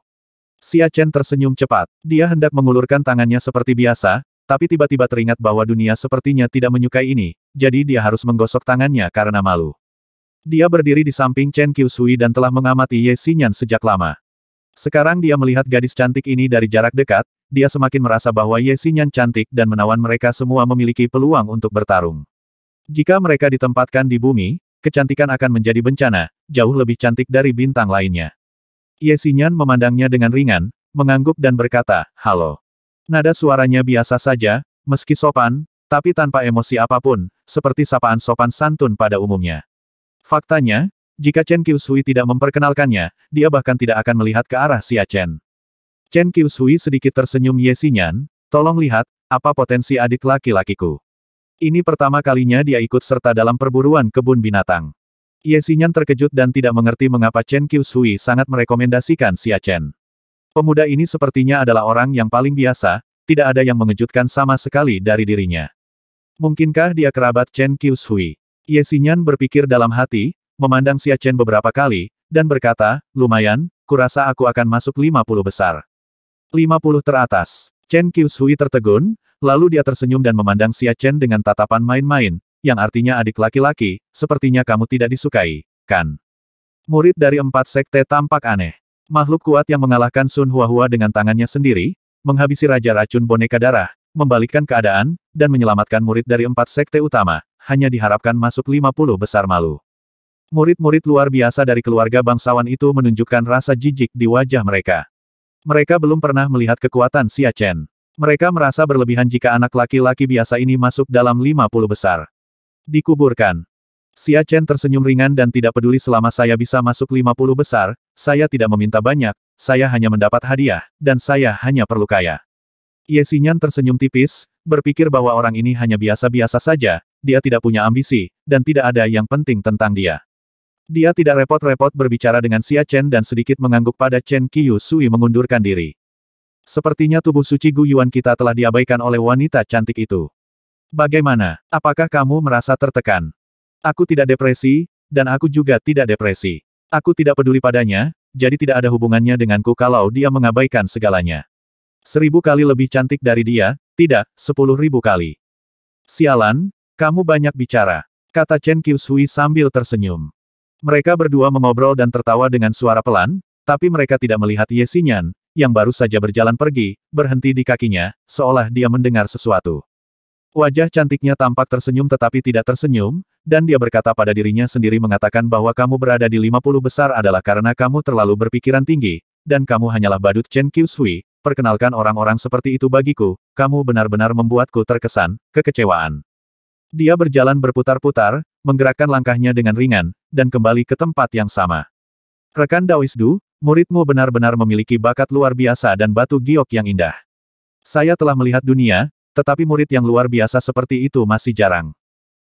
Xia Chen tersenyum cepat, dia hendak mengulurkan tangannya seperti biasa, tapi tiba-tiba teringat bahwa dunia sepertinya tidak menyukai ini, jadi dia harus menggosok tangannya karena malu. Dia berdiri di samping Chen Qiushui dan telah mengamati Ye Xinyan sejak lama. Sekarang dia melihat gadis cantik ini dari jarak dekat, dia semakin merasa bahwa Ye Xinyan cantik dan menawan mereka semua memiliki peluang untuk bertarung. Jika mereka ditempatkan di bumi, kecantikan akan menjadi bencana, jauh lebih cantik dari bintang lainnya. Ye Xinyan memandangnya dengan ringan, mengangguk dan berkata, Halo. Nada suaranya biasa saja, meski sopan, tapi tanpa emosi apapun, seperti sapaan sopan santun pada umumnya. Faktanya, jika Chen Qiushui tidak memperkenalkannya, dia bahkan tidak akan melihat ke arah Xia Chen. Chen Qiushui sedikit tersenyum Ye Xinyan, tolong lihat, apa potensi adik laki-lakiku. Ini pertama kalinya dia ikut serta dalam perburuan kebun binatang. Ye Xinyan terkejut dan tidak mengerti mengapa Chen Qiushui sangat merekomendasikan Xia Chen. Pemuda ini sepertinya adalah orang yang paling biasa, tidak ada yang mengejutkan sama sekali dari dirinya. Mungkinkah dia kerabat Chen Qiushui? Ye Xinyan berpikir dalam hati, memandang Xia Chen beberapa kali, dan berkata, lumayan, kurasa aku akan masuk 50 besar. 50 teratas. Chen Qiushui tertegun, lalu dia tersenyum dan memandang Xia Chen dengan tatapan main-main, yang artinya adik laki-laki, sepertinya kamu tidak disukai, kan? Murid dari empat sekte tampak aneh. Makhluk kuat yang mengalahkan Sun Hua Hua dengan tangannya sendiri, menghabisi Raja Racun Boneka Darah, membalikkan keadaan, dan menyelamatkan murid dari empat sekte utama, hanya diharapkan masuk 50 besar malu. Murid-murid luar biasa dari keluarga bangsawan itu menunjukkan rasa jijik di wajah mereka. Mereka belum pernah melihat kekuatan Xia Chen. Mereka merasa berlebihan jika anak laki-laki biasa ini masuk dalam 50 besar. Dikuburkan. Xia Chen tersenyum ringan dan tidak peduli selama saya bisa masuk 50 besar, saya tidak meminta banyak, saya hanya mendapat hadiah, dan saya hanya perlu kaya. Ye Xinyan tersenyum tipis, berpikir bahwa orang ini hanya biasa-biasa saja, dia tidak punya ambisi, dan tidak ada yang penting tentang dia. Dia tidak repot-repot berbicara dengan Xia Chen dan sedikit mengangguk pada Chen Qiyu Sui mengundurkan diri. Sepertinya tubuh suci Gu Guyuan kita telah diabaikan oleh wanita cantik itu. Bagaimana? Apakah kamu merasa tertekan? Aku tidak depresi, dan aku juga tidak depresi. Aku tidak peduli padanya, jadi tidak ada hubungannya denganku kalau dia mengabaikan segalanya. Seribu kali lebih cantik dari dia, tidak, sepuluh ribu kali. Sialan, kamu banyak bicara, kata Chen Qiushui sambil tersenyum. Mereka berdua mengobrol dan tertawa dengan suara pelan, tapi mereka tidak melihat Ye Xinyan, yang baru saja berjalan pergi, berhenti di kakinya, seolah dia mendengar sesuatu. Wajah cantiknya tampak tersenyum tetapi tidak tersenyum, dan dia berkata pada dirinya sendiri mengatakan bahwa kamu berada di 50 besar adalah karena kamu terlalu berpikiran tinggi, dan kamu hanyalah badut Chen Qiushui, perkenalkan orang-orang seperti itu bagiku, kamu benar-benar membuatku terkesan, kekecewaan. Dia berjalan berputar-putar, menggerakkan langkahnya dengan ringan, dan kembali ke tempat yang sama. Rekan Daoisdu, muridmu benar-benar memiliki bakat luar biasa dan batu giok yang indah. Saya telah melihat dunia, tetapi murid yang luar biasa seperti itu masih jarang.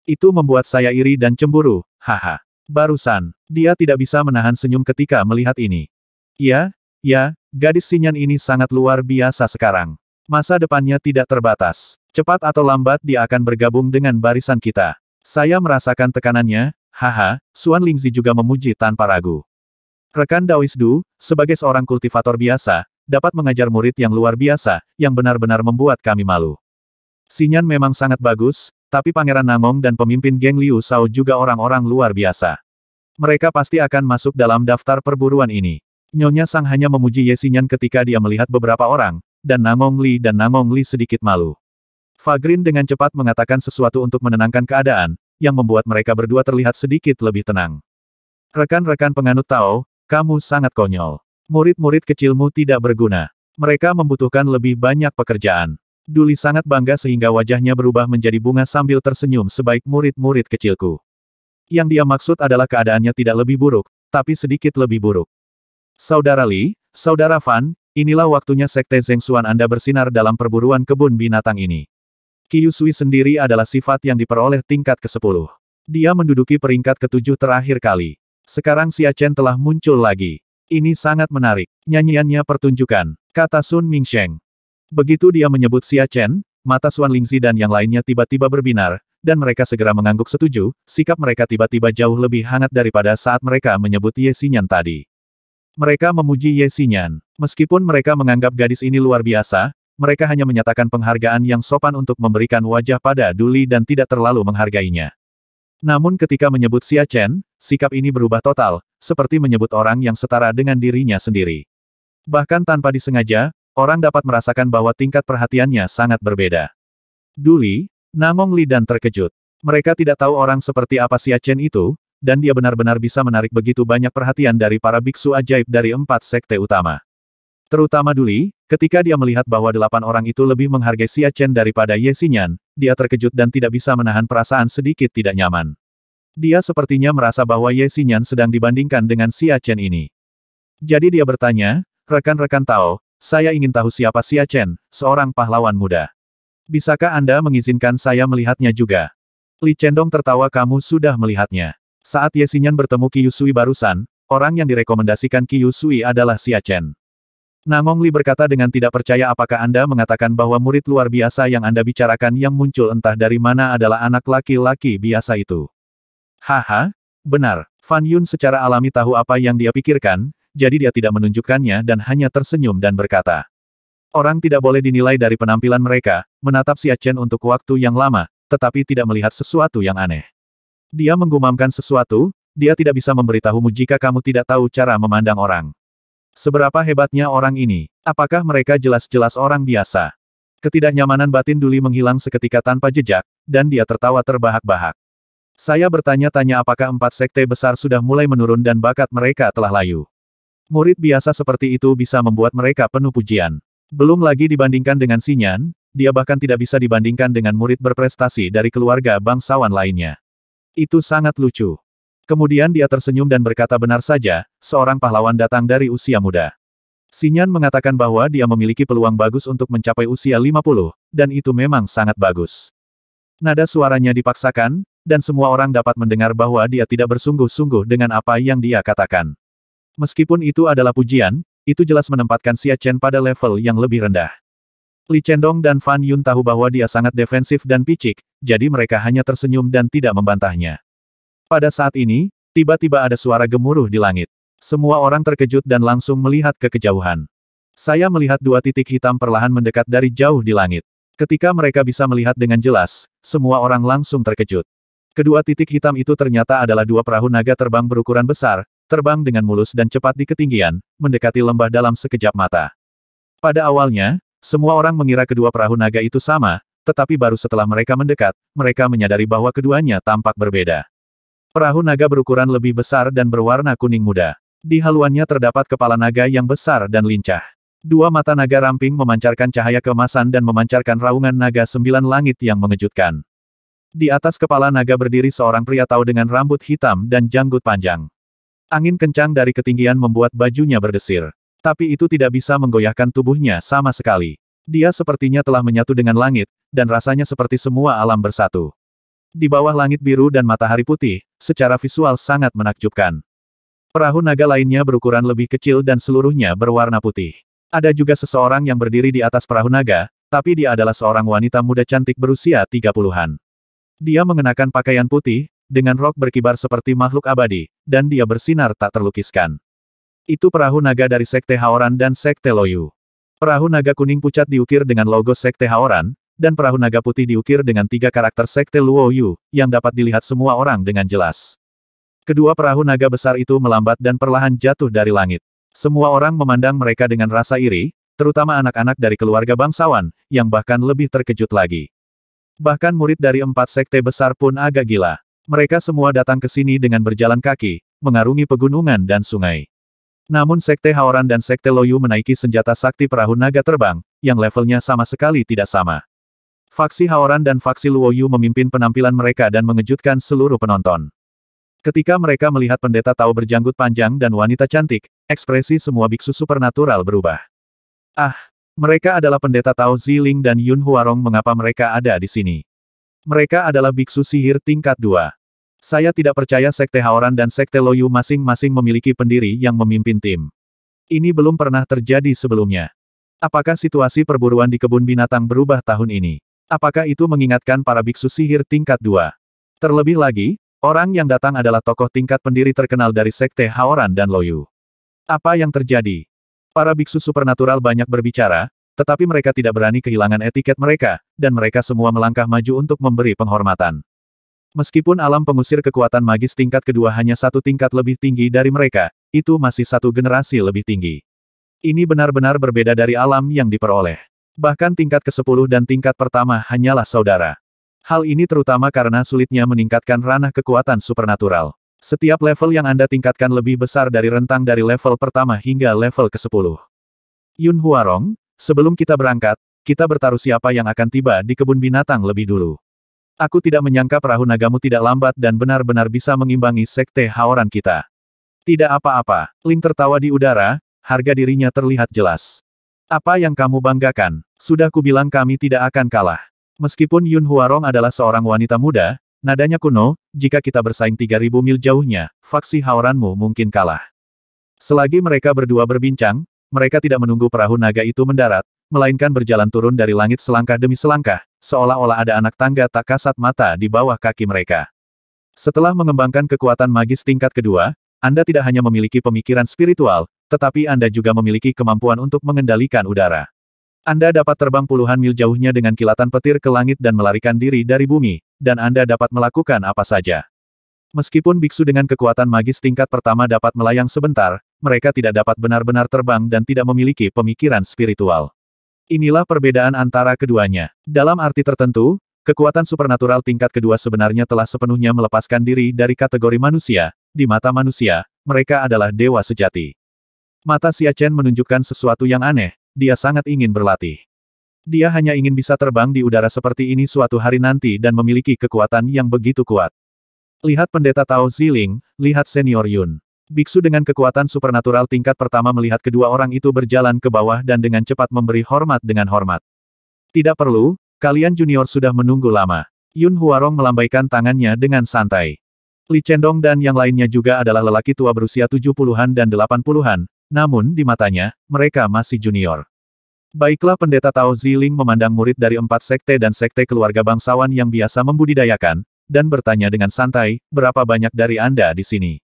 Itu membuat saya iri dan cemburu, haha. Barusan, dia tidak bisa menahan senyum ketika melihat ini. Ya, ya, gadis sinyan ini sangat luar biasa sekarang. Masa depannya tidak terbatas. Cepat atau lambat dia akan bergabung dengan barisan kita. Saya merasakan tekanannya, haha, Suan Lingzi juga memuji tanpa ragu. Rekan Daois Du, sebagai seorang kultivator biasa, dapat mengajar murid yang luar biasa, yang benar-benar membuat kami malu. Sinyan memang sangat bagus, tapi Pangeran Nangong dan pemimpin geng Liu Shao juga orang-orang luar biasa. Mereka pasti akan masuk dalam daftar perburuan ini. Nyonya Sang hanya memuji Ye Sinyan ketika dia melihat beberapa orang, dan Nangong Li dan Nangong Li sedikit malu. Fagrin dengan cepat mengatakan sesuatu untuk menenangkan keadaan, yang membuat mereka berdua terlihat sedikit lebih tenang. Rekan-rekan penganut Tao, kamu sangat konyol. Murid-murid kecilmu tidak berguna. Mereka membutuhkan lebih banyak pekerjaan. Duli sangat bangga sehingga wajahnya berubah menjadi bunga sambil tersenyum sebaik murid-murid kecilku. Yang dia maksud adalah keadaannya tidak lebih buruk, tapi sedikit lebih buruk. Saudara Li, Saudara Fan, Inilah waktunya Sekte Zengxuan Anda bersinar dalam perburuan kebun binatang ini. Kiyusui sendiri adalah sifat yang diperoleh tingkat ke-10. Dia menduduki peringkat ke-7 terakhir kali. Sekarang Xia Chen telah muncul lagi. Ini sangat menarik. Nyanyiannya pertunjukan, kata Sun Mingsheng. Begitu dia menyebut Xia Chen, mata Suan Lingzi dan yang lainnya tiba-tiba berbinar, dan mereka segera mengangguk setuju, sikap mereka tiba-tiba jauh lebih hangat daripada saat mereka menyebut Ye Xinyan tadi. Mereka memuji Ye Xinyan. Meskipun mereka menganggap gadis ini luar biasa, mereka hanya menyatakan penghargaan yang sopan untuk memberikan wajah pada Duli dan tidak terlalu menghargainya. Namun ketika menyebut Xia Chen, sikap ini berubah total, seperti menyebut orang yang setara dengan dirinya sendiri. Bahkan tanpa disengaja, orang dapat merasakan bahwa tingkat perhatiannya sangat berbeda. Duli, Namong Li dan terkejut. Mereka tidak tahu orang seperti apa Xia Chen itu, dan dia benar-benar bisa menarik begitu banyak perhatian dari para biksu ajaib dari empat sekte utama. Terutama Duli, ketika dia melihat bahwa delapan orang itu lebih menghargai Xia Chen daripada Ye Xinyan, dia terkejut dan tidak bisa menahan perasaan sedikit tidak nyaman. Dia sepertinya merasa bahwa Ye Xinyan sedang dibandingkan dengan Xia Chen ini. Jadi dia bertanya, rekan-rekan Tao, saya ingin tahu siapa Xia Chen, seorang pahlawan muda. Bisakah Anda mengizinkan saya melihatnya juga? Li Chendong tertawa kamu sudah melihatnya. Saat Ye Xinyan bertemu Qiyu Sui barusan, orang yang direkomendasikan Qiyu Sui adalah Xia Chen. Nangong Li berkata dengan tidak percaya apakah Anda mengatakan bahwa murid luar biasa yang Anda bicarakan yang muncul entah dari mana adalah anak laki-laki biasa itu. Haha, benar. Fan Yun secara alami tahu apa yang dia pikirkan, jadi dia tidak menunjukkannya dan hanya tersenyum dan berkata. Orang tidak boleh dinilai dari penampilan mereka, menatap Xia Chen untuk waktu yang lama, tetapi tidak melihat sesuatu yang aneh. Dia menggumamkan sesuatu, dia tidak bisa memberitahumu jika kamu tidak tahu cara memandang orang. Seberapa hebatnya orang ini, apakah mereka jelas-jelas orang biasa? Ketidaknyamanan batin Duli menghilang seketika tanpa jejak, dan dia tertawa terbahak-bahak. Saya bertanya-tanya apakah empat sekte besar sudah mulai menurun dan bakat mereka telah layu. Murid biasa seperti itu bisa membuat mereka penuh pujian. Belum lagi dibandingkan dengan Sinyan, dia bahkan tidak bisa dibandingkan dengan murid berprestasi dari keluarga bangsawan lainnya. Itu sangat lucu. Kemudian dia tersenyum dan berkata benar saja, seorang pahlawan datang dari usia muda. Sinyan mengatakan bahwa dia memiliki peluang bagus untuk mencapai usia 50, dan itu memang sangat bagus. Nada suaranya dipaksakan, dan semua orang dapat mendengar bahwa dia tidak bersungguh-sungguh dengan apa yang dia katakan. Meskipun itu adalah pujian, itu jelas menempatkan Xia Chen pada level yang lebih rendah. Li Chendong dan Fan Yun tahu bahwa dia sangat defensif dan picik, jadi mereka hanya tersenyum dan tidak membantahnya. Pada saat ini, tiba-tiba ada suara gemuruh di langit. Semua orang terkejut dan langsung melihat ke kejauhan. Saya melihat dua titik hitam perlahan mendekat dari jauh di langit. Ketika mereka bisa melihat dengan jelas, semua orang langsung terkejut. Kedua titik hitam itu ternyata adalah dua perahu naga terbang berukuran besar, terbang dengan mulus dan cepat di ketinggian, mendekati lembah dalam sekejap mata. Pada awalnya, semua orang mengira kedua perahu naga itu sama, tetapi baru setelah mereka mendekat, mereka menyadari bahwa keduanya tampak berbeda. Perahu naga berukuran lebih besar dan berwarna kuning muda. Di haluannya terdapat kepala naga yang besar dan lincah. Dua mata naga ramping memancarkan cahaya kemasan dan memancarkan raungan naga sembilan langit yang mengejutkan. Di atas kepala naga berdiri seorang pria tahu dengan rambut hitam dan janggut panjang. Angin kencang dari ketinggian membuat bajunya berdesir. Tapi itu tidak bisa menggoyahkan tubuhnya sama sekali. Dia sepertinya telah menyatu dengan langit, dan rasanya seperti semua alam bersatu. Di bawah langit biru dan matahari putih, secara visual sangat menakjubkan. Perahu naga lainnya berukuran lebih kecil dan seluruhnya berwarna putih. Ada juga seseorang yang berdiri di atas perahu naga, tapi dia adalah seorang wanita muda cantik berusia 30-an. Dia mengenakan pakaian putih, dengan rok berkibar seperti makhluk abadi, dan dia bersinar tak terlukiskan. Itu perahu naga dari Sekte Haoran dan Sekte Loyu. Perahu naga kuning pucat diukir dengan logo Sekte Haoran, dan perahu naga putih diukir dengan tiga karakter Sekte Luoyu, yang dapat dilihat semua orang dengan jelas. Kedua perahu naga besar itu melambat dan perlahan jatuh dari langit. Semua orang memandang mereka dengan rasa iri, terutama anak-anak dari keluarga bangsawan, yang bahkan lebih terkejut lagi. Bahkan murid dari empat sekte besar pun agak gila. Mereka semua datang ke sini dengan berjalan kaki, mengarungi pegunungan dan sungai. Namun Sekte Haoran dan Sekte Loyu menaiki senjata sakti perahu naga terbang, yang levelnya sama sekali tidak sama. Faksi Haoran dan Faksi Luoyu memimpin penampilan mereka dan mengejutkan seluruh penonton. Ketika mereka melihat pendeta Tao berjanggut panjang dan wanita cantik, ekspresi semua biksu supernatural berubah. Ah, mereka adalah pendeta Tao Ziling dan Yun Huarong mengapa mereka ada di sini. Mereka adalah biksu sihir tingkat 2. Saya tidak percaya Sekte Haoran dan Sekte Loyu masing-masing memiliki pendiri yang memimpin tim. Ini belum pernah terjadi sebelumnya. Apakah situasi perburuan di kebun binatang berubah tahun ini? Apakah itu mengingatkan para biksu sihir tingkat dua? Terlebih lagi, orang yang datang adalah tokoh tingkat pendiri terkenal dari Sekte Haoran dan Loyu. Apa yang terjadi? Para biksu supernatural banyak berbicara, tetapi mereka tidak berani kehilangan etiket mereka, dan mereka semua melangkah maju untuk memberi penghormatan. Meskipun alam pengusir kekuatan magis tingkat kedua hanya satu tingkat lebih tinggi dari mereka, itu masih satu generasi lebih tinggi. Ini benar-benar berbeda dari alam yang diperoleh. Bahkan tingkat ke-10 dan tingkat pertama hanyalah saudara. Hal ini terutama karena sulitnya meningkatkan ranah kekuatan supernatural. Setiap level yang Anda tingkatkan lebih besar dari rentang dari level pertama hingga level ke-10. Yun Huarong, sebelum kita berangkat, kita bertaruh siapa yang akan tiba di kebun binatang lebih dulu. Aku tidak menyangka perahu nagamu tidak lambat dan benar-benar bisa mengimbangi sekte Haoran kita. Tidak apa-apa, Ling tertawa di udara, harga dirinya terlihat jelas. Apa yang kamu banggakan? Sudah kubilang kami tidak akan kalah. Meskipun Yun Huarong adalah seorang wanita muda, nadanya kuno, jika kita bersaing 3000 mil jauhnya, faksi Haoranmu mungkin kalah. Selagi mereka berdua berbincang, mereka tidak menunggu perahu naga itu mendarat, melainkan berjalan turun dari langit selangkah demi selangkah, seolah-olah ada anak tangga tak kasat mata di bawah kaki mereka. Setelah mengembangkan kekuatan magis tingkat kedua, Anda tidak hanya memiliki pemikiran spiritual, tetapi Anda juga memiliki kemampuan untuk mengendalikan udara. Anda dapat terbang puluhan mil jauhnya dengan kilatan petir ke langit dan melarikan diri dari bumi, dan Anda dapat melakukan apa saja. Meskipun biksu dengan kekuatan magis tingkat pertama dapat melayang sebentar, mereka tidak dapat benar-benar terbang dan tidak memiliki pemikiran spiritual. Inilah perbedaan antara keduanya. Dalam arti tertentu, kekuatan supernatural tingkat kedua sebenarnya telah sepenuhnya melepaskan diri dari kategori manusia. Di mata manusia, mereka adalah dewa sejati. Mata Xia Chen menunjukkan sesuatu yang aneh, dia sangat ingin berlatih. Dia hanya ingin bisa terbang di udara seperti ini suatu hari nanti dan memiliki kekuatan yang begitu kuat. Lihat pendeta Tao Ziling, lihat senior Yun. Biksu dengan kekuatan supernatural tingkat pertama melihat kedua orang itu berjalan ke bawah dan dengan cepat memberi hormat dengan hormat. Tidak perlu, kalian junior sudah menunggu lama. Yun Huarong melambaikan tangannya dengan santai. Li Chendong dan yang lainnya juga adalah lelaki tua berusia 70-an dan 80-an, namun di matanya, mereka masih junior. Baiklah pendeta Tao Ziling memandang murid dari empat sekte dan sekte keluarga bangsawan yang biasa membudidayakan, dan bertanya dengan santai, berapa banyak dari Anda di sini?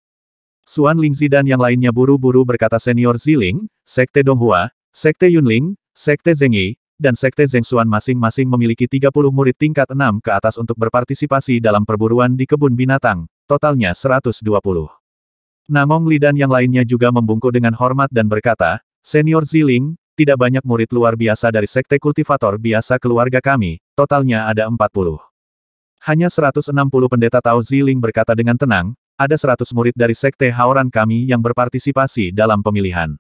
Suan Lingzi dan yang lainnya buru-buru berkata senior Ziling, Sekte Donghua, Sekte Yunling, Sekte Zengyi, dan Sekte Zengsuan masing-masing memiliki 30 murid tingkat 6 ke atas untuk berpartisipasi dalam perburuan di kebun binatang, totalnya 120. Namong Li dan yang lainnya juga membungkuk dengan hormat dan berkata, Senior Ziling, tidak banyak murid luar biasa dari Sekte Kultivator biasa keluarga kami, totalnya ada 40. Hanya 160 pendeta tahu Ziling berkata dengan tenang, ada seratus murid dari Sekte Haoran kami yang berpartisipasi dalam pemilihan.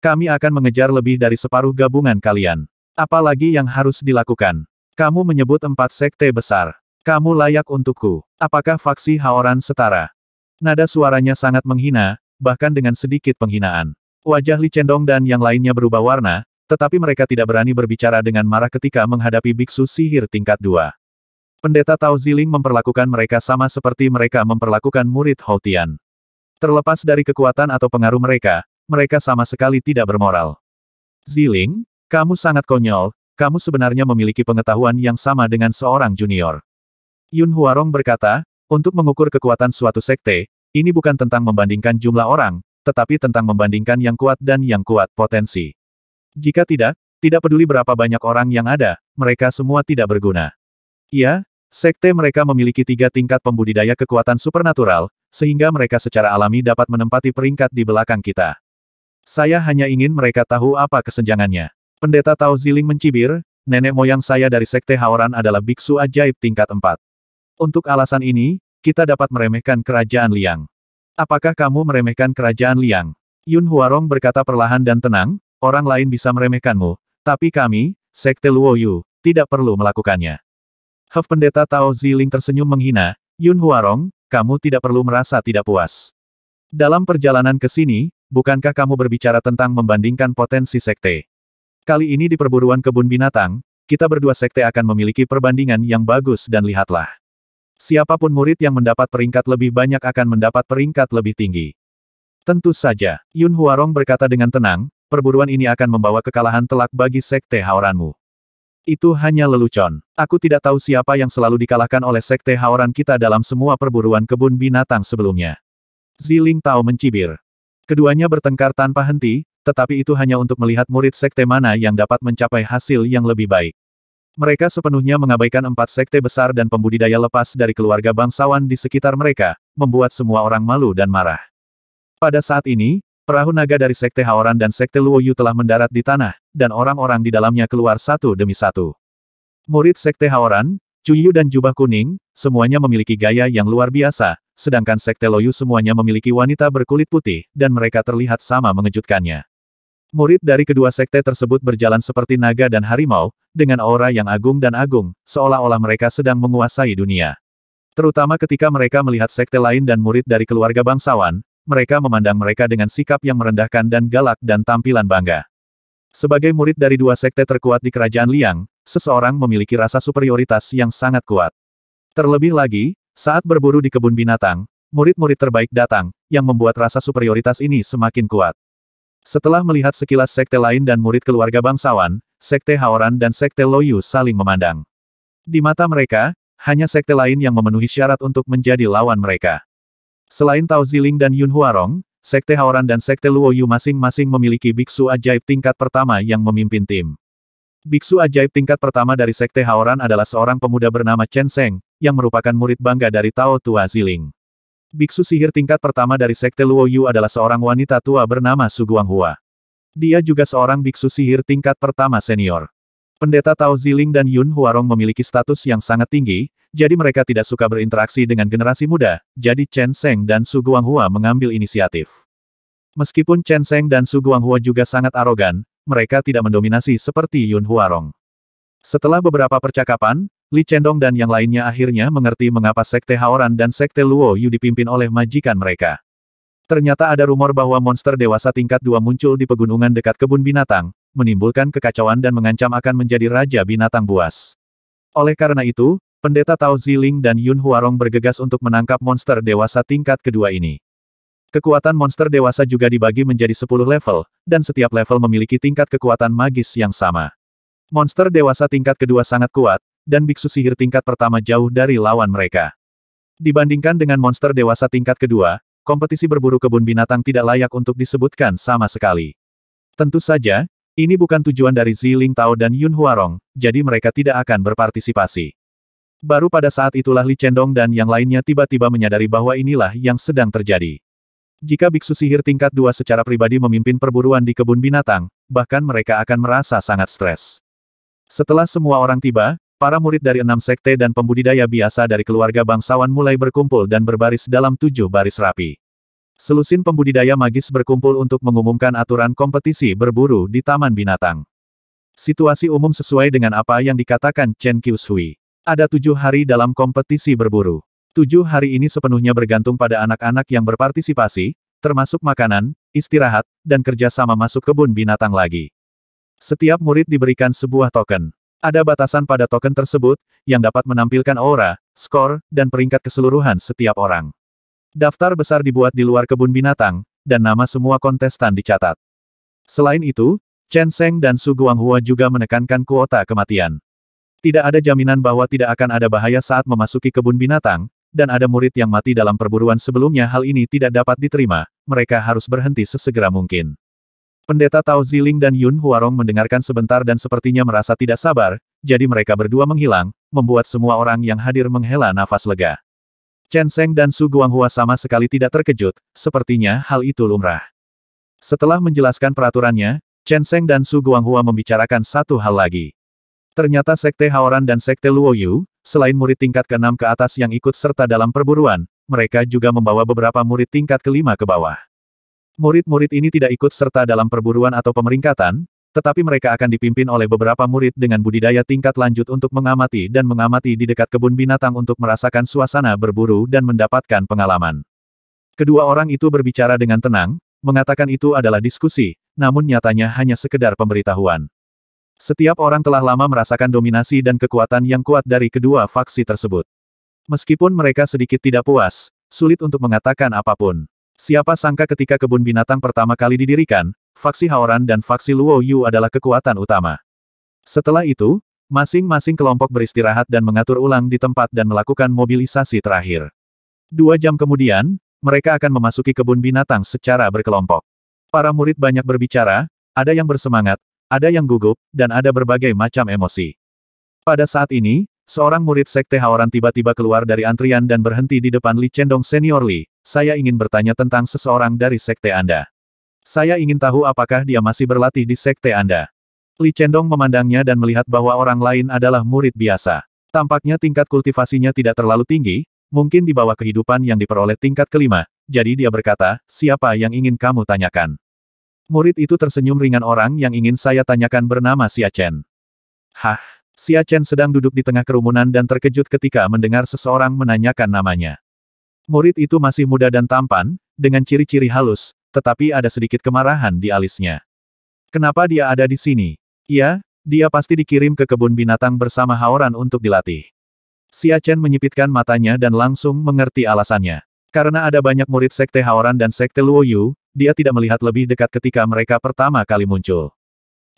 Kami akan mengejar lebih dari separuh gabungan kalian. Apalagi yang harus dilakukan? Kamu menyebut empat sekte besar. Kamu layak untukku. Apakah faksi Haoran setara? Nada suaranya sangat menghina, bahkan dengan sedikit penghinaan. Wajah Li Cendong dan yang lainnya berubah warna, tetapi mereka tidak berani berbicara dengan marah ketika menghadapi biksu sihir tingkat dua. Pendeta Tao Ziling memperlakukan mereka sama seperti mereka memperlakukan murid Hou Terlepas dari kekuatan atau pengaruh mereka, mereka sama sekali tidak bermoral. Ziling, kamu sangat konyol, kamu sebenarnya memiliki pengetahuan yang sama dengan seorang junior. Yun Huarong berkata, untuk mengukur kekuatan suatu sekte, ini bukan tentang membandingkan jumlah orang, tetapi tentang membandingkan yang kuat dan yang kuat potensi. Jika tidak, tidak peduli berapa banyak orang yang ada, mereka semua tidak berguna. Ya, Sekte mereka memiliki tiga tingkat pembudidaya kekuatan supernatural, sehingga mereka secara alami dapat menempati peringkat di belakang kita. Saya hanya ingin mereka tahu apa kesenjangannya. Pendeta Tao Ziling mencibir, nenek moyang saya dari Sekte Haoran adalah biksu ajaib tingkat 4. Untuk alasan ini, kita dapat meremehkan kerajaan Liang. Apakah kamu meremehkan kerajaan Liang? Yun Huarong berkata perlahan dan tenang, orang lain bisa meremehkanmu, tapi kami, Sekte Luoyu, tidak perlu melakukannya. Hef pendeta Tao Ziling tersenyum menghina, Yun Huarong, kamu tidak perlu merasa tidak puas. Dalam perjalanan ke sini, bukankah kamu berbicara tentang membandingkan potensi sekte? Kali ini di perburuan kebun binatang, kita berdua sekte akan memiliki perbandingan yang bagus dan lihatlah. Siapapun murid yang mendapat peringkat lebih banyak akan mendapat peringkat lebih tinggi. Tentu saja, Yun Huarong berkata dengan tenang, perburuan ini akan membawa kekalahan telak bagi sekte Haoranmu. Itu hanya lelucon. Aku tidak tahu siapa yang selalu dikalahkan oleh sekte Haoran kita dalam semua perburuan kebun binatang sebelumnya. Ziling Tao mencibir. Keduanya bertengkar tanpa henti, tetapi itu hanya untuk melihat murid sekte mana yang dapat mencapai hasil yang lebih baik. Mereka sepenuhnya mengabaikan empat sekte besar dan pembudidaya lepas dari keluarga bangsawan di sekitar mereka, membuat semua orang malu dan marah. Pada saat ini, Perahu naga dari Sekte Haoran dan Sekte Luoyu telah mendarat di tanah, dan orang-orang di dalamnya keluar satu demi satu. Murid Sekte Haoran, Cuyu dan Jubah Kuning, semuanya memiliki gaya yang luar biasa, sedangkan Sekte Luoyu semuanya memiliki wanita berkulit putih, dan mereka terlihat sama mengejutkannya. Murid dari kedua sekte tersebut berjalan seperti naga dan harimau, dengan aura yang agung dan agung, seolah-olah mereka sedang menguasai dunia. Terutama ketika mereka melihat sekte lain dan murid dari keluarga bangsawan, mereka memandang mereka dengan sikap yang merendahkan dan galak dan tampilan bangga. Sebagai murid dari dua sekte terkuat di kerajaan Liang, seseorang memiliki rasa superioritas yang sangat kuat. Terlebih lagi, saat berburu di kebun binatang, murid-murid terbaik datang, yang membuat rasa superioritas ini semakin kuat. Setelah melihat sekilas sekte lain dan murid keluarga bangsawan, sekte Haoran dan sekte Loyu saling memandang. Di mata mereka, hanya sekte lain yang memenuhi syarat untuk menjadi lawan mereka. Selain Tao Ziling dan Yun Huarong, Sekte Haoran dan Sekte Luoyu masing-masing memiliki biksu ajaib tingkat pertama yang memimpin tim. Biksu ajaib tingkat pertama dari Sekte Haoran adalah seorang pemuda bernama Chen Seng, yang merupakan murid bangga dari Tao Tua Ziling. Biksu sihir tingkat pertama dari Sekte Luoyu adalah seorang wanita tua bernama Su Guanghua. Dia juga seorang biksu sihir tingkat pertama senior. Pendeta Tao Ziling dan Yun Huarong memiliki status yang sangat tinggi, jadi mereka tidak suka berinteraksi dengan generasi muda, jadi Chen Seng dan Su Guanghua mengambil inisiatif. Meskipun Chen Seng dan Su Guanghua juga sangat arogan, mereka tidak mendominasi seperti Yun Huarong. Setelah beberapa percakapan, Li Chendong dan yang lainnya akhirnya mengerti mengapa Sekte Haoran dan Sekte Luo Yu dipimpin oleh majikan mereka. Ternyata ada rumor bahwa monster dewasa tingkat dua muncul di pegunungan dekat kebun binatang, menimbulkan kekacauan dan mengancam akan menjadi raja binatang buas. Oleh karena itu, Pendeta Tao Ziling dan Yun Huarong bergegas untuk menangkap monster dewasa tingkat kedua ini. Kekuatan monster dewasa juga dibagi menjadi 10 level, dan setiap level memiliki tingkat kekuatan magis yang sama. Monster dewasa tingkat kedua sangat kuat, dan biksu sihir tingkat pertama jauh dari lawan mereka. Dibandingkan dengan monster dewasa tingkat kedua, kompetisi berburu kebun binatang tidak layak untuk disebutkan sama sekali. Tentu saja, ini bukan tujuan dari Ziling Tao dan Yun Huarong, jadi mereka tidak akan berpartisipasi. Baru pada saat itulah Li Chendong dan yang lainnya tiba-tiba menyadari bahwa inilah yang sedang terjadi. Jika biksu sihir tingkat dua secara pribadi memimpin perburuan di kebun binatang, bahkan mereka akan merasa sangat stres. Setelah semua orang tiba, para murid dari enam sekte dan pembudidaya biasa dari keluarga bangsawan mulai berkumpul dan berbaris dalam tujuh baris rapi. Selusin pembudidaya magis berkumpul untuk mengumumkan aturan kompetisi berburu di Taman Binatang. Situasi umum sesuai dengan apa yang dikatakan Chen Qiushui. Ada tujuh hari dalam kompetisi berburu. Tujuh hari ini sepenuhnya bergantung pada anak-anak yang berpartisipasi, termasuk makanan, istirahat, dan kerja sama masuk kebun binatang lagi. Setiap murid diberikan sebuah token. Ada batasan pada token tersebut, yang dapat menampilkan aura, skor, dan peringkat keseluruhan setiap orang. Daftar besar dibuat di luar kebun binatang, dan nama semua kontestan dicatat. Selain itu, Chen Seng dan Su Guanghua juga menekankan kuota kematian. Tidak ada jaminan bahwa tidak akan ada bahaya saat memasuki kebun binatang, dan ada murid yang mati dalam perburuan sebelumnya hal ini tidak dapat diterima, mereka harus berhenti sesegera mungkin. Pendeta Tao Ziling dan Yun Huarong mendengarkan sebentar dan sepertinya merasa tidak sabar, jadi mereka berdua menghilang, membuat semua orang yang hadir menghela nafas lega. Chen Seng dan Su Guanghua sama sekali tidak terkejut, sepertinya hal itu lumrah. Setelah menjelaskan peraturannya, Chen Seng dan Su Guanghua membicarakan satu hal lagi. Ternyata Sekte Haoran dan Sekte Luoyu, selain murid tingkat ke-6 ke atas yang ikut serta dalam perburuan, mereka juga membawa beberapa murid tingkat kelima ke bawah. Murid-murid ini tidak ikut serta dalam perburuan atau pemeringkatan, tetapi mereka akan dipimpin oleh beberapa murid dengan budidaya tingkat lanjut untuk mengamati dan mengamati di dekat kebun binatang untuk merasakan suasana berburu dan mendapatkan pengalaman. Kedua orang itu berbicara dengan tenang, mengatakan itu adalah diskusi, namun nyatanya hanya sekedar pemberitahuan. Setiap orang telah lama merasakan dominasi dan kekuatan yang kuat dari kedua faksi tersebut. Meskipun mereka sedikit tidak puas, sulit untuk mengatakan apapun. Siapa sangka ketika kebun binatang pertama kali didirikan, faksi Haoran dan faksi Luo Yu adalah kekuatan utama. Setelah itu, masing-masing kelompok beristirahat dan mengatur ulang di tempat dan melakukan mobilisasi terakhir. Dua jam kemudian, mereka akan memasuki kebun binatang secara berkelompok. Para murid banyak berbicara, ada yang bersemangat, ada yang gugup, dan ada berbagai macam emosi. Pada saat ini, seorang murid Sekte Haoran tiba-tiba keluar dari antrian dan berhenti di depan Li Cendong Senior Li, saya ingin bertanya tentang seseorang dari Sekte Anda. Saya ingin tahu apakah dia masih berlatih di Sekte Anda. Li Cendong memandangnya dan melihat bahwa orang lain adalah murid biasa. Tampaknya tingkat kultivasinya tidak terlalu tinggi, mungkin di bawah kehidupan yang diperoleh tingkat kelima, jadi dia berkata, siapa yang ingin kamu tanyakan? Murid itu tersenyum ringan orang yang ingin saya tanyakan bernama Xia Chen. Hah? Xia Chen sedang duduk di tengah kerumunan dan terkejut ketika mendengar seseorang menanyakan namanya. Murid itu masih muda dan tampan, dengan ciri-ciri halus, tetapi ada sedikit kemarahan di alisnya. Kenapa dia ada di sini? Iya, dia pasti dikirim ke kebun binatang bersama Haoran untuk dilatih. Xia Chen menyipitkan matanya dan langsung mengerti alasannya. Karena ada banyak murid sekte Haoran dan sekte Luoyu, dia tidak melihat lebih dekat ketika mereka pertama kali muncul.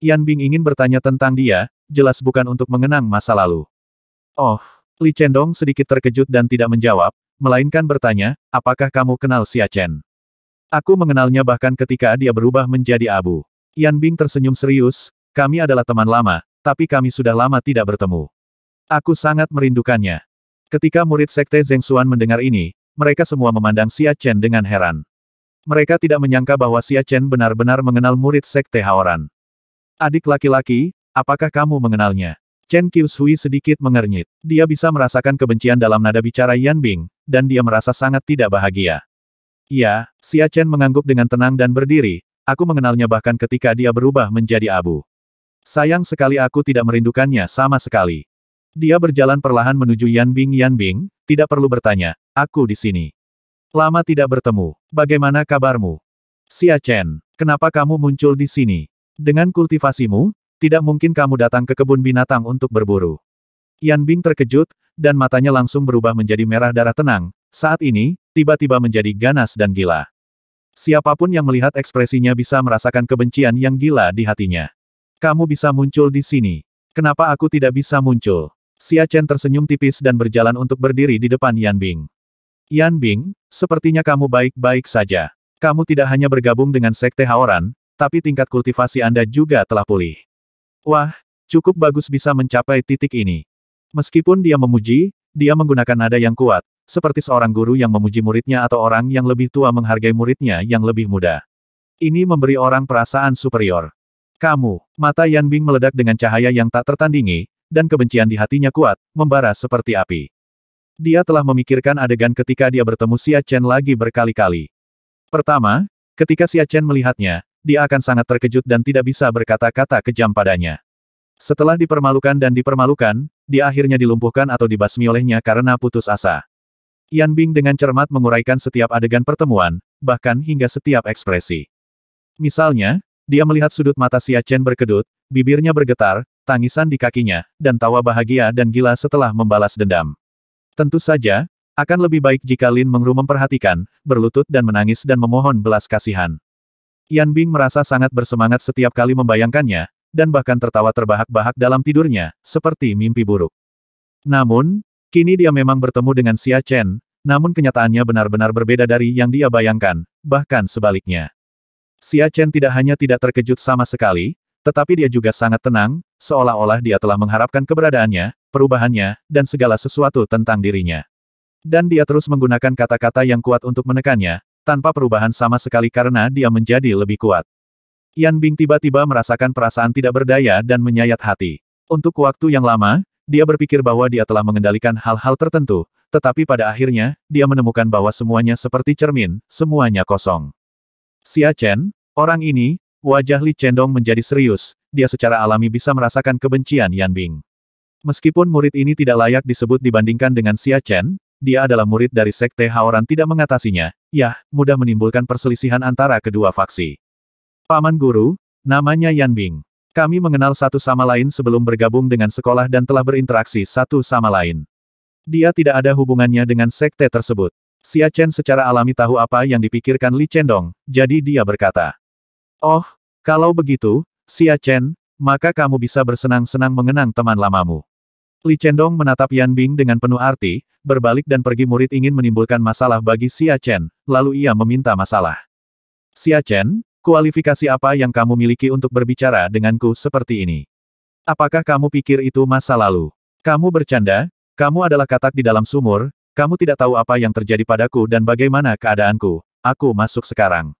Yan Bing ingin bertanya tentang dia, jelas bukan untuk mengenang masa lalu. Oh, Li Chendong sedikit terkejut dan tidak menjawab, melainkan bertanya, apakah kamu kenal Xia Chen? Aku mengenalnya bahkan ketika dia berubah menjadi abu. Yan Bing tersenyum serius, kami adalah teman lama, tapi kami sudah lama tidak bertemu. Aku sangat merindukannya. Ketika murid sekte Zeng Xuan mendengar ini, mereka semua memandang Xia Chen dengan heran. Mereka tidak menyangka bahwa Xia Chen benar-benar mengenal murid Sekte Haoran. Adik laki-laki, apakah kamu mengenalnya? Chen Qiushui sedikit mengernyit. Dia bisa merasakan kebencian dalam nada bicara Yan Bing, dan dia merasa sangat tidak bahagia. Ya, Xia Chen mengangguk dengan tenang dan berdiri, aku mengenalnya bahkan ketika dia berubah menjadi abu. Sayang sekali aku tidak merindukannya sama sekali. Dia berjalan perlahan menuju Yan Bing Yan Bing, tidak perlu bertanya, aku di sini. Lama tidak bertemu. Bagaimana kabarmu? Xia Chen, kenapa kamu muncul di sini? Dengan kultivasimu, tidak mungkin kamu datang ke kebun binatang untuk berburu. Yan Bing terkejut, dan matanya langsung berubah menjadi merah darah tenang, saat ini, tiba-tiba menjadi ganas dan gila. Siapapun yang melihat ekspresinya bisa merasakan kebencian yang gila di hatinya. Kamu bisa muncul di sini. Kenapa aku tidak bisa muncul? Xia Chen tersenyum tipis dan berjalan untuk berdiri di depan Yan Bing. Yan Bing, sepertinya kamu baik-baik saja. Kamu tidak hanya bergabung dengan Sekte Haoran, tapi tingkat kultivasi Anda juga telah pulih. Wah, cukup bagus bisa mencapai titik ini. Meskipun dia memuji, dia menggunakan nada yang kuat, seperti seorang guru yang memuji muridnya atau orang yang lebih tua menghargai muridnya yang lebih muda. Ini memberi orang perasaan superior. Kamu, mata Yan Bing meledak dengan cahaya yang tak tertandingi, dan kebencian di hatinya kuat, membara seperti api. Dia telah memikirkan adegan ketika dia bertemu Xia Chen lagi berkali-kali. Pertama, ketika Xia Chen melihatnya, dia akan sangat terkejut dan tidak bisa berkata-kata kejam padanya. Setelah dipermalukan dan dipermalukan, dia akhirnya dilumpuhkan atau dibasmi olehnya karena putus asa. Yan Bing dengan cermat menguraikan setiap adegan pertemuan, bahkan hingga setiap ekspresi. Misalnya, dia melihat sudut mata Xia Chen berkedut, bibirnya bergetar, tangisan di kakinya, dan tawa bahagia dan gila setelah membalas dendam. Tentu saja, akan lebih baik jika Lin Mengru memperhatikan, berlutut dan menangis dan memohon belas kasihan. Yan Bing merasa sangat bersemangat setiap kali membayangkannya, dan bahkan tertawa terbahak-bahak dalam tidurnya, seperti mimpi buruk. Namun, kini dia memang bertemu dengan Xia Chen, namun kenyataannya benar-benar berbeda dari yang dia bayangkan, bahkan sebaliknya. Xia Chen tidak hanya tidak terkejut sama sekali, tetapi dia juga sangat tenang, seolah-olah dia telah mengharapkan keberadaannya, perubahannya, dan segala sesuatu tentang dirinya. Dan dia terus menggunakan kata-kata yang kuat untuk menekannya, tanpa perubahan sama sekali karena dia menjadi lebih kuat. Yan Bing tiba-tiba merasakan perasaan tidak berdaya dan menyayat hati. Untuk waktu yang lama, dia berpikir bahwa dia telah mengendalikan hal-hal tertentu, tetapi pada akhirnya, dia menemukan bahwa semuanya seperti cermin, semuanya kosong. Xia Chen, orang ini, wajah Li Chendong menjadi serius, dia secara alami bisa merasakan kebencian Yan Bing. Meskipun murid ini tidak layak disebut dibandingkan dengan Xia Chen, dia adalah murid dari Sekte Haoran tidak mengatasinya, yah, mudah menimbulkan perselisihan antara kedua faksi. Paman Guru, namanya Yan Bing. Kami mengenal satu sama lain sebelum bergabung dengan sekolah dan telah berinteraksi satu sama lain. Dia tidak ada hubungannya dengan sekte tersebut. Xia Chen secara alami tahu apa yang dipikirkan Li Chendong, jadi dia berkata. Oh, kalau begitu, Xia Chen, maka kamu bisa bersenang-senang mengenang teman lamamu. Li Chendong menatap Yan Bing dengan penuh arti, berbalik dan pergi murid ingin menimbulkan masalah bagi Xia Chen, lalu ia meminta masalah. Xia Chen, kualifikasi apa yang kamu miliki untuk berbicara denganku seperti ini? Apakah kamu pikir itu masa lalu? Kamu bercanda, kamu adalah katak di dalam sumur, kamu tidak tahu apa yang terjadi padaku dan bagaimana keadaanku, aku masuk sekarang.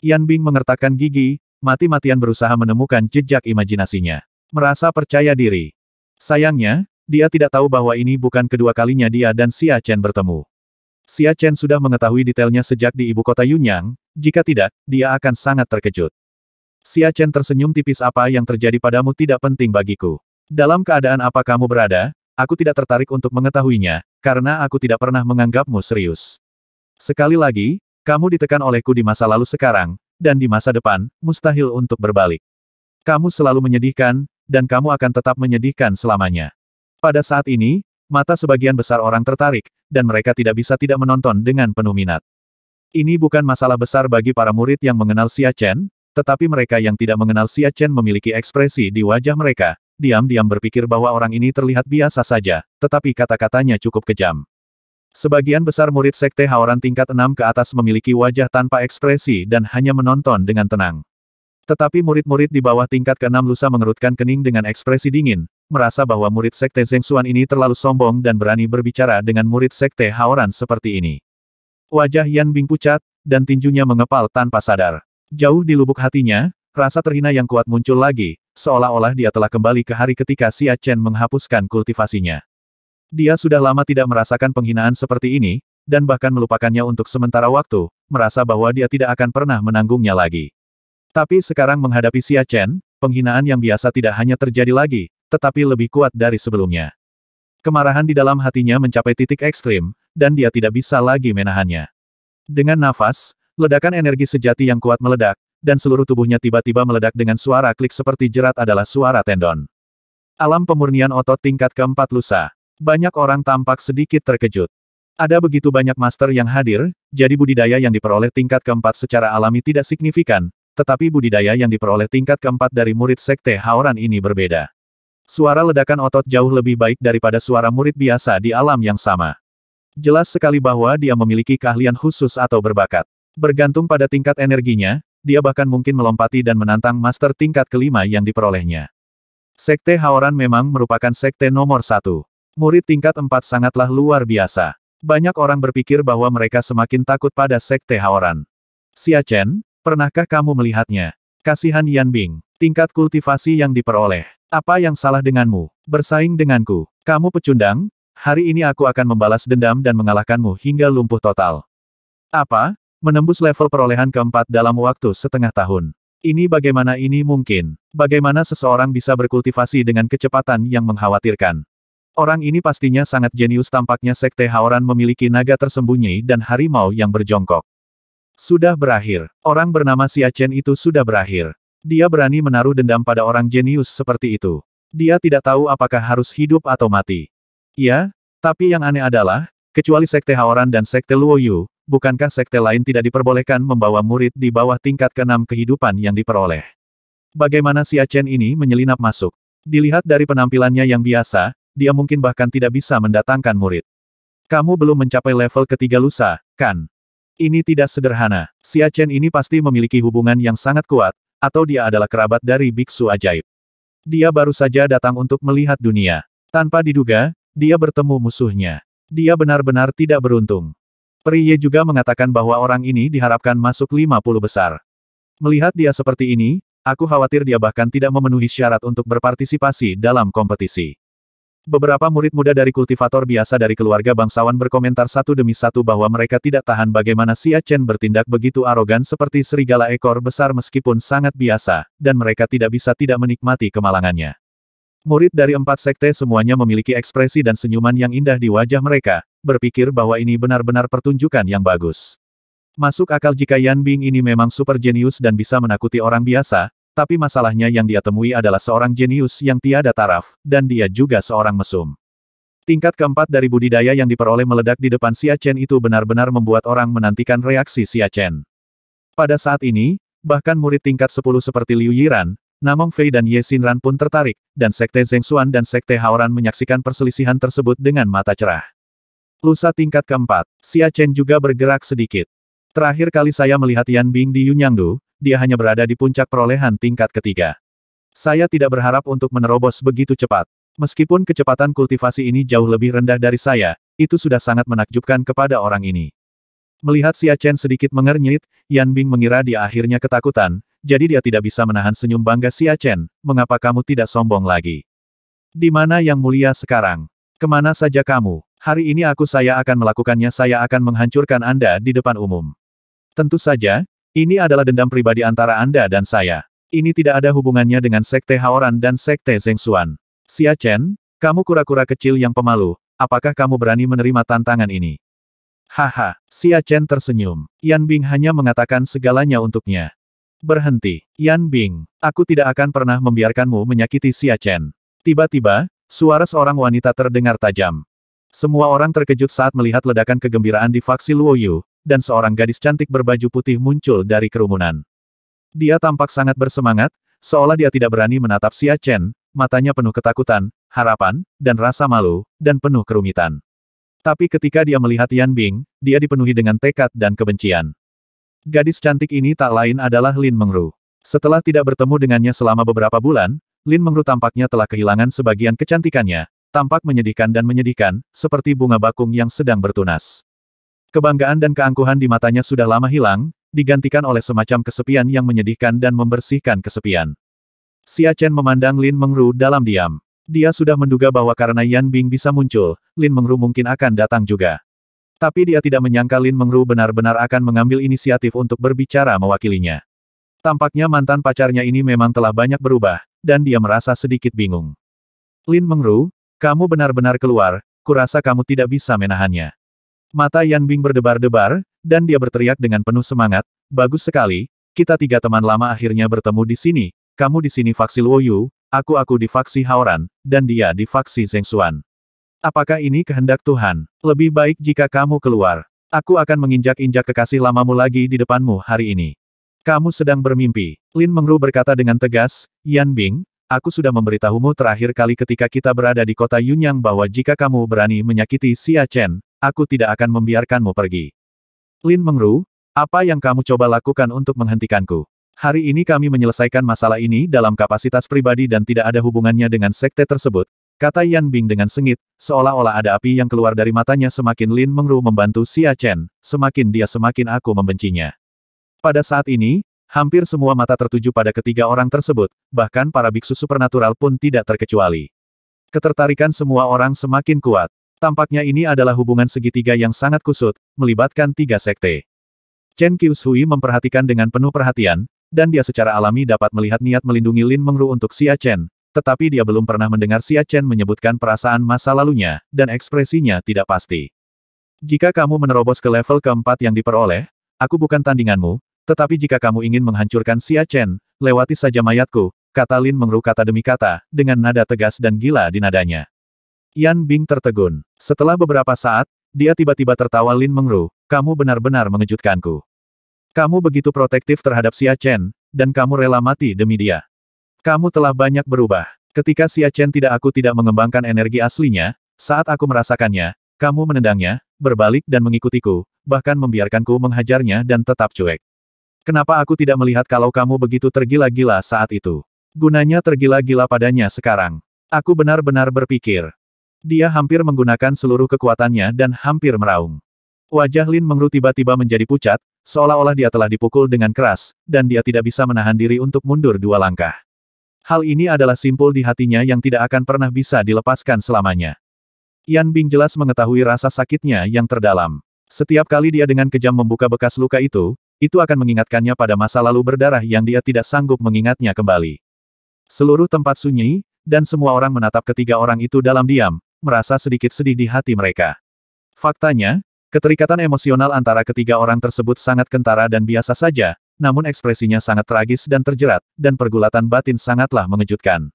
Yan Bing mengertakkan gigi, mati-matian berusaha menemukan jejak imajinasinya. Merasa percaya diri. Sayangnya, dia tidak tahu bahwa ini bukan kedua kalinya dia dan Xia Chen bertemu. Xia Chen sudah mengetahui detailnya sejak di ibu kota Yunyang, jika tidak, dia akan sangat terkejut. Xia Chen tersenyum tipis apa yang terjadi padamu tidak penting bagiku. Dalam keadaan apa kamu berada, aku tidak tertarik untuk mengetahuinya, karena aku tidak pernah menganggapmu serius. Sekali lagi, kamu ditekan olehku di masa lalu sekarang, dan di masa depan, mustahil untuk berbalik. Kamu selalu menyedihkan, dan kamu akan tetap menyedihkan selamanya. Pada saat ini, mata sebagian besar orang tertarik, dan mereka tidak bisa tidak menonton dengan penuh minat. Ini bukan masalah besar bagi para murid yang mengenal Xia Chen, tetapi mereka yang tidak mengenal Xia Chen memiliki ekspresi di wajah mereka, diam-diam berpikir bahwa orang ini terlihat biasa saja, tetapi kata-katanya cukup kejam. Sebagian besar murid Sekte Haoran tingkat 6 ke atas memiliki wajah tanpa ekspresi dan hanya menonton dengan tenang. Tetapi murid-murid di bawah tingkat ke lusa mengerutkan kening dengan ekspresi dingin, merasa bahwa murid sekte Xuan ini terlalu sombong dan berani berbicara dengan murid sekte Haoran seperti ini. Wajah Yan Bing pucat, dan tinjunya mengepal tanpa sadar. Jauh di lubuk hatinya, rasa terhina yang kuat muncul lagi, seolah-olah dia telah kembali ke hari ketika Xia Chen menghapuskan kultivasinya. Dia sudah lama tidak merasakan penghinaan seperti ini, dan bahkan melupakannya untuk sementara waktu, merasa bahwa dia tidak akan pernah menanggungnya lagi. Tapi sekarang menghadapi Xia Chen, penghinaan yang biasa tidak hanya terjadi lagi, tetapi lebih kuat dari sebelumnya. Kemarahan di dalam hatinya mencapai titik ekstrim, dan dia tidak bisa lagi menahannya. Dengan nafas, ledakan energi sejati yang kuat meledak, dan seluruh tubuhnya tiba-tiba meledak dengan suara klik seperti jerat adalah suara tendon. Alam pemurnian otot tingkat keempat lusa. Banyak orang tampak sedikit terkejut. Ada begitu banyak master yang hadir, jadi budidaya yang diperoleh tingkat keempat secara alami tidak signifikan, tetapi budidaya yang diperoleh tingkat keempat dari murid sekte Haoran ini berbeda. Suara ledakan otot jauh lebih baik daripada suara murid biasa di alam yang sama. Jelas sekali bahwa dia memiliki keahlian khusus atau berbakat. Bergantung pada tingkat energinya, dia bahkan mungkin melompati dan menantang master tingkat kelima yang diperolehnya. Sekte Haoran memang merupakan sekte nomor satu. Murid tingkat empat sangatlah luar biasa. Banyak orang berpikir bahwa mereka semakin takut pada sekte Haoran. Xia Chen, pernahkah kamu melihatnya? Kasihan Yan Bing. Tingkat kultivasi yang diperoleh. Apa yang salah denganmu? Bersaing denganku. Kamu pecundang? Hari ini aku akan membalas dendam dan mengalahkanmu hingga lumpuh total. Apa? Menembus level perolehan keempat dalam waktu setengah tahun. Ini bagaimana ini mungkin? Bagaimana seseorang bisa berkultivasi dengan kecepatan yang mengkhawatirkan? Orang ini pastinya sangat jenius tampaknya Sekte Haoran memiliki naga tersembunyi dan harimau yang berjongkok. Sudah berakhir. Orang bernama Siachen itu sudah berakhir. Dia berani menaruh dendam pada orang jenius seperti itu. Dia tidak tahu apakah harus hidup atau mati. Ya, tapi yang aneh adalah, kecuali Sekte Haoran dan Sekte Luoyu, bukankah sekte lain tidak diperbolehkan membawa murid di bawah tingkat keenam kehidupan yang diperoleh? Bagaimana si Achen ini menyelinap masuk? Dilihat dari penampilannya yang biasa, dia mungkin bahkan tidak bisa mendatangkan murid. Kamu belum mencapai level ketiga lusa, kan? Ini tidak sederhana. Si Achen ini pasti memiliki hubungan yang sangat kuat, atau dia adalah kerabat dari biksu ajaib. Dia baru saja datang untuk melihat dunia. Tanpa diduga, dia bertemu musuhnya. Dia benar-benar tidak beruntung. Priye juga mengatakan bahwa orang ini diharapkan masuk 50 besar. Melihat dia seperti ini, aku khawatir dia bahkan tidak memenuhi syarat untuk berpartisipasi dalam kompetisi. Beberapa murid muda dari kultivator biasa dari keluarga bangsawan berkomentar satu demi satu bahwa mereka tidak tahan bagaimana Si Chen bertindak begitu arogan seperti serigala ekor besar meskipun sangat biasa, dan mereka tidak bisa tidak menikmati kemalangannya. Murid dari empat sekte semuanya memiliki ekspresi dan senyuman yang indah di wajah mereka, berpikir bahwa ini benar-benar pertunjukan yang bagus. Masuk akal jika Yan Bing ini memang super jenius dan bisa menakuti orang biasa, tapi masalahnya yang dia temui adalah seorang jenius yang tiada taraf, dan dia juga seorang mesum. Tingkat keempat dari budidaya yang diperoleh meledak di depan Siachen itu benar-benar membuat orang menantikan reaksi Siachen. Pada saat ini, bahkan murid tingkat 10 seperti Liu Yiran, Namong Fei dan Ye Xinran pun tertarik, dan Sekte Zengxuan dan Sekte Haoran menyaksikan perselisihan tersebut dengan mata cerah. Lusa tingkat keempat, Siachen juga bergerak sedikit. Terakhir kali saya melihat Yan Bing di Yunyangdu, dia hanya berada di puncak perolehan tingkat ketiga. Saya tidak berharap untuk menerobos begitu cepat. Meskipun kecepatan kultivasi ini jauh lebih rendah dari saya, itu sudah sangat menakjubkan kepada orang ini. Melihat Xia Chen sedikit mengernyit, Yan Bing mengira dia akhirnya ketakutan, jadi dia tidak bisa menahan senyum bangga Xia Chen, mengapa kamu tidak sombong lagi? Di mana yang mulia sekarang? Kemana saja kamu? Hari ini aku saya akan melakukannya saya akan menghancurkan Anda di depan umum. Tentu saja, ini adalah dendam pribadi antara Anda dan saya. Ini tidak ada hubungannya dengan Sekte Haoran dan Sekte Zengsuan. Xia Chen, kamu kura-kura kecil yang pemalu, apakah kamu berani menerima tantangan ini? Haha, Xia Chen tersenyum. Yan Bing hanya mengatakan segalanya untuknya. Berhenti, Yan Bing. Aku tidak akan pernah membiarkanmu menyakiti Xia Chen. Tiba-tiba, suara seorang wanita terdengar tajam. Semua orang terkejut saat melihat ledakan kegembiraan di faksi Luoyu, dan seorang gadis cantik berbaju putih muncul dari kerumunan. Dia tampak sangat bersemangat, seolah dia tidak berani menatap Xia Chen, matanya penuh ketakutan, harapan, dan rasa malu, dan penuh kerumitan. Tapi ketika dia melihat Yan Bing, dia dipenuhi dengan tekad dan kebencian. Gadis cantik ini tak lain adalah Lin Mengru. Setelah tidak bertemu dengannya selama beberapa bulan, Lin Mengru tampaknya telah kehilangan sebagian kecantikannya, tampak menyedihkan dan menyedihkan, seperti bunga bakung yang sedang bertunas. Kebanggaan dan keangkuhan di matanya sudah lama hilang, digantikan oleh semacam kesepian yang menyedihkan dan membersihkan kesepian. Xia Chen memandang Lin Mengru dalam diam. Dia sudah menduga bahwa karena Yan Bing bisa muncul, Lin Mengru mungkin akan datang juga. Tapi dia tidak menyangka Lin Mengru benar-benar akan mengambil inisiatif untuk berbicara mewakilinya. Tampaknya mantan pacarnya ini memang telah banyak berubah, dan dia merasa sedikit bingung. Lin Mengru, kamu benar-benar keluar, kurasa kamu tidak bisa menahannya. Mata Yan Bing berdebar-debar, dan dia berteriak dengan penuh semangat, bagus sekali, kita tiga teman lama akhirnya bertemu di sini, kamu di sini faksi Luoyu, aku-aku di faksi Haoran, dan dia di faksi Xuan. Apakah ini kehendak Tuhan? Lebih baik jika kamu keluar. Aku akan menginjak-injak kekasih lamamu lagi di depanmu hari ini. Kamu sedang bermimpi. Lin Mengru berkata dengan tegas, Yan Bing, aku sudah memberitahumu terakhir kali ketika kita berada di kota Yunyang bahwa jika kamu berani menyakiti Xia Chen, aku tidak akan membiarkanmu pergi. Lin Mengru, apa yang kamu coba lakukan untuk menghentikanku? Hari ini kami menyelesaikan masalah ini dalam kapasitas pribadi dan tidak ada hubungannya dengan sekte tersebut, kata Yan Bing dengan sengit, seolah-olah ada api yang keluar dari matanya semakin Lin Mengru membantu Xia Chen, semakin dia semakin aku membencinya. Pada saat ini, hampir semua mata tertuju pada ketiga orang tersebut, bahkan para biksu supernatural pun tidak terkecuali. Ketertarikan semua orang semakin kuat. Tampaknya ini adalah hubungan segitiga yang sangat kusut, melibatkan tiga sekte. Chen Qiushui memperhatikan dengan penuh perhatian, dan dia secara alami dapat melihat niat melindungi Lin Mengru untuk Xia Chen, tetapi dia belum pernah mendengar Xia Chen menyebutkan perasaan masa lalunya, dan ekspresinya tidak pasti. Jika kamu menerobos ke level keempat yang diperoleh, aku bukan tandinganmu, tetapi jika kamu ingin menghancurkan Xia Chen, lewati saja mayatku, kata Lin Mengru kata demi kata, dengan nada tegas dan gila di nadanya. Yan Bing tertegun. Setelah beberapa saat, dia tiba-tiba tertawa Lin Mengru, kamu benar-benar mengejutkanku. Kamu begitu protektif terhadap Xia Chen, dan kamu rela mati demi dia. Kamu telah banyak berubah. Ketika Xia Chen tidak aku tidak mengembangkan energi aslinya, saat aku merasakannya, kamu menendangnya, berbalik dan mengikutiku, bahkan membiarkanku menghajarnya dan tetap cuek. Kenapa aku tidak melihat kalau kamu begitu tergila-gila saat itu? Gunanya tergila-gila padanya sekarang. Aku benar-benar berpikir, dia hampir menggunakan seluruh kekuatannya dan hampir meraung. Wajah Lin Mengru tiba-tiba menjadi pucat, seolah-olah dia telah dipukul dengan keras, dan dia tidak bisa menahan diri untuk mundur dua langkah. Hal ini adalah simpul di hatinya yang tidak akan pernah bisa dilepaskan selamanya. Yan Bing jelas mengetahui rasa sakitnya yang terdalam. Setiap kali dia dengan kejam membuka bekas luka itu, itu akan mengingatkannya pada masa lalu berdarah yang dia tidak sanggup mengingatnya kembali. Seluruh tempat sunyi, dan semua orang menatap ketiga orang itu dalam diam, merasa sedikit sedih di hati mereka. Faktanya, keterikatan emosional antara ketiga orang tersebut sangat kentara dan biasa saja, namun ekspresinya sangat tragis dan terjerat, dan pergulatan batin sangatlah mengejutkan.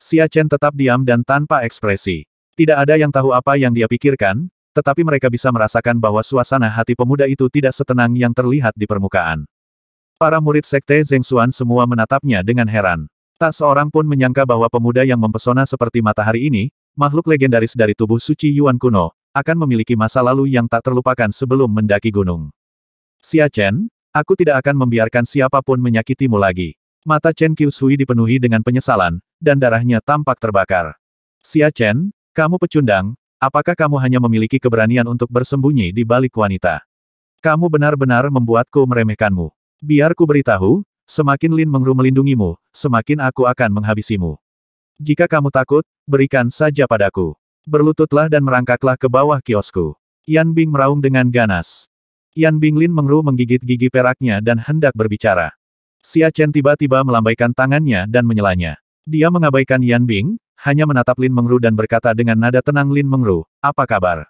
Xia Chen tetap diam dan tanpa ekspresi. Tidak ada yang tahu apa yang dia pikirkan, tetapi mereka bisa merasakan bahwa suasana hati pemuda itu tidak setenang yang terlihat di permukaan. Para murid sekte Xuan semua menatapnya dengan heran. Tak seorang pun menyangka bahwa pemuda yang mempesona seperti matahari ini, makhluk legendaris dari tubuh suci Yuan kuno, akan memiliki masa lalu yang tak terlupakan sebelum mendaki gunung. Xia Chen, aku tidak akan membiarkan siapapun menyakitimu lagi. Mata Chen Qiushui dipenuhi dengan penyesalan, dan darahnya tampak terbakar. Xia Chen, kamu pecundang, apakah kamu hanya memiliki keberanian untuk bersembunyi di balik wanita? Kamu benar-benar membuatku meremehkanmu. Biar ku beritahu, semakin Lin Mengru melindungimu, semakin aku akan menghabisimu. Jika kamu takut, berikan saja padaku. Berlututlah dan merangkaklah ke bawah kiosku. Yan Bing meraung dengan ganas. Yan Bing Lin Mengru menggigit gigi peraknya dan hendak berbicara. Xia Chen tiba-tiba melambaikan tangannya dan menyelanya. Dia mengabaikan Yan Bing, hanya menatap Lin Mengru dan berkata dengan nada tenang Lin Mengru, apa kabar?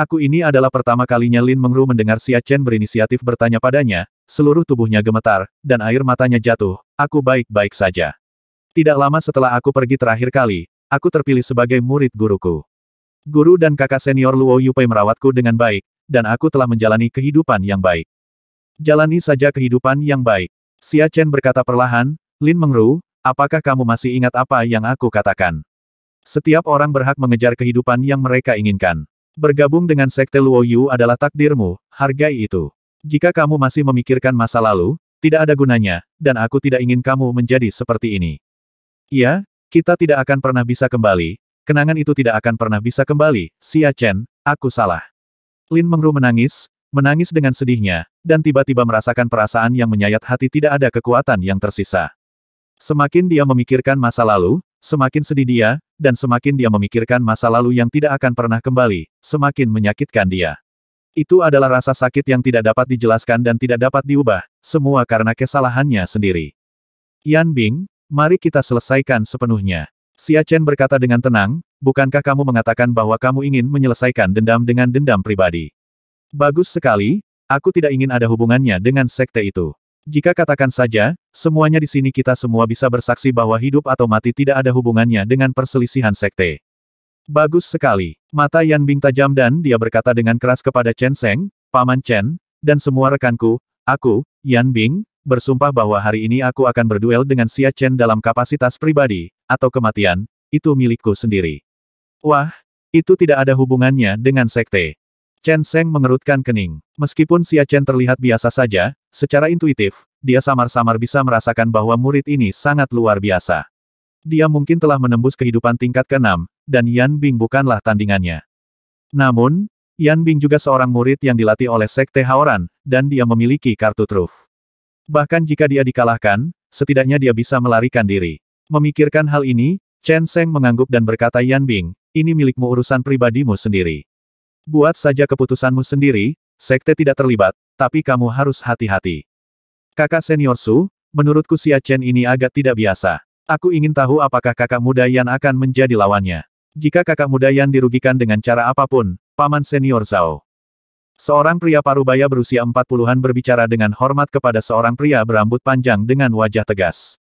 Aku ini adalah pertama kalinya Lin Mengru mendengar Xia Chen berinisiatif bertanya padanya, seluruh tubuhnya gemetar, dan air matanya jatuh, aku baik-baik saja. Tidak lama setelah aku pergi terakhir kali, aku terpilih sebagai murid guruku. Guru dan kakak senior Luo Yupei merawatku dengan baik, dan aku telah menjalani kehidupan yang baik. Jalani saja kehidupan yang baik. Xia Chen berkata perlahan, Lin Mengru, apakah kamu masih ingat apa yang aku katakan? Setiap orang berhak mengejar kehidupan yang mereka inginkan. Bergabung dengan Sekte Luo Yu adalah takdirmu, hargai itu. Jika kamu masih memikirkan masa lalu, tidak ada gunanya, dan aku tidak ingin kamu menjadi seperti ini. Iya, kita tidak akan pernah bisa kembali, kenangan itu tidak akan pernah bisa kembali, Xia Chen, aku salah. Lin Mengru menangis, menangis dengan sedihnya, dan tiba-tiba merasakan perasaan yang menyayat hati tidak ada kekuatan yang tersisa. Semakin dia memikirkan masa lalu, semakin sedih dia, dan semakin dia memikirkan masa lalu yang tidak akan pernah kembali, semakin menyakitkan dia. Itu adalah rasa sakit yang tidak dapat dijelaskan dan tidak dapat diubah, semua karena kesalahannya sendiri. Yan Bing, mari kita selesaikan sepenuhnya. Xia Chen berkata dengan tenang, bukankah kamu mengatakan bahwa kamu ingin menyelesaikan dendam dengan dendam pribadi? Bagus sekali, aku tidak ingin ada hubungannya dengan sekte itu. Jika katakan saja, semuanya di sini kita semua bisa bersaksi bahwa hidup atau mati tidak ada hubungannya dengan perselisihan sekte. Bagus sekali. Mata Yan Bing tajam dan dia berkata dengan keras kepada Chen Seng, Paman Chen, dan semua rekanku, aku, Yan Bing, bersumpah bahwa hari ini aku akan berduel dengan Xia Chen dalam kapasitas pribadi, atau kematian, itu milikku sendiri. Wah, itu tidak ada hubungannya dengan sekte. Chen Seng mengerutkan kening. Meskipun Xia Chen terlihat biasa saja, secara intuitif, dia samar-samar bisa merasakan bahwa murid ini sangat luar biasa. Dia mungkin telah menembus kehidupan tingkat ke-6, dan Yan Bing bukanlah tandingannya. Namun, Yan Bing juga seorang murid yang dilatih oleh Sekte Haoran, dan dia memiliki kartu truf. Bahkan jika dia dikalahkan, setidaknya dia bisa melarikan diri. Memikirkan hal ini, Chen Seng mengangguk dan berkata Yan Bing, ini milikmu urusan pribadimu sendiri. Buat saja keputusanmu sendiri, sekte tidak terlibat, tapi kamu harus hati-hati. Kakak senior Su, menurutku si Chen ini agak tidak biasa. Aku ingin tahu apakah kakak muda Yan akan menjadi lawannya. Jika kakak muda Yan dirugikan dengan cara apapun, paman senior Zhao. Seorang pria parubaya berusia empat puluhan berbicara dengan hormat kepada seorang pria berambut panjang dengan wajah tegas.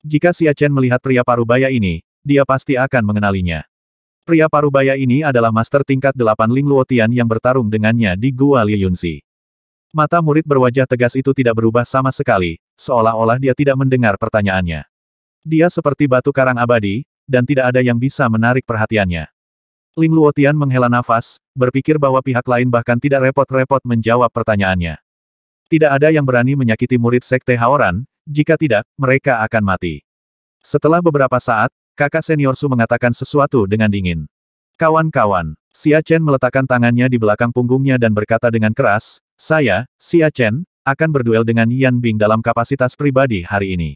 Jika Xia Chen melihat pria parubaya ini, dia pasti akan mengenalinya. Pria parubaya ini adalah master tingkat delapan Ling Luotian yang bertarung dengannya di Gua Liyunzi. Mata murid berwajah tegas itu tidak berubah sama sekali, seolah-olah dia tidak mendengar pertanyaannya. Dia seperti batu karang abadi, dan tidak ada yang bisa menarik perhatiannya. Ling Luotian menghela nafas, berpikir bahwa pihak lain bahkan tidak repot-repot menjawab pertanyaannya. Tidak ada yang berani menyakiti murid Sekte Haoran, jika tidak, mereka akan mati. Setelah beberapa saat, kakak senior Su mengatakan sesuatu dengan dingin. Kawan-kawan, Xia Chen meletakkan tangannya di belakang punggungnya dan berkata dengan keras, saya, Xia Chen, akan berduel dengan Yan Bing dalam kapasitas pribadi hari ini.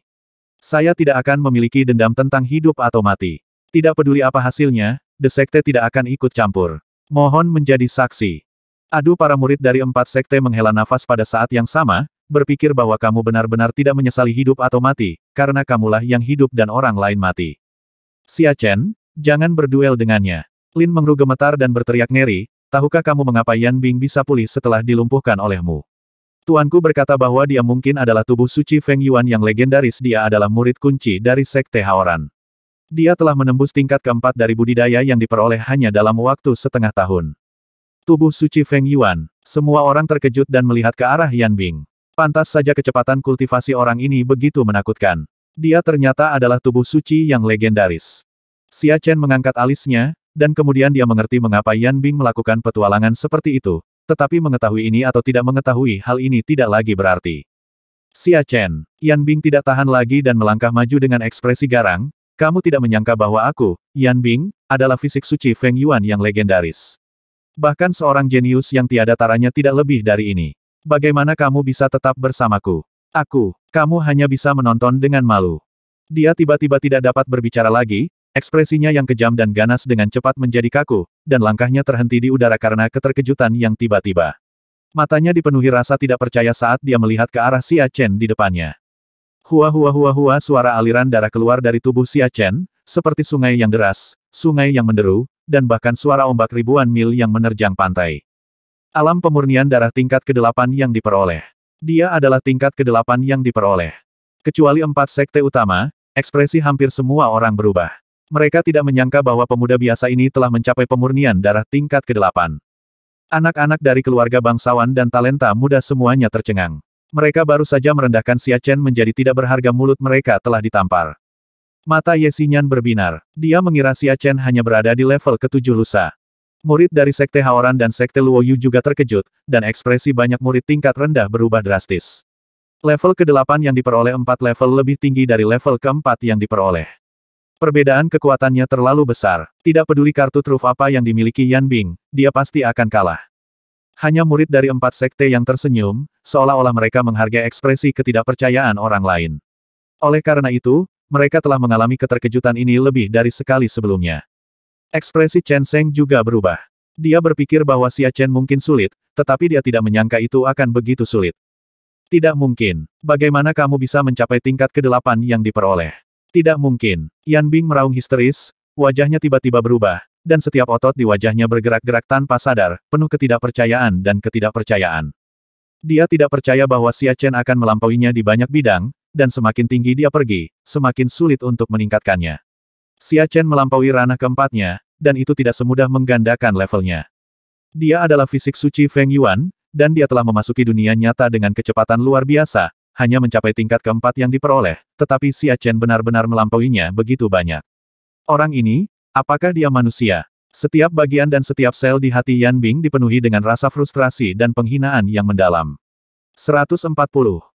Saya tidak akan memiliki dendam tentang hidup atau mati. Tidak peduli apa hasilnya, The Sekte tidak akan ikut campur. Mohon menjadi saksi. Aduh, para murid dari empat sekte menghela nafas pada saat yang sama, berpikir bahwa kamu benar-benar tidak menyesali hidup atau mati, karena kamulah yang hidup dan orang lain mati. Xia Chen, jangan berduel dengannya. Lin Mengru gemetar dan berteriak ngeri, tahukah kamu mengapa Yan Bing bisa pulih setelah dilumpuhkan olehmu? Tuanku berkata bahwa dia mungkin adalah tubuh suci Feng Yuan yang legendaris dia adalah murid kunci dari Sekte Haoran. Dia telah menembus tingkat keempat dari budidaya yang diperoleh hanya dalam waktu setengah tahun. Tubuh suci Feng Yuan. Semua orang terkejut dan melihat ke arah Yan Bing. Pantas saja kecepatan kultivasi orang ini begitu menakutkan. Dia ternyata adalah tubuh suci yang legendaris. Xia Chen mengangkat alisnya, dan kemudian dia mengerti mengapa Yan Bing melakukan petualangan seperti itu, tetapi mengetahui ini atau tidak mengetahui hal ini tidak lagi berarti. Xia Chen, Yan Bing tidak tahan lagi dan melangkah maju dengan ekspresi garang, kamu tidak menyangka bahwa aku, Yan Bing, adalah fisik suci Feng Yuan yang legendaris. Bahkan seorang jenius yang tiada taranya tidak lebih dari ini. Bagaimana kamu bisa tetap bersamaku? Aku, kamu hanya bisa menonton dengan malu. Dia tiba-tiba tidak dapat berbicara lagi, ekspresinya yang kejam dan ganas dengan cepat menjadi kaku, dan langkahnya terhenti di udara karena keterkejutan yang tiba-tiba. Matanya dipenuhi rasa tidak percaya saat dia melihat ke arah Xia Chen di depannya. Hua hua hua hua suara aliran darah keluar dari tubuh Xia Chen, seperti sungai yang deras, sungai yang menderu, dan bahkan suara ombak ribuan mil yang menerjang pantai. Alam pemurnian darah tingkat ke-8 yang diperoleh. Dia adalah tingkat ke-8 yang diperoleh. Kecuali empat sekte utama, ekspresi hampir semua orang berubah. Mereka tidak menyangka bahwa pemuda biasa ini telah mencapai pemurnian darah tingkat ke-8. Anak-anak dari keluarga bangsawan dan talenta muda semuanya tercengang. Mereka baru saja merendahkan Siachen menjadi tidak berharga mulut mereka telah ditampar. Mata Ye Xinyan berbinar. Dia mengira Siachen hanya berada di level ketujuh lusa. Murid dari Sekte Haoran dan Sekte Luoyu juga terkejut, dan ekspresi banyak murid tingkat rendah berubah drastis. Level ke-8 yang diperoleh empat level lebih tinggi dari level keempat yang diperoleh. Perbedaan kekuatannya terlalu besar. Tidak peduli kartu truf apa yang dimiliki Yan Bing, dia pasti akan kalah. Hanya murid dari empat sekte yang tersenyum, seolah-olah mereka menghargai ekspresi ketidakpercayaan orang lain. Oleh karena itu, mereka telah mengalami keterkejutan ini lebih dari sekali sebelumnya. Ekspresi Chen Seng juga berubah. Dia berpikir bahwa Xia Chen mungkin sulit, tetapi dia tidak menyangka itu akan begitu sulit. Tidak mungkin. Bagaimana kamu bisa mencapai tingkat ke-8 yang diperoleh? Tidak mungkin. Yan Bing meraung histeris, wajahnya tiba-tiba berubah, dan setiap otot di wajahnya bergerak-gerak tanpa sadar, penuh ketidakpercayaan dan ketidakpercayaan. Dia tidak percaya bahwa Xia Chen akan melampauinya di banyak bidang, dan semakin tinggi dia pergi, semakin sulit untuk meningkatkannya. Xia Chen melampaui ranah keempatnya, dan itu tidak semudah menggandakan levelnya. Dia adalah fisik suci Feng Yuan, dan dia telah memasuki dunia nyata dengan kecepatan luar biasa, hanya mencapai tingkat keempat yang diperoleh, tetapi Xia Chen benar-benar melampauinya begitu banyak. Orang ini, Apakah dia manusia? Setiap bagian dan setiap sel di hati Yan Bing dipenuhi dengan rasa frustrasi dan penghinaan yang mendalam. 140.